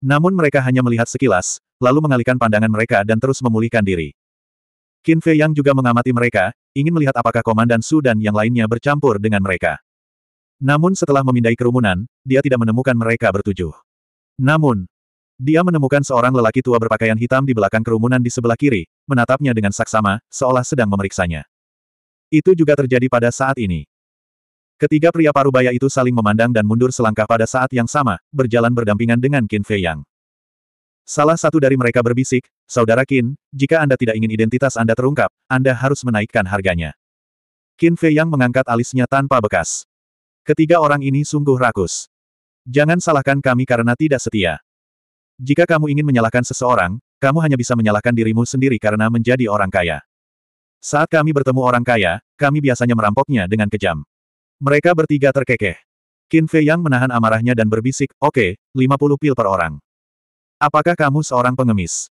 Namun mereka hanya melihat sekilas, lalu mengalihkan pandangan mereka dan terus memulihkan diri. Qin Fei Yang juga mengamati mereka, ingin melihat apakah Komandan Su dan yang lainnya bercampur dengan mereka. Namun setelah memindai kerumunan, dia tidak menemukan mereka bertujuh. Namun, dia menemukan seorang lelaki tua berpakaian hitam di belakang kerumunan di sebelah kiri, menatapnya dengan saksama, seolah sedang memeriksanya. Itu juga terjadi pada saat ini. Ketiga pria parubaya itu saling memandang dan mundur selangkah pada saat yang sama, berjalan berdampingan dengan Qin Fei Yang. Salah satu dari mereka berbisik, Saudara Qin, jika Anda tidak ingin identitas Anda terungkap, Anda harus menaikkan harganya. Qin Fei Yang mengangkat alisnya tanpa bekas. Ketiga orang ini sungguh rakus. Jangan salahkan kami karena tidak setia. Jika kamu ingin menyalahkan seseorang, kamu hanya bisa menyalahkan dirimu sendiri karena menjadi orang kaya. Saat kami bertemu orang kaya, kami biasanya merampoknya dengan kejam. Mereka bertiga terkekeh. Qin Fei Yang menahan amarahnya dan berbisik, oke, okay, 50 pil per orang. Apakah kamu seorang pengemis?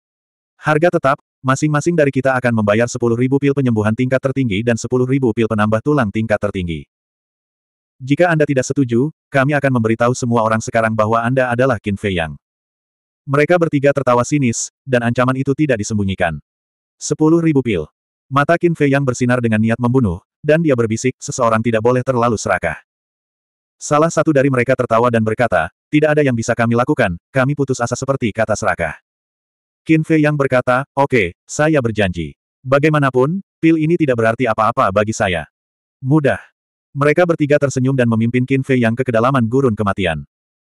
Harga tetap, masing-masing dari kita akan membayar 10.000 pil penyembuhan tingkat tertinggi dan 10.000 pil penambah tulang tingkat tertinggi. Jika Anda tidak setuju, kami akan memberitahu semua orang sekarang bahwa Anda adalah Qin Fei Yang. Mereka bertiga tertawa sinis, dan ancaman itu tidak disembunyikan. 10.000 pil. Mata Qin Fei Yang bersinar dengan niat membunuh, dan dia berbisik, seseorang tidak boleh terlalu serakah. Salah satu dari mereka tertawa dan berkata, tidak ada yang bisa kami lakukan, kami putus asa seperti kata serakah. Qin Fei yang berkata, oke, okay, saya berjanji. Bagaimanapun, pil ini tidak berarti apa-apa bagi saya. Mudah. Mereka bertiga tersenyum dan memimpin Qin Fei yang ke kedalaman gurun kematian.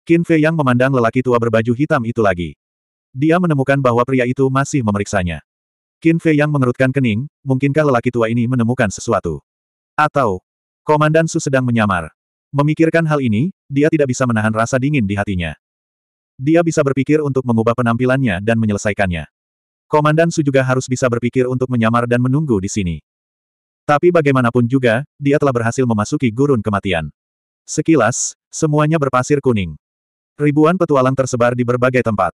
Qin Fei yang memandang lelaki tua berbaju hitam itu lagi. Dia menemukan bahwa pria itu masih memeriksanya. Qin Fei yang mengerutkan kening, mungkinkah lelaki tua ini menemukan sesuatu? Atau, Komandan Su sedang menyamar. Memikirkan hal ini, dia tidak bisa menahan rasa dingin di hatinya. Dia bisa berpikir untuk mengubah penampilannya dan menyelesaikannya. Komandan Su juga harus bisa berpikir untuk menyamar dan menunggu di sini. Tapi bagaimanapun juga, dia telah berhasil memasuki gurun kematian. Sekilas, semuanya berpasir kuning. Ribuan petualang tersebar di berbagai tempat.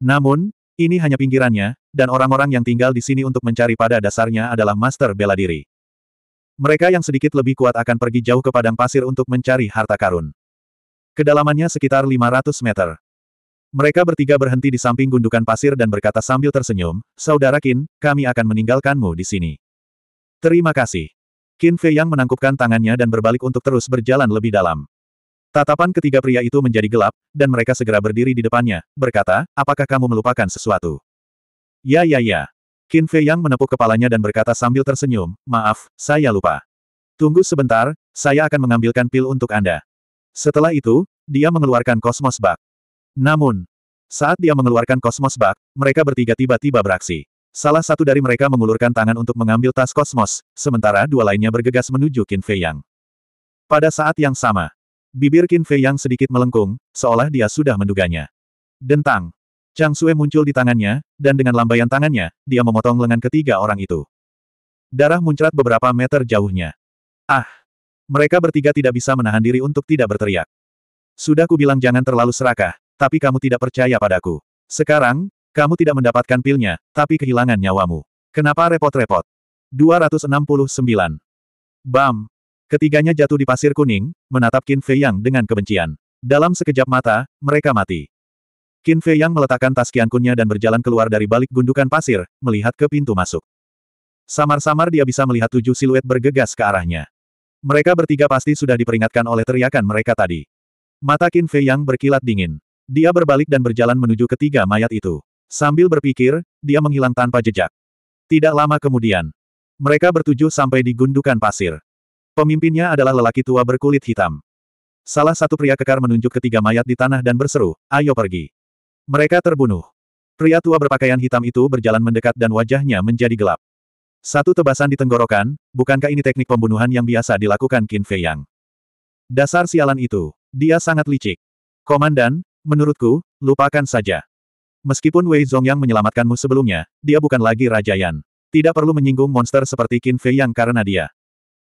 Namun, ini hanya pinggirannya, dan orang-orang yang tinggal di sini untuk mencari pada dasarnya adalah master bela diri. Mereka yang sedikit lebih kuat akan pergi jauh ke padang pasir untuk mencari harta karun. Kedalamannya sekitar 500 meter. Mereka bertiga berhenti di samping gundukan pasir dan berkata sambil tersenyum, Saudara Qin, kami akan meninggalkanmu di sini. Terima kasih. Qin Fei yang menangkupkan tangannya dan berbalik untuk terus berjalan lebih dalam. Tatapan ketiga pria itu menjadi gelap, dan mereka segera berdiri di depannya, berkata, apakah kamu melupakan sesuatu? Ya ya ya. Qin Fei Yang menepuk kepalanya dan berkata sambil tersenyum, maaf, saya lupa. Tunggu sebentar, saya akan mengambilkan pil untuk Anda. Setelah itu, dia mengeluarkan kosmos bak. Namun, saat dia mengeluarkan kosmos bak, mereka bertiga tiba-tiba beraksi. Salah satu dari mereka mengulurkan tangan untuk mengambil tas kosmos, sementara dua lainnya bergegas menuju Qin Fei Yang. Pada saat yang sama, bibir Qin Fei Yang sedikit melengkung, seolah dia sudah menduganya. Dentang. Chang Sue muncul di tangannya, dan dengan lambaian tangannya, dia memotong lengan ketiga orang itu. Darah muncrat beberapa meter jauhnya. Ah! Mereka bertiga tidak bisa menahan diri untuk tidak berteriak. Sudah ku bilang jangan terlalu serakah, tapi kamu tidak percaya padaku. Sekarang, kamu tidak mendapatkan pilnya, tapi kehilangan nyawamu. Kenapa repot-repot? 269. Bam! Ketiganya jatuh di pasir kuning, menatap Qin Fei Yang dengan kebencian. Dalam sekejap mata, mereka mati. Qin Fei Yang meletakkan tas kiankunnya dan berjalan keluar dari balik gundukan pasir, melihat ke pintu masuk. Samar-samar dia bisa melihat tujuh siluet bergegas ke arahnya. Mereka bertiga pasti sudah diperingatkan oleh teriakan mereka tadi. Mata Qin Fei Yang berkilat dingin. Dia berbalik dan berjalan menuju ketiga mayat itu. Sambil berpikir, dia menghilang tanpa jejak. Tidak lama kemudian, mereka bertujuh sampai di gundukan pasir. Pemimpinnya adalah lelaki tua berkulit hitam. Salah satu pria kekar menunjuk ketiga mayat di tanah dan berseru, ayo pergi. Mereka terbunuh. Pria tua berpakaian hitam itu berjalan mendekat dan wajahnya menjadi gelap. Satu tebasan di tenggorokan, bukankah ini teknik pembunuhan yang biasa dilakukan Qin Fei Yang? Dasar sialan itu, dia sangat licik. Komandan, menurutku, lupakan saja. Meskipun Wei Yang menyelamatkanmu sebelumnya, dia bukan lagi Raja Yan. Tidak perlu menyinggung monster seperti Qin Fei Yang karena dia.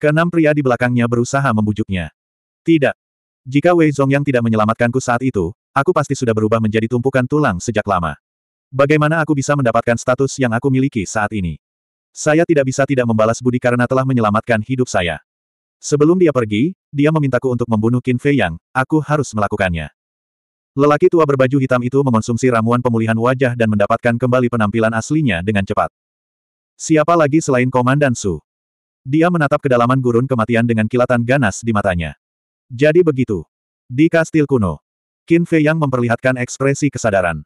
Keenam pria di belakangnya berusaha membujuknya. Tidak. Jika Wei Yang tidak menyelamatkanku saat itu, aku pasti sudah berubah menjadi tumpukan tulang sejak lama. Bagaimana aku bisa mendapatkan status yang aku miliki saat ini? Saya tidak bisa tidak membalas budi karena telah menyelamatkan hidup saya. Sebelum dia pergi, dia memintaku untuk membunuh Qin Fei Yang, aku harus melakukannya. Lelaki tua berbaju hitam itu mengonsumsi ramuan pemulihan wajah dan mendapatkan kembali penampilan aslinya dengan cepat. Siapa lagi selain Komandan Su? Dia menatap kedalaman gurun kematian dengan kilatan ganas di matanya. Jadi begitu. Di kastil kuno, Qin Fei yang memperlihatkan ekspresi kesadaran.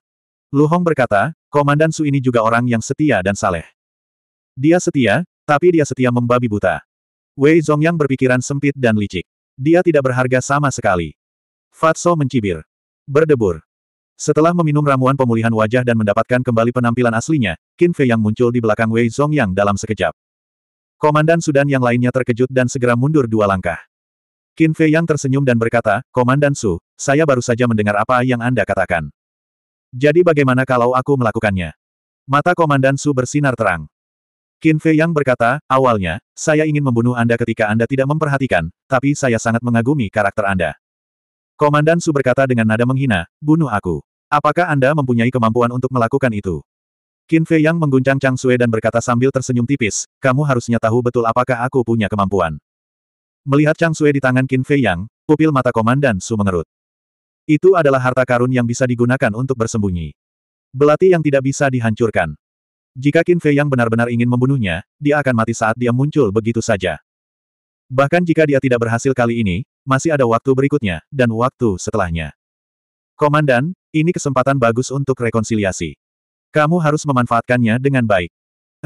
Lu Hong berkata, Komandan Su ini juga orang yang setia dan saleh. Dia setia, tapi dia setia membabi buta. Wei Zongyang berpikiran sempit dan licik. Dia tidak berharga sama sekali. Fatso mencibir. Berdebur. Setelah meminum ramuan pemulihan wajah dan mendapatkan kembali penampilan aslinya, Qin Fei yang muncul di belakang Wei Zongyang dalam sekejap. Komandan Sudan yang lainnya terkejut dan segera mundur dua langkah. Qin Fei Yang tersenyum dan berkata, Komandan Su, saya baru saja mendengar apa yang Anda katakan. Jadi bagaimana kalau aku melakukannya? Mata Komandan Su bersinar terang. Qin Fei Yang berkata, awalnya, saya ingin membunuh Anda ketika Anda tidak memperhatikan, tapi saya sangat mengagumi karakter Anda. Komandan Su berkata dengan nada menghina, bunuh aku. Apakah Anda mempunyai kemampuan untuk melakukan itu? Qin Fei Yang mengguncang Chang Sui dan berkata sambil tersenyum tipis, kamu harusnya tahu betul apakah aku punya kemampuan. Melihat Chang Sue di tangan Qin Fei Yang, pupil mata Komandan Su mengerut. Itu adalah harta karun yang bisa digunakan untuk bersembunyi. Belati yang tidak bisa dihancurkan. Jika Qin Fei Yang benar-benar ingin membunuhnya, dia akan mati saat dia muncul begitu saja. Bahkan jika dia tidak berhasil kali ini, masih ada waktu berikutnya, dan waktu setelahnya. Komandan, ini kesempatan bagus untuk rekonsiliasi. Kamu harus memanfaatkannya dengan baik.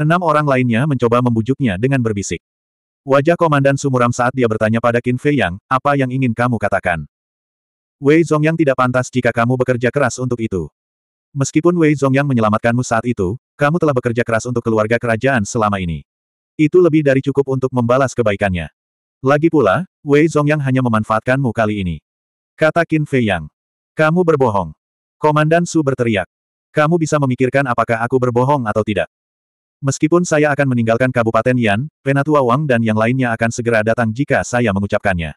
Enam orang lainnya mencoba membujuknya dengan berbisik. Wajah Komandan sumuram saat dia bertanya pada Qin Fei Yang, apa yang ingin kamu katakan? Wei Zongyang tidak pantas jika kamu bekerja keras untuk itu. Meskipun Wei Zongyang menyelamatkanmu saat itu, kamu telah bekerja keras untuk keluarga kerajaan selama ini. Itu lebih dari cukup untuk membalas kebaikannya. Lagi pula, Wei Zongyang hanya memanfaatkanmu kali ini. Kata Qin Fei Yang. Kamu berbohong. Komandan Su berteriak. Kamu bisa memikirkan apakah aku berbohong atau tidak. Meskipun saya akan meninggalkan Kabupaten Yan, Penatua Wang dan yang lainnya akan segera datang jika saya mengucapkannya.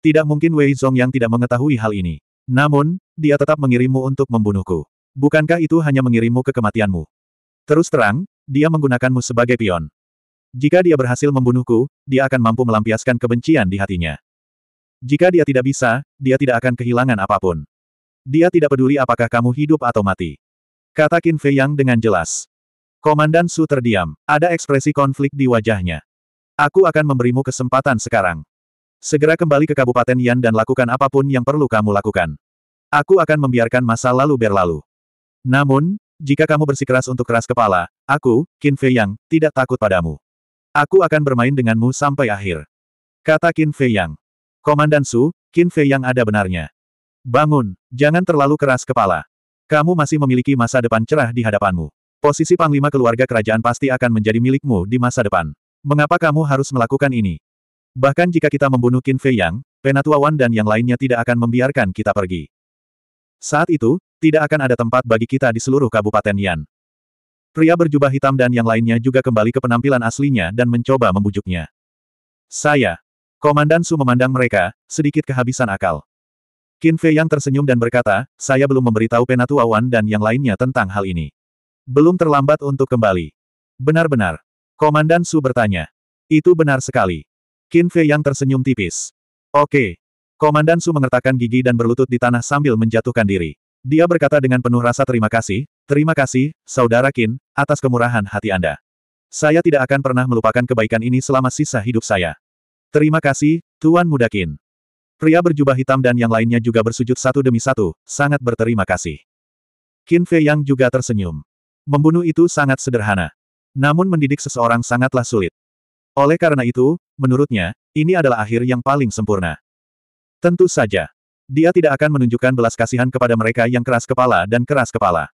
Tidak mungkin Wei Zong yang tidak mengetahui hal ini. Namun, dia tetap mengirimmu untuk membunuhku. Bukankah itu hanya mengirimmu ke kematianmu? Terus terang, dia menggunakanmu sebagai pion. Jika dia berhasil membunuhku, dia akan mampu melampiaskan kebencian di hatinya. Jika dia tidak bisa, dia tidak akan kehilangan apapun. Dia tidak peduli apakah kamu hidup atau mati. Kata Qin Fei Yang dengan jelas. Komandan Su terdiam, ada ekspresi konflik di wajahnya. Aku akan memberimu kesempatan sekarang. Segera kembali ke Kabupaten Yan dan lakukan apapun yang perlu kamu lakukan. Aku akan membiarkan masa lalu berlalu. Namun, jika kamu bersikeras untuk keras kepala, aku, Qin Fei Yang, tidak takut padamu. Aku akan bermain denganmu sampai akhir. Kata Qin Fei Yang. Komandan Su, Qin Fei Yang ada benarnya. Bangun, jangan terlalu keras kepala. Kamu masih memiliki masa depan cerah di hadapanmu. Posisi panglima keluarga kerajaan pasti akan menjadi milikmu di masa depan. Mengapa kamu harus melakukan ini? Bahkan jika kita membunuh Qin Fei Yang, Penatua Wan dan yang lainnya tidak akan membiarkan kita pergi. Saat itu, tidak akan ada tempat bagi kita di seluruh Kabupaten Yan. Pria berjubah hitam dan yang lainnya juga kembali ke penampilan aslinya dan mencoba membujuknya. Saya. Komandan Su memandang mereka, sedikit kehabisan akal. Qin Fei Yang tersenyum dan berkata, saya belum memberitahu Penatua Wan dan yang lainnya tentang hal ini. Belum terlambat untuk kembali. Benar-benar. Komandan Su bertanya. Itu benar sekali. Qin Fei yang tersenyum tipis. Oke. Komandan Su mengertakkan gigi dan berlutut di tanah sambil menjatuhkan diri. Dia berkata dengan penuh rasa terima kasih, terima kasih, Saudara Qin, atas kemurahan hati Anda. Saya tidak akan pernah melupakan kebaikan ini selama sisa hidup saya. Terima kasih, Tuan Muda Qin. Pria berjubah hitam dan yang lainnya juga bersujud satu demi satu, sangat berterima kasih. Qin Fei Yang juga tersenyum. Membunuh itu sangat sederhana. Namun mendidik seseorang sangatlah sulit. Oleh karena itu, menurutnya, ini adalah akhir yang paling sempurna. Tentu saja. Dia tidak akan menunjukkan belas kasihan kepada mereka yang keras kepala dan keras kepala.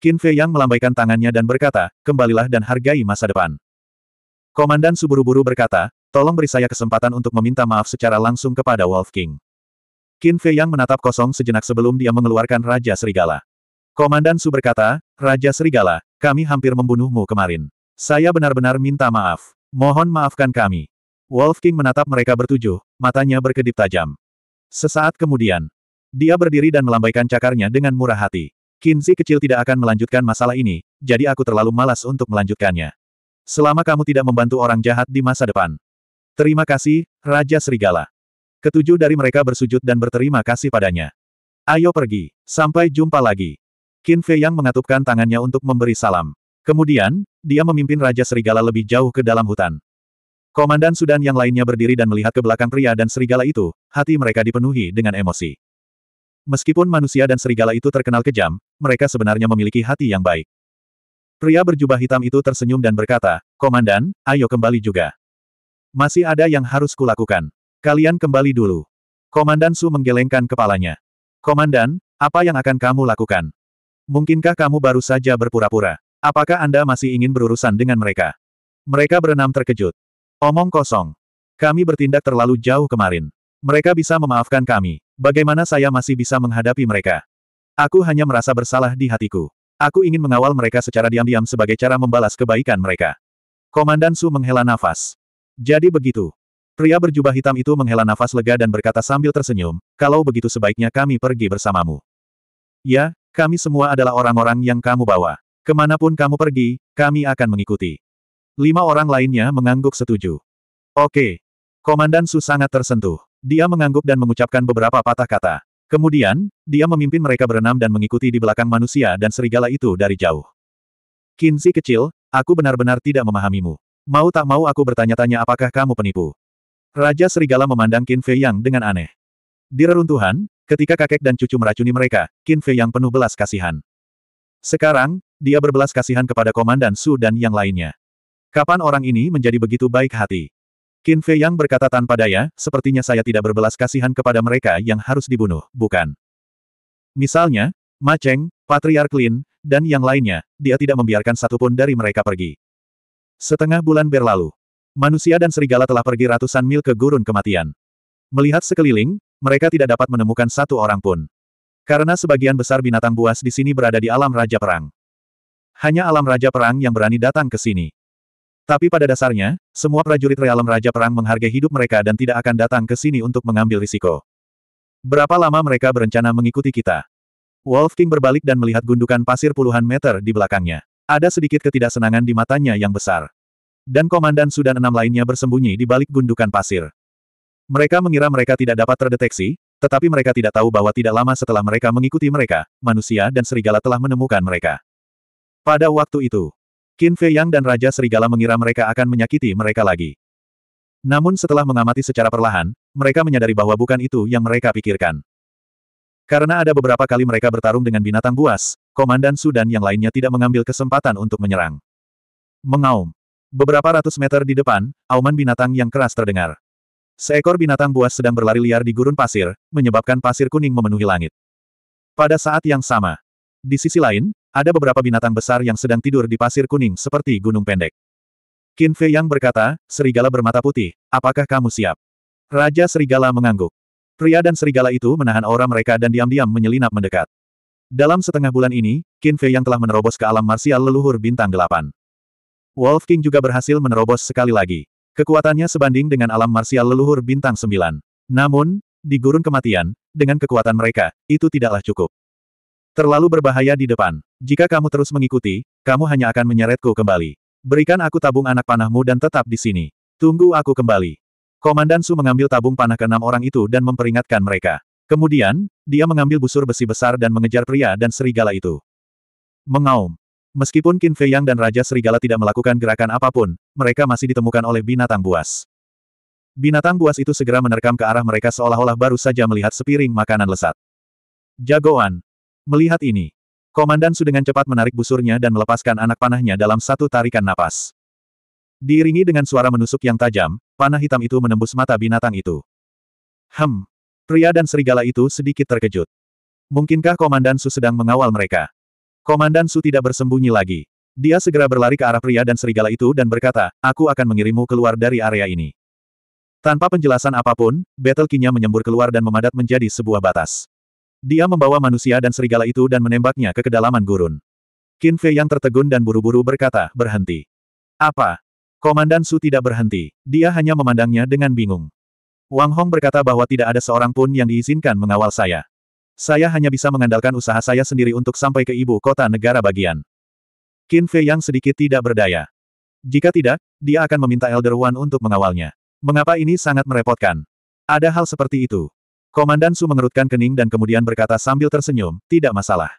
Qin Fei Yang melambaikan tangannya dan berkata, kembalilah dan hargai masa depan. Komandan Suburu-buru berkata, tolong beri saya kesempatan untuk meminta maaf secara langsung kepada Wolf King. Qin Fei Yang menatap kosong sejenak sebelum dia mengeluarkan Raja Serigala. Komandan Su berkata, Raja Serigala, kami hampir membunuhmu kemarin. Saya benar-benar minta maaf. Mohon maafkan kami. Wolf King menatap mereka bertujuh, matanya berkedip tajam. Sesaat kemudian, dia berdiri dan melambaikan cakarnya dengan murah hati. Kinzi kecil tidak akan melanjutkan masalah ini, jadi aku terlalu malas untuk melanjutkannya. Selama kamu tidak membantu orang jahat di masa depan. Terima kasih, Raja Serigala. Ketujuh dari mereka bersujud dan berterima kasih padanya. Ayo pergi. Sampai jumpa lagi. Qin Fei Yang mengatupkan tangannya untuk memberi salam. Kemudian, dia memimpin Raja Serigala lebih jauh ke dalam hutan. Komandan Sudan yang lainnya berdiri dan melihat ke belakang pria dan serigala itu, hati mereka dipenuhi dengan emosi. Meskipun manusia dan serigala itu terkenal kejam, mereka sebenarnya memiliki hati yang baik. Pria berjubah hitam itu tersenyum dan berkata, Komandan, ayo kembali juga. Masih ada yang harus kulakukan. Kalian kembali dulu. Komandan Su menggelengkan kepalanya. Komandan, apa yang akan kamu lakukan? Mungkinkah kamu baru saja berpura-pura? Apakah Anda masih ingin berurusan dengan mereka? Mereka berenam terkejut. Omong kosong. Kami bertindak terlalu jauh kemarin. Mereka bisa memaafkan kami. Bagaimana saya masih bisa menghadapi mereka? Aku hanya merasa bersalah di hatiku. Aku ingin mengawal mereka secara diam-diam sebagai cara membalas kebaikan mereka. Komandan Su menghela nafas. Jadi begitu. Pria berjubah hitam itu menghela nafas lega dan berkata sambil tersenyum, kalau begitu sebaiknya kami pergi bersamamu. Ya, kami semua adalah orang-orang yang kamu bawa. Kemanapun kamu pergi, kami akan mengikuti. Lima orang lainnya mengangguk setuju. Oke. Komandan Su sangat tersentuh. Dia mengangguk dan mengucapkan beberapa patah kata. Kemudian, dia memimpin mereka berenam dan mengikuti di belakang manusia dan serigala itu dari jauh. Kinsi kecil, aku benar-benar tidak memahamimu. Mau tak mau aku bertanya-tanya apakah kamu penipu. Raja Serigala memandang Kin Fei Yang dengan aneh. Di reruntuhan, Ketika kakek dan cucu meracuni mereka, Qin Fei yang penuh belas kasihan. Sekarang, dia berbelas kasihan kepada Komandan Su dan yang lainnya. Kapan orang ini menjadi begitu baik hati? Qin Fei yang berkata tanpa daya, sepertinya saya tidak berbelas kasihan kepada mereka yang harus dibunuh, bukan? Misalnya, Ma Cheng, Patriark Lin, dan yang lainnya, dia tidak membiarkan satupun dari mereka pergi. Setengah bulan berlalu. Manusia dan serigala telah pergi ratusan mil ke gurun kematian. Melihat sekeliling, mereka tidak dapat menemukan satu orang pun. Karena sebagian besar binatang buas di sini berada di alam Raja Perang. Hanya alam Raja Perang yang berani datang ke sini. Tapi pada dasarnya, semua prajurit realem Raja Perang menghargai hidup mereka dan tidak akan datang ke sini untuk mengambil risiko. Berapa lama mereka berencana mengikuti kita? Wolf King berbalik dan melihat gundukan pasir puluhan meter di belakangnya. Ada sedikit ketidaksenangan di matanya yang besar. Dan Komandan Sudan enam lainnya bersembunyi di balik gundukan pasir. Mereka mengira mereka tidak dapat terdeteksi, tetapi mereka tidak tahu bahwa tidak lama setelah mereka mengikuti mereka, manusia dan serigala telah menemukan mereka. Pada waktu itu, Qin Fei Yang dan Raja Serigala mengira mereka akan menyakiti mereka lagi. Namun setelah mengamati secara perlahan, mereka menyadari bahwa bukan itu yang mereka pikirkan. Karena ada beberapa kali mereka bertarung dengan binatang buas, Komandan Su dan yang lainnya tidak mengambil kesempatan untuk menyerang. Mengaum. Beberapa ratus meter di depan, auman binatang yang keras terdengar. Seekor binatang buas sedang berlari liar di gurun pasir, menyebabkan pasir kuning memenuhi langit. Pada saat yang sama, di sisi lain, ada beberapa binatang besar yang sedang tidur di pasir kuning seperti gunung pendek. Qin Fei Yang berkata, serigala bermata putih, apakah kamu siap? Raja serigala mengangguk. Pria dan serigala itu menahan aura mereka dan diam-diam menyelinap mendekat. Dalam setengah bulan ini, Qin Fei Yang telah menerobos ke alam marsial leluhur bintang delapan. Wolf King juga berhasil menerobos sekali lagi. Kekuatannya sebanding dengan alam marsial leluhur bintang sembilan. Namun, di gurun kematian, dengan kekuatan mereka, itu tidaklah cukup. Terlalu berbahaya di depan. Jika kamu terus mengikuti, kamu hanya akan menyeretku kembali. Berikan aku tabung anak panahmu dan tetap di sini. Tunggu aku kembali. Komandan Su mengambil tabung panah ke enam orang itu dan memperingatkan mereka. Kemudian, dia mengambil busur besi besar dan mengejar pria dan serigala itu. Mengaum. Meskipun Qin Fei Yang dan Raja Serigala tidak melakukan gerakan apapun, mereka masih ditemukan oleh binatang buas. Binatang buas itu segera menerkam ke arah mereka seolah-olah baru saja melihat sepiring makanan lesat. Jagoan! Melihat ini, komandan Su dengan cepat menarik busurnya dan melepaskan anak panahnya dalam satu tarikan napas. Diiringi dengan suara menusuk yang tajam, panah hitam itu menembus mata binatang itu. Hem! Pria dan serigala itu sedikit terkejut. Mungkinkah komandan Su sedang mengawal mereka? Komandan Su tidak bersembunyi lagi. Dia segera berlari ke arah pria dan serigala itu dan berkata, aku akan mengirimmu keluar dari area ini. Tanpa penjelasan apapun, battle King-nya menyembur keluar dan memadat menjadi sebuah batas. Dia membawa manusia dan serigala itu dan menembaknya ke kedalaman gurun. Qin Fei yang tertegun dan buru-buru berkata, berhenti. Apa? Komandan Su tidak berhenti, dia hanya memandangnya dengan bingung. Wang Hong berkata bahwa tidak ada seorang pun yang diizinkan mengawal saya. Saya hanya bisa mengandalkan usaha saya sendiri untuk sampai ke ibu kota negara bagian. Qin Fei yang sedikit tidak berdaya. Jika tidak, dia akan meminta Elder One untuk mengawalnya. Mengapa ini sangat merepotkan? Ada hal seperti itu. Komandan Su mengerutkan kening dan kemudian berkata sambil tersenyum, tidak masalah.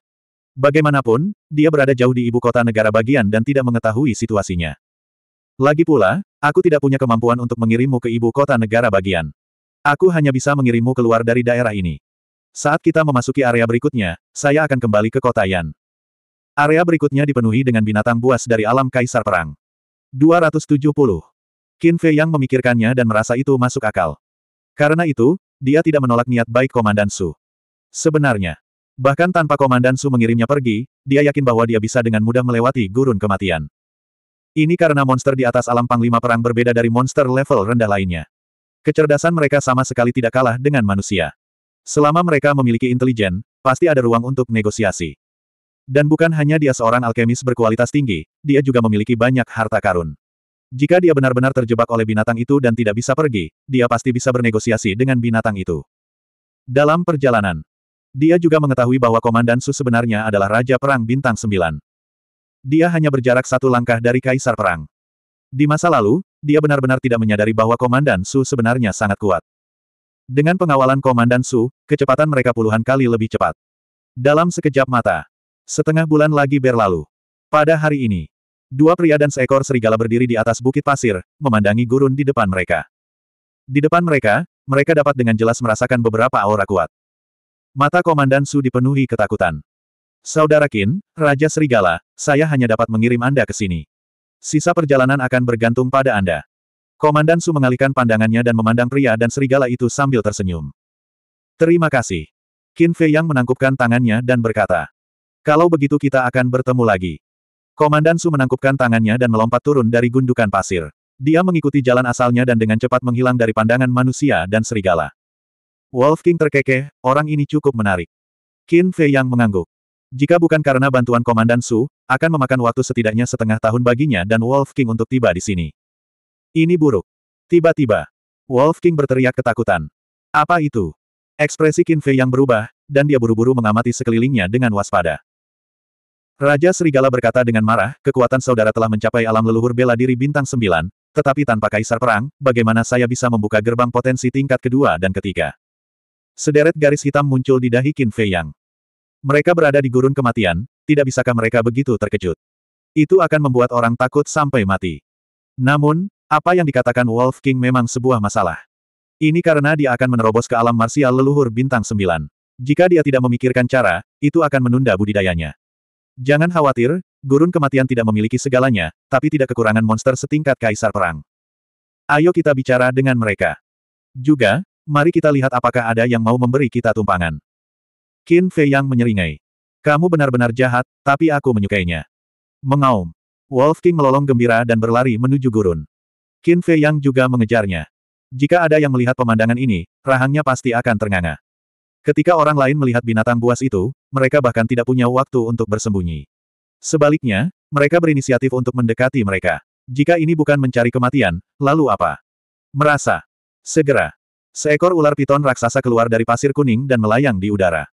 Bagaimanapun, dia berada jauh di ibu kota negara bagian dan tidak mengetahui situasinya. Lagi pula, aku tidak punya kemampuan untuk mengirimmu ke ibu kota negara bagian. Aku hanya bisa mengirimmu keluar dari daerah ini. Saat kita memasuki area berikutnya, saya akan kembali ke kota Yan. Area berikutnya dipenuhi dengan binatang buas dari alam kaisar perang. 270. Qin Fei yang memikirkannya dan merasa itu masuk akal. Karena itu, dia tidak menolak niat baik Komandan Su. Sebenarnya, bahkan tanpa Komandan Su mengirimnya pergi, dia yakin bahwa dia bisa dengan mudah melewati gurun kematian. Ini karena monster di atas alam panglima perang berbeda dari monster level rendah lainnya. Kecerdasan mereka sama sekali tidak kalah dengan manusia. Selama mereka memiliki intelijen, pasti ada ruang untuk negosiasi. Dan bukan hanya dia seorang alkemis berkualitas tinggi, dia juga memiliki banyak harta karun. Jika dia benar-benar terjebak oleh binatang itu dan tidak bisa pergi, dia pasti bisa bernegosiasi dengan binatang itu. Dalam perjalanan, dia juga mengetahui bahwa Komandan Su sebenarnya adalah Raja Perang Bintang Sembilan. Dia hanya berjarak satu langkah dari Kaisar Perang. Di masa lalu, dia benar-benar tidak menyadari bahwa Komandan Su sebenarnya sangat kuat. Dengan pengawalan Komandan Su, kecepatan mereka puluhan kali lebih cepat. Dalam sekejap mata, setengah bulan lagi berlalu. Pada hari ini, dua pria dan seekor serigala berdiri di atas bukit pasir, memandangi gurun di depan mereka. Di depan mereka, mereka dapat dengan jelas merasakan beberapa aura kuat. Mata Komandan Su dipenuhi ketakutan. Saudara Kin, Raja Serigala, saya hanya dapat mengirim Anda ke sini. Sisa perjalanan akan bergantung pada Anda. Komandan Su mengalihkan pandangannya dan memandang pria dan serigala itu sambil tersenyum. Terima kasih. Qin Fei yang menangkupkan tangannya dan berkata. Kalau begitu kita akan bertemu lagi. Komandan Su menangkupkan tangannya dan melompat turun dari gundukan pasir. Dia mengikuti jalan asalnya dan dengan cepat menghilang dari pandangan manusia dan serigala. Wolf King terkekeh, orang ini cukup menarik. Qin Fei yang mengangguk. Jika bukan karena bantuan Komandan Su, akan memakan waktu setidaknya setengah tahun baginya dan Wolf King untuk tiba di sini. Ini buruk. Tiba-tiba, Wolf King berteriak ketakutan. Apa itu? Ekspresi Qin Fei yang berubah, dan dia buru-buru mengamati sekelilingnya dengan waspada. Raja Serigala berkata dengan marah, kekuatan saudara telah mencapai alam leluhur bela diri bintang sembilan, tetapi tanpa kaisar perang, bagaimana saya bisa membuka gerbang potensi tingkat kedua dan ketiga? Sederet garis hitam muncul di dahi Qin Fei Yang. Mereka berada di gurun kematian, tidak bisakah mereka begitu terkejut? Itu akan membuat orang takut sampai mati. Namun, apa yang dikatakan Wolf King memang sebuah masalah. Ini karena dia akan menerobos ke alam marsial leluhur bintang sembilan. Jika dia tidak memikirkan cara, itu akan menunda budidayanya. Jangan khawatir, gurun kematian tidak memiliki segalanya, tapi tidak kekurangan monster setingkat kaisar perang. Ayo kita bicara dengan mereka. Juga, mari kita lihat apakah ada yang mau memberi kita tumpangan. Qin Fei yang menyeringai. Kamu benar-benar jahat, tapi aku menyukainya. Mengaum. Wolf King melolong gembira dan berlari menuju gurun. Qin Fei Yang juga mengejarnya. Jika ada yang melihat pemandangan ini, rahangnya pasti akan ternganga. Ketika orang lain melihat binatang buas itu, mereka bahkan tidak punya waktu untuk bersembunyi. Sebaliknya, mereka berinisiatif untuk mendekati mereka. Jika ini bukan mencari kematian, lalu apa? Merasa. Segera. Seekor ular piton raksasa keluar dari pasir kuning dan melayang di udara.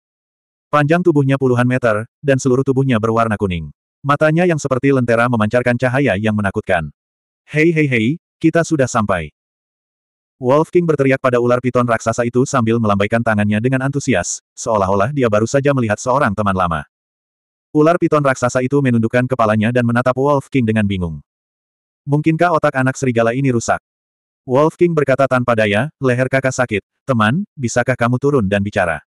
Panjang tubuhnya puluhan meter, dan seluruh tubuhnya berwarna kuning. Matanya yang seperti lentera memancarkan cahaya yang menakutkan. Hei hei hei, kita sudah sampai. Wolf King berteriak pada ular piton raksasa itu sambil melambaikan tangannya dengan antusias, seolah-olah dia baru saja melihat seorang teman lama. Ular piton raksasa itu menundukkan kepalanya dan menatap Wolf King dengan bingung. Mungkinkah otak anak serigala ini rusak? Wolf King berkata tanpa daya, leher kakak sakit. Teman, bisakah kamu turun dan bicara?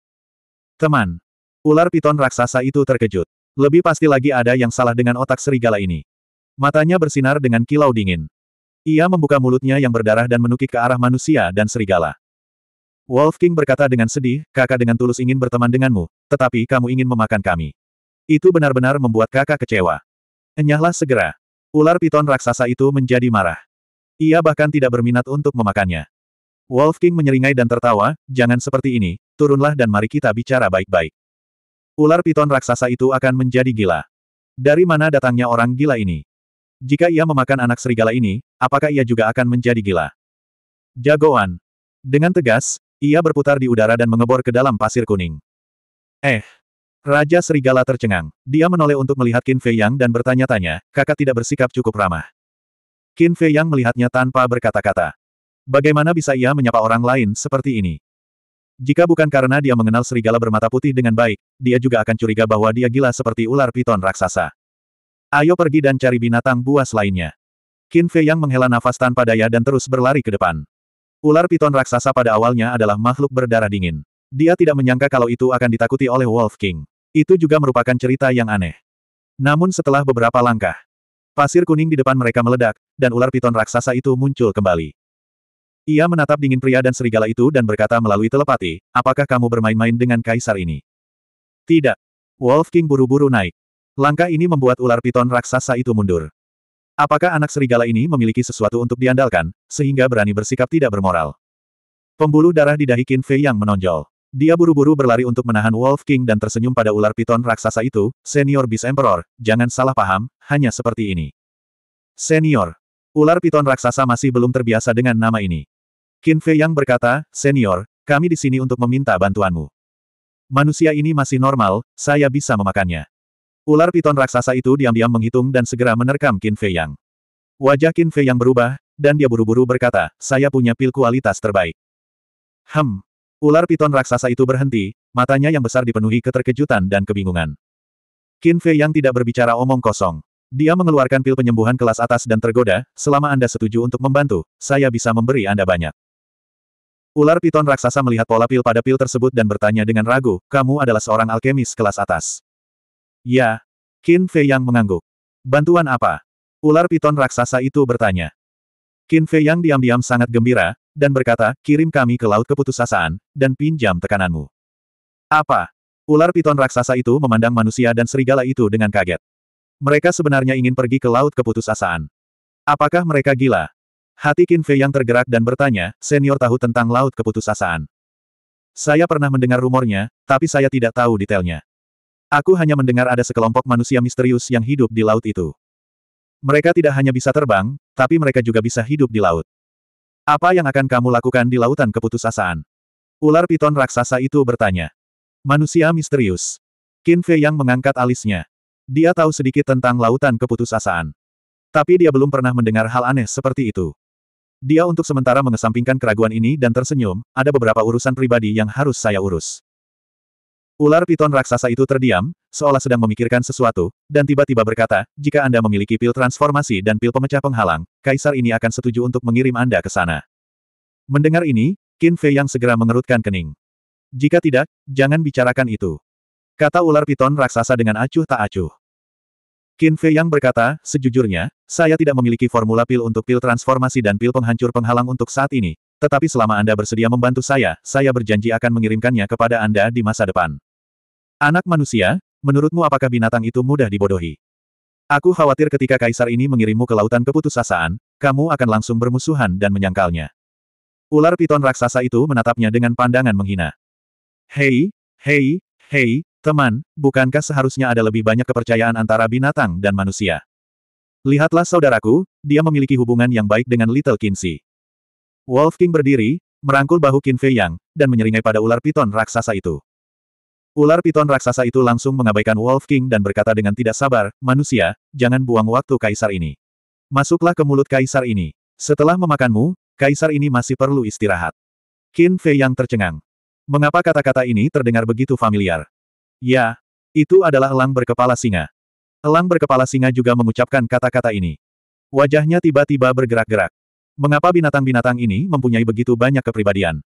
Teman. Ular piton raksasa itu terkejut. Lebih pasti lagi ada yang salah dengan otak serigala ini. Matanya bersinar dengan kilau dingin. Ia membuka mulutnya yang berdarah dan menukik ke arah manusia dan serigala. Wolf King berkata dengan sedih, kakak dengan tulus ingin berteman denganmu, tetapi kamu ingin memakan kami. Itu benar-benar membuat kakak kecewa. Enyahlah segera. Ular piton raksasa itu menjadi marah. Ia bahkan tidak berminat untuk memakannya. Wolf King menyeringai dan tertawa, jangan seperti ini, turunlah dan mari kita bicara baik-baik. Ular piton raksasa itu akan menjadi gila. Dari mana datangnya orang gila ini? Jika ia memakan anak serigala ini, apakah ia juga akan menjadi gila? Jagoan. Dengan tegas, ia berputar di udara dan mengebor ke dalam pasir kuning. Eh. Raja Serigala tercengang. Dia menoleh untuk melihat Qin Fei Yang dan bertanya-tanya, kakak tidak bersikap cukup ramah. Qin Fei Yang melihatnya tanpa berkata-kata. Bagaimana bisa ia menyapa orang lain seperti ini? Jika bukan karena dia mengenal serigala bermata putih dengan baik, dia juga akan curiga bahwa dia gila seperti ular piton raksasa. Ayo pergi dan cari binatang buas lainnya. Qin Fei yang menghela nafas tanpa daya dan terus berlari ke depan. Ular piton raksasa pada awalnya adalah makhluk berdarah dingin. Dia tidak menyangka kalau itu akan ditakuti oleh Wolf King. Itu juga merupakan cerita yang aneh. Namun setelah beberapa langkah, pasir kuning di depan mereka meledak, dan ular piton raksasa itu muncul kembali. Ia menatap dingin pria dan serigala itu dan berkata melalui telepati, apakah kamu bermain-main dengan kaisar ini? Tidak. Wolf King buru-buru naik. Langkah ini membuat ular piton raksasa itu mundur. Apakah anak serigala ini memiliki sesuatu untuk diandalkan, sehingga berani bersikap tidak bermoral? Pembuluh darah di dahi Qin Fei yang menonjol. Dia buru-buru berlari untuk menahan Wolf King dan tersenyum pada ular piton raksasa itu, Senior Beast Emperor, jangan salah paham, hanya seperti ini. Senior. Ular piton raksasa masih belum terbiasa dengan nama ini. Qin Fei yang berkata, Senior, kami di sini untuk meminta bantuanmu. Manusia ini masih normal, saya bisa memakannya. Ular piton raksasa itu diam-diam menghitung dan segera menerkam Qin Fei Yang. Wajah Qin Fei Yang berubah, dan dia buru-buru berkata, saya punya pil kualitas terbaik. Hem. Ular piton raksasa itu berhenti, matanya yang besar dipenuhi keterkejutan dan kebingungan. Qin Fei Yang tidak berbicara omong kosong. Dia mengeluarkan pil penyembuhan kelas atas dan tergoda, selama Anda setuju untuk membantu, saya bisa memberi Anda banyak. Ular piton raksasa melihat pola pil pada pil tersebut dan bertanya dengan ragu, kamu adalah seorang alkemis kelas atas. Ya. Qin Fei Yang mengangguk. Bantuan apa? Ular piton raksasa itu bertanya. Qin Fei Yang diam-diam sangat gembira, dan berkata, kirim kami ke laut keputusasaan, dan pinjam tekananmu. Apa? Ular piton raksasa itu memandang manusia dan serigala itu dengan kaget. Mereka sebenarnya ingin pergi ke laut keputusasaan. Apakah mereka gila? Hati Qin Fei yang tergerak dan bertanya, senior tahu tentang laut keputusasaan. Saya pernah mendengar rumornya, tapi saya tidak tahu detailnya. Aku hanya mendengar ada sekelompok manusia misterius yang hidup di laut itu. Mereka tidak hanya bisa terbang, tapi mereka juga bisa hidup di laut. Apa yang akan kamu lakukan di lautan keputusasaan? Ular piton raksasa itu bertanya. Manusia misterius. Qin Fei yang mengangkat alisnya. Dia tahu sedikit tentang lautan keputusasaan. Tapi dia belum pernah mendengar hal aneh seperti itu. Dia untuk sementara mengesampingkan keraguan ini dan tersenyum, ada beberapa urusan pribadi yang harus saya urus. Ular piton raksasa itu terdiam, seolah sedang memikirkan sesuatu, dan tiba-tiba berkata, jika Anda memiliki pil transformasi dan pil pemecah penghalang, kaisar ini akan setuju untuk mengirim Anda ke sana. Mendengar ini, Qin Fei yang segera mengerutkan kening. Jika tidak, jangan bicarakan itu. Kata ular piton raksasa dengan acuh tak acuh. Qin Fei yang berkata, sejujurnya, saya tidak memiliki formula pil untuk pil transformasi dan pil penghancur penghalang untuk saat ini, tetapi selama Anda bersedia membantu saya, saya berjanji akan mengirimkannya kepada Anda di masa depan. Anak manusia, menurutmu apakah binatang itu mudah dibodohi? Aku khawatir ketika kaisar ini mengirimmu ke lautan keputusasaan, kamu akan langsung bermusuhan dan menyangkalnya. Ular piton raksasa itu menatapnya dengan pandangan menghina. Hei, hei, hei, teman, bukankah seharusnya ada lebih banyak kepercayaan antara binatang dan manusia? Lihatlah saudaraku, dia memiliki hubungan yang baik dengan Little Kinsey. Wolf King berdiri, merangkul bahu Qin Yang, dan menyeringai pada ular piton raksasa itu. Ular piton raksasa itu langsung mengabaikan Wolf King dan berkata dengan tidak sabar, manusia, jangan buang waktu kaisar ini. Masuklah ke mulut kaisar ini. Setelah memakanmu, kaisar ini masih perlu istirahat. Qin Fei yang tercengang. Mengapa kata-kata ini terdengar begitu familiar? Ya, itu adalah elang berkepala singa. Elang berkepala singa juga mengucapkan kata-kata ini. Wajahnya tiba-tiba bergerak-gerak. Mengapa binatang-binatang ini mempunyai begitu banyak kepribadian?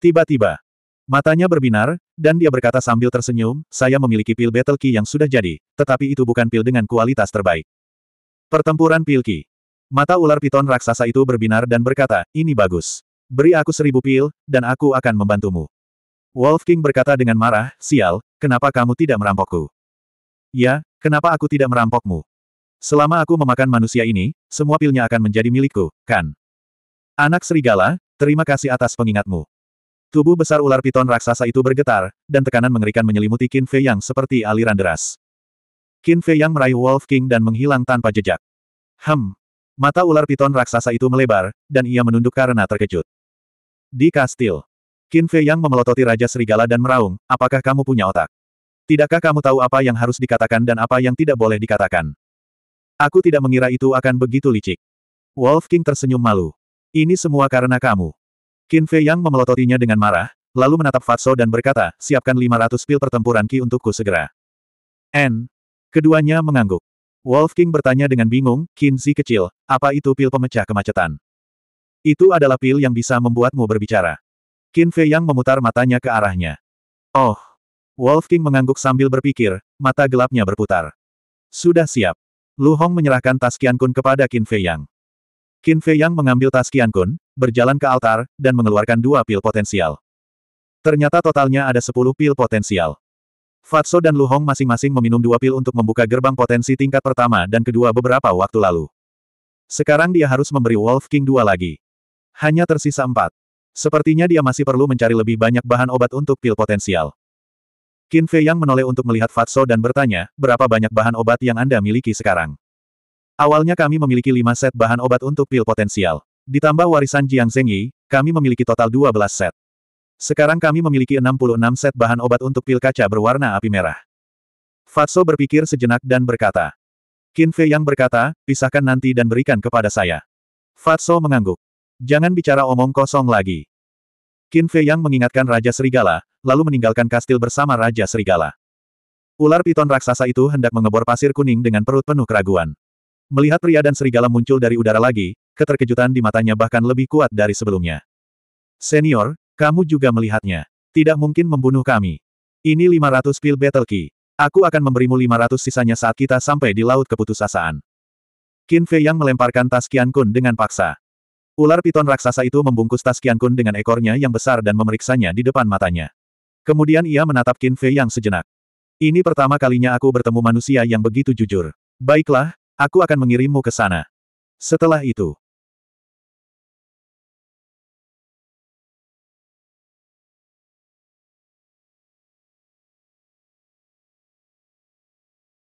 Tiba-tiba, Matanya berbinar, dan dia berkata sambil tersenyum, saya memiliki pil battle key yang sudah jadi, tetapi itu bukan pil dengan kualitas terbaik. Pertempuran pil key. Mata ular piton raksasa itu berbinar dan berkata, ini bagus. Beri aku seribu pil, dan aku akan membantumu. Wolf King berkata dengan marah, sial, kenapa kamu tidak merampokku? Ya, kenapa aku tidak merampokmu? Selama aku memakan manusia ini, semua pilnya akan menjadi milikku, kan? Anak serigala, terima kasih atas pengingatmu. Tubuh besar ular piton raksasa itu bergetar, dan tekanan mengerikan menyelimuti Qin Fei Yang seperti aliran deras. Qin Fei Yang meraih Wolf King dan menghilang tanpa jejak. Hem. Mata ular piton raksasa itu melebar, dan ia menunduk karena terkejut. Di kastil. Qin Fei Yang memelototi Raja Serigala dan meraung, apakah kamu punya otak? Tidakkah kamu tahu apa yang harus dikatakan dan apa yang tidak boleh dikatakan? Aku tidak mengira itu akan begitu licik. Wolf King tersenyum malu. Ini semua karena kamu. Qin Fei Yang memelototinya dengan marah, lalu menatap Fatso dan berkata, siapkan 500 pil pertempuran Qi untukku segera. N. Keduanya mengangguk. Wolf King bertanya dengan bingung, Qin si kecil, apa itu pil pemecah kemacetan? Itu adalah pil yang bisa membuatmu berbicara. Qin Fei Yang memutar matanya ke arahnya. Oh. Wolf King mengangguk sambil berpikir, mata gelapnya berputar. Sudah siap. Lu Hong menyerahkan tas Qian Kun kepada Qin Fei Yang. Qin Fei Yang mengambil tas Qian Kun, berjalan ke altar, dan mengeluarkan dua pil potensial. Ternyata totalnya ada sepuluh pil potensial. Fatso dan Lu Hong masing-masing meminum dua pil untuk membuka gerbang potensi tingkat pertama dan kedua beberapa waktu lalu. Sekarang dia harus memberi Wolf King dua lagi. Hanya tersisa empat. Sepertinya dia masih perlu mencari lebih banyak bahan obat untuk pil potensial. Qin Fei Yang menoleh untuk melihat Fatso dan bertanya, berapa banyak bahan obat yang Anda miliki sekarang? Awalnya kami memiliki lima set bahan obat untuk pil potensial. Ditambah warisan Jiang Zengyi, kami memiliki total 12 set. Sekarang kami memiliki 66 set bahan obat untuk pil kaca berwarna api merah. Fatso berpikir sejenak dan berkata. Qin Fei yang berkata, pisahkan nanti dan berikan kepada saya. Fatso mengangguk. Jangan bicara omong kosong lagi. Qin Fei yang mengingatkan Raja Serigala, lalu meninggalkan kastil bersama Raja Serigala. Ular piton raksasa itu hendak mengebor pasir kuning dengan perut penuh keraguan. Melihat pria dan serigala muncul dari udara lagi, keterkejutan di matanya bahkan lebih kuat dari sebelumnya. Senior, kamu juga melihatnya. Tidak mungkin membunuh kami. Ini 500 pil battle key. Aku akan memberimu 500 sisanya saat kita sampai di Laut Keputusasaan. Qin Fei yang melemparkan tas Qian Kun dengan paksa. Ular piton raksasa itu membungkus tas Qian Kun dengan ekornya yang besar dan memeriksanya di depan matanya. Kemudian ia menatap Qin Fei yang sejenak. Ini pertama kalinya aku bertemu manusia yang begitu jujur. Baiklah, Aku akan mengirimmu ke sana. Setelah itu,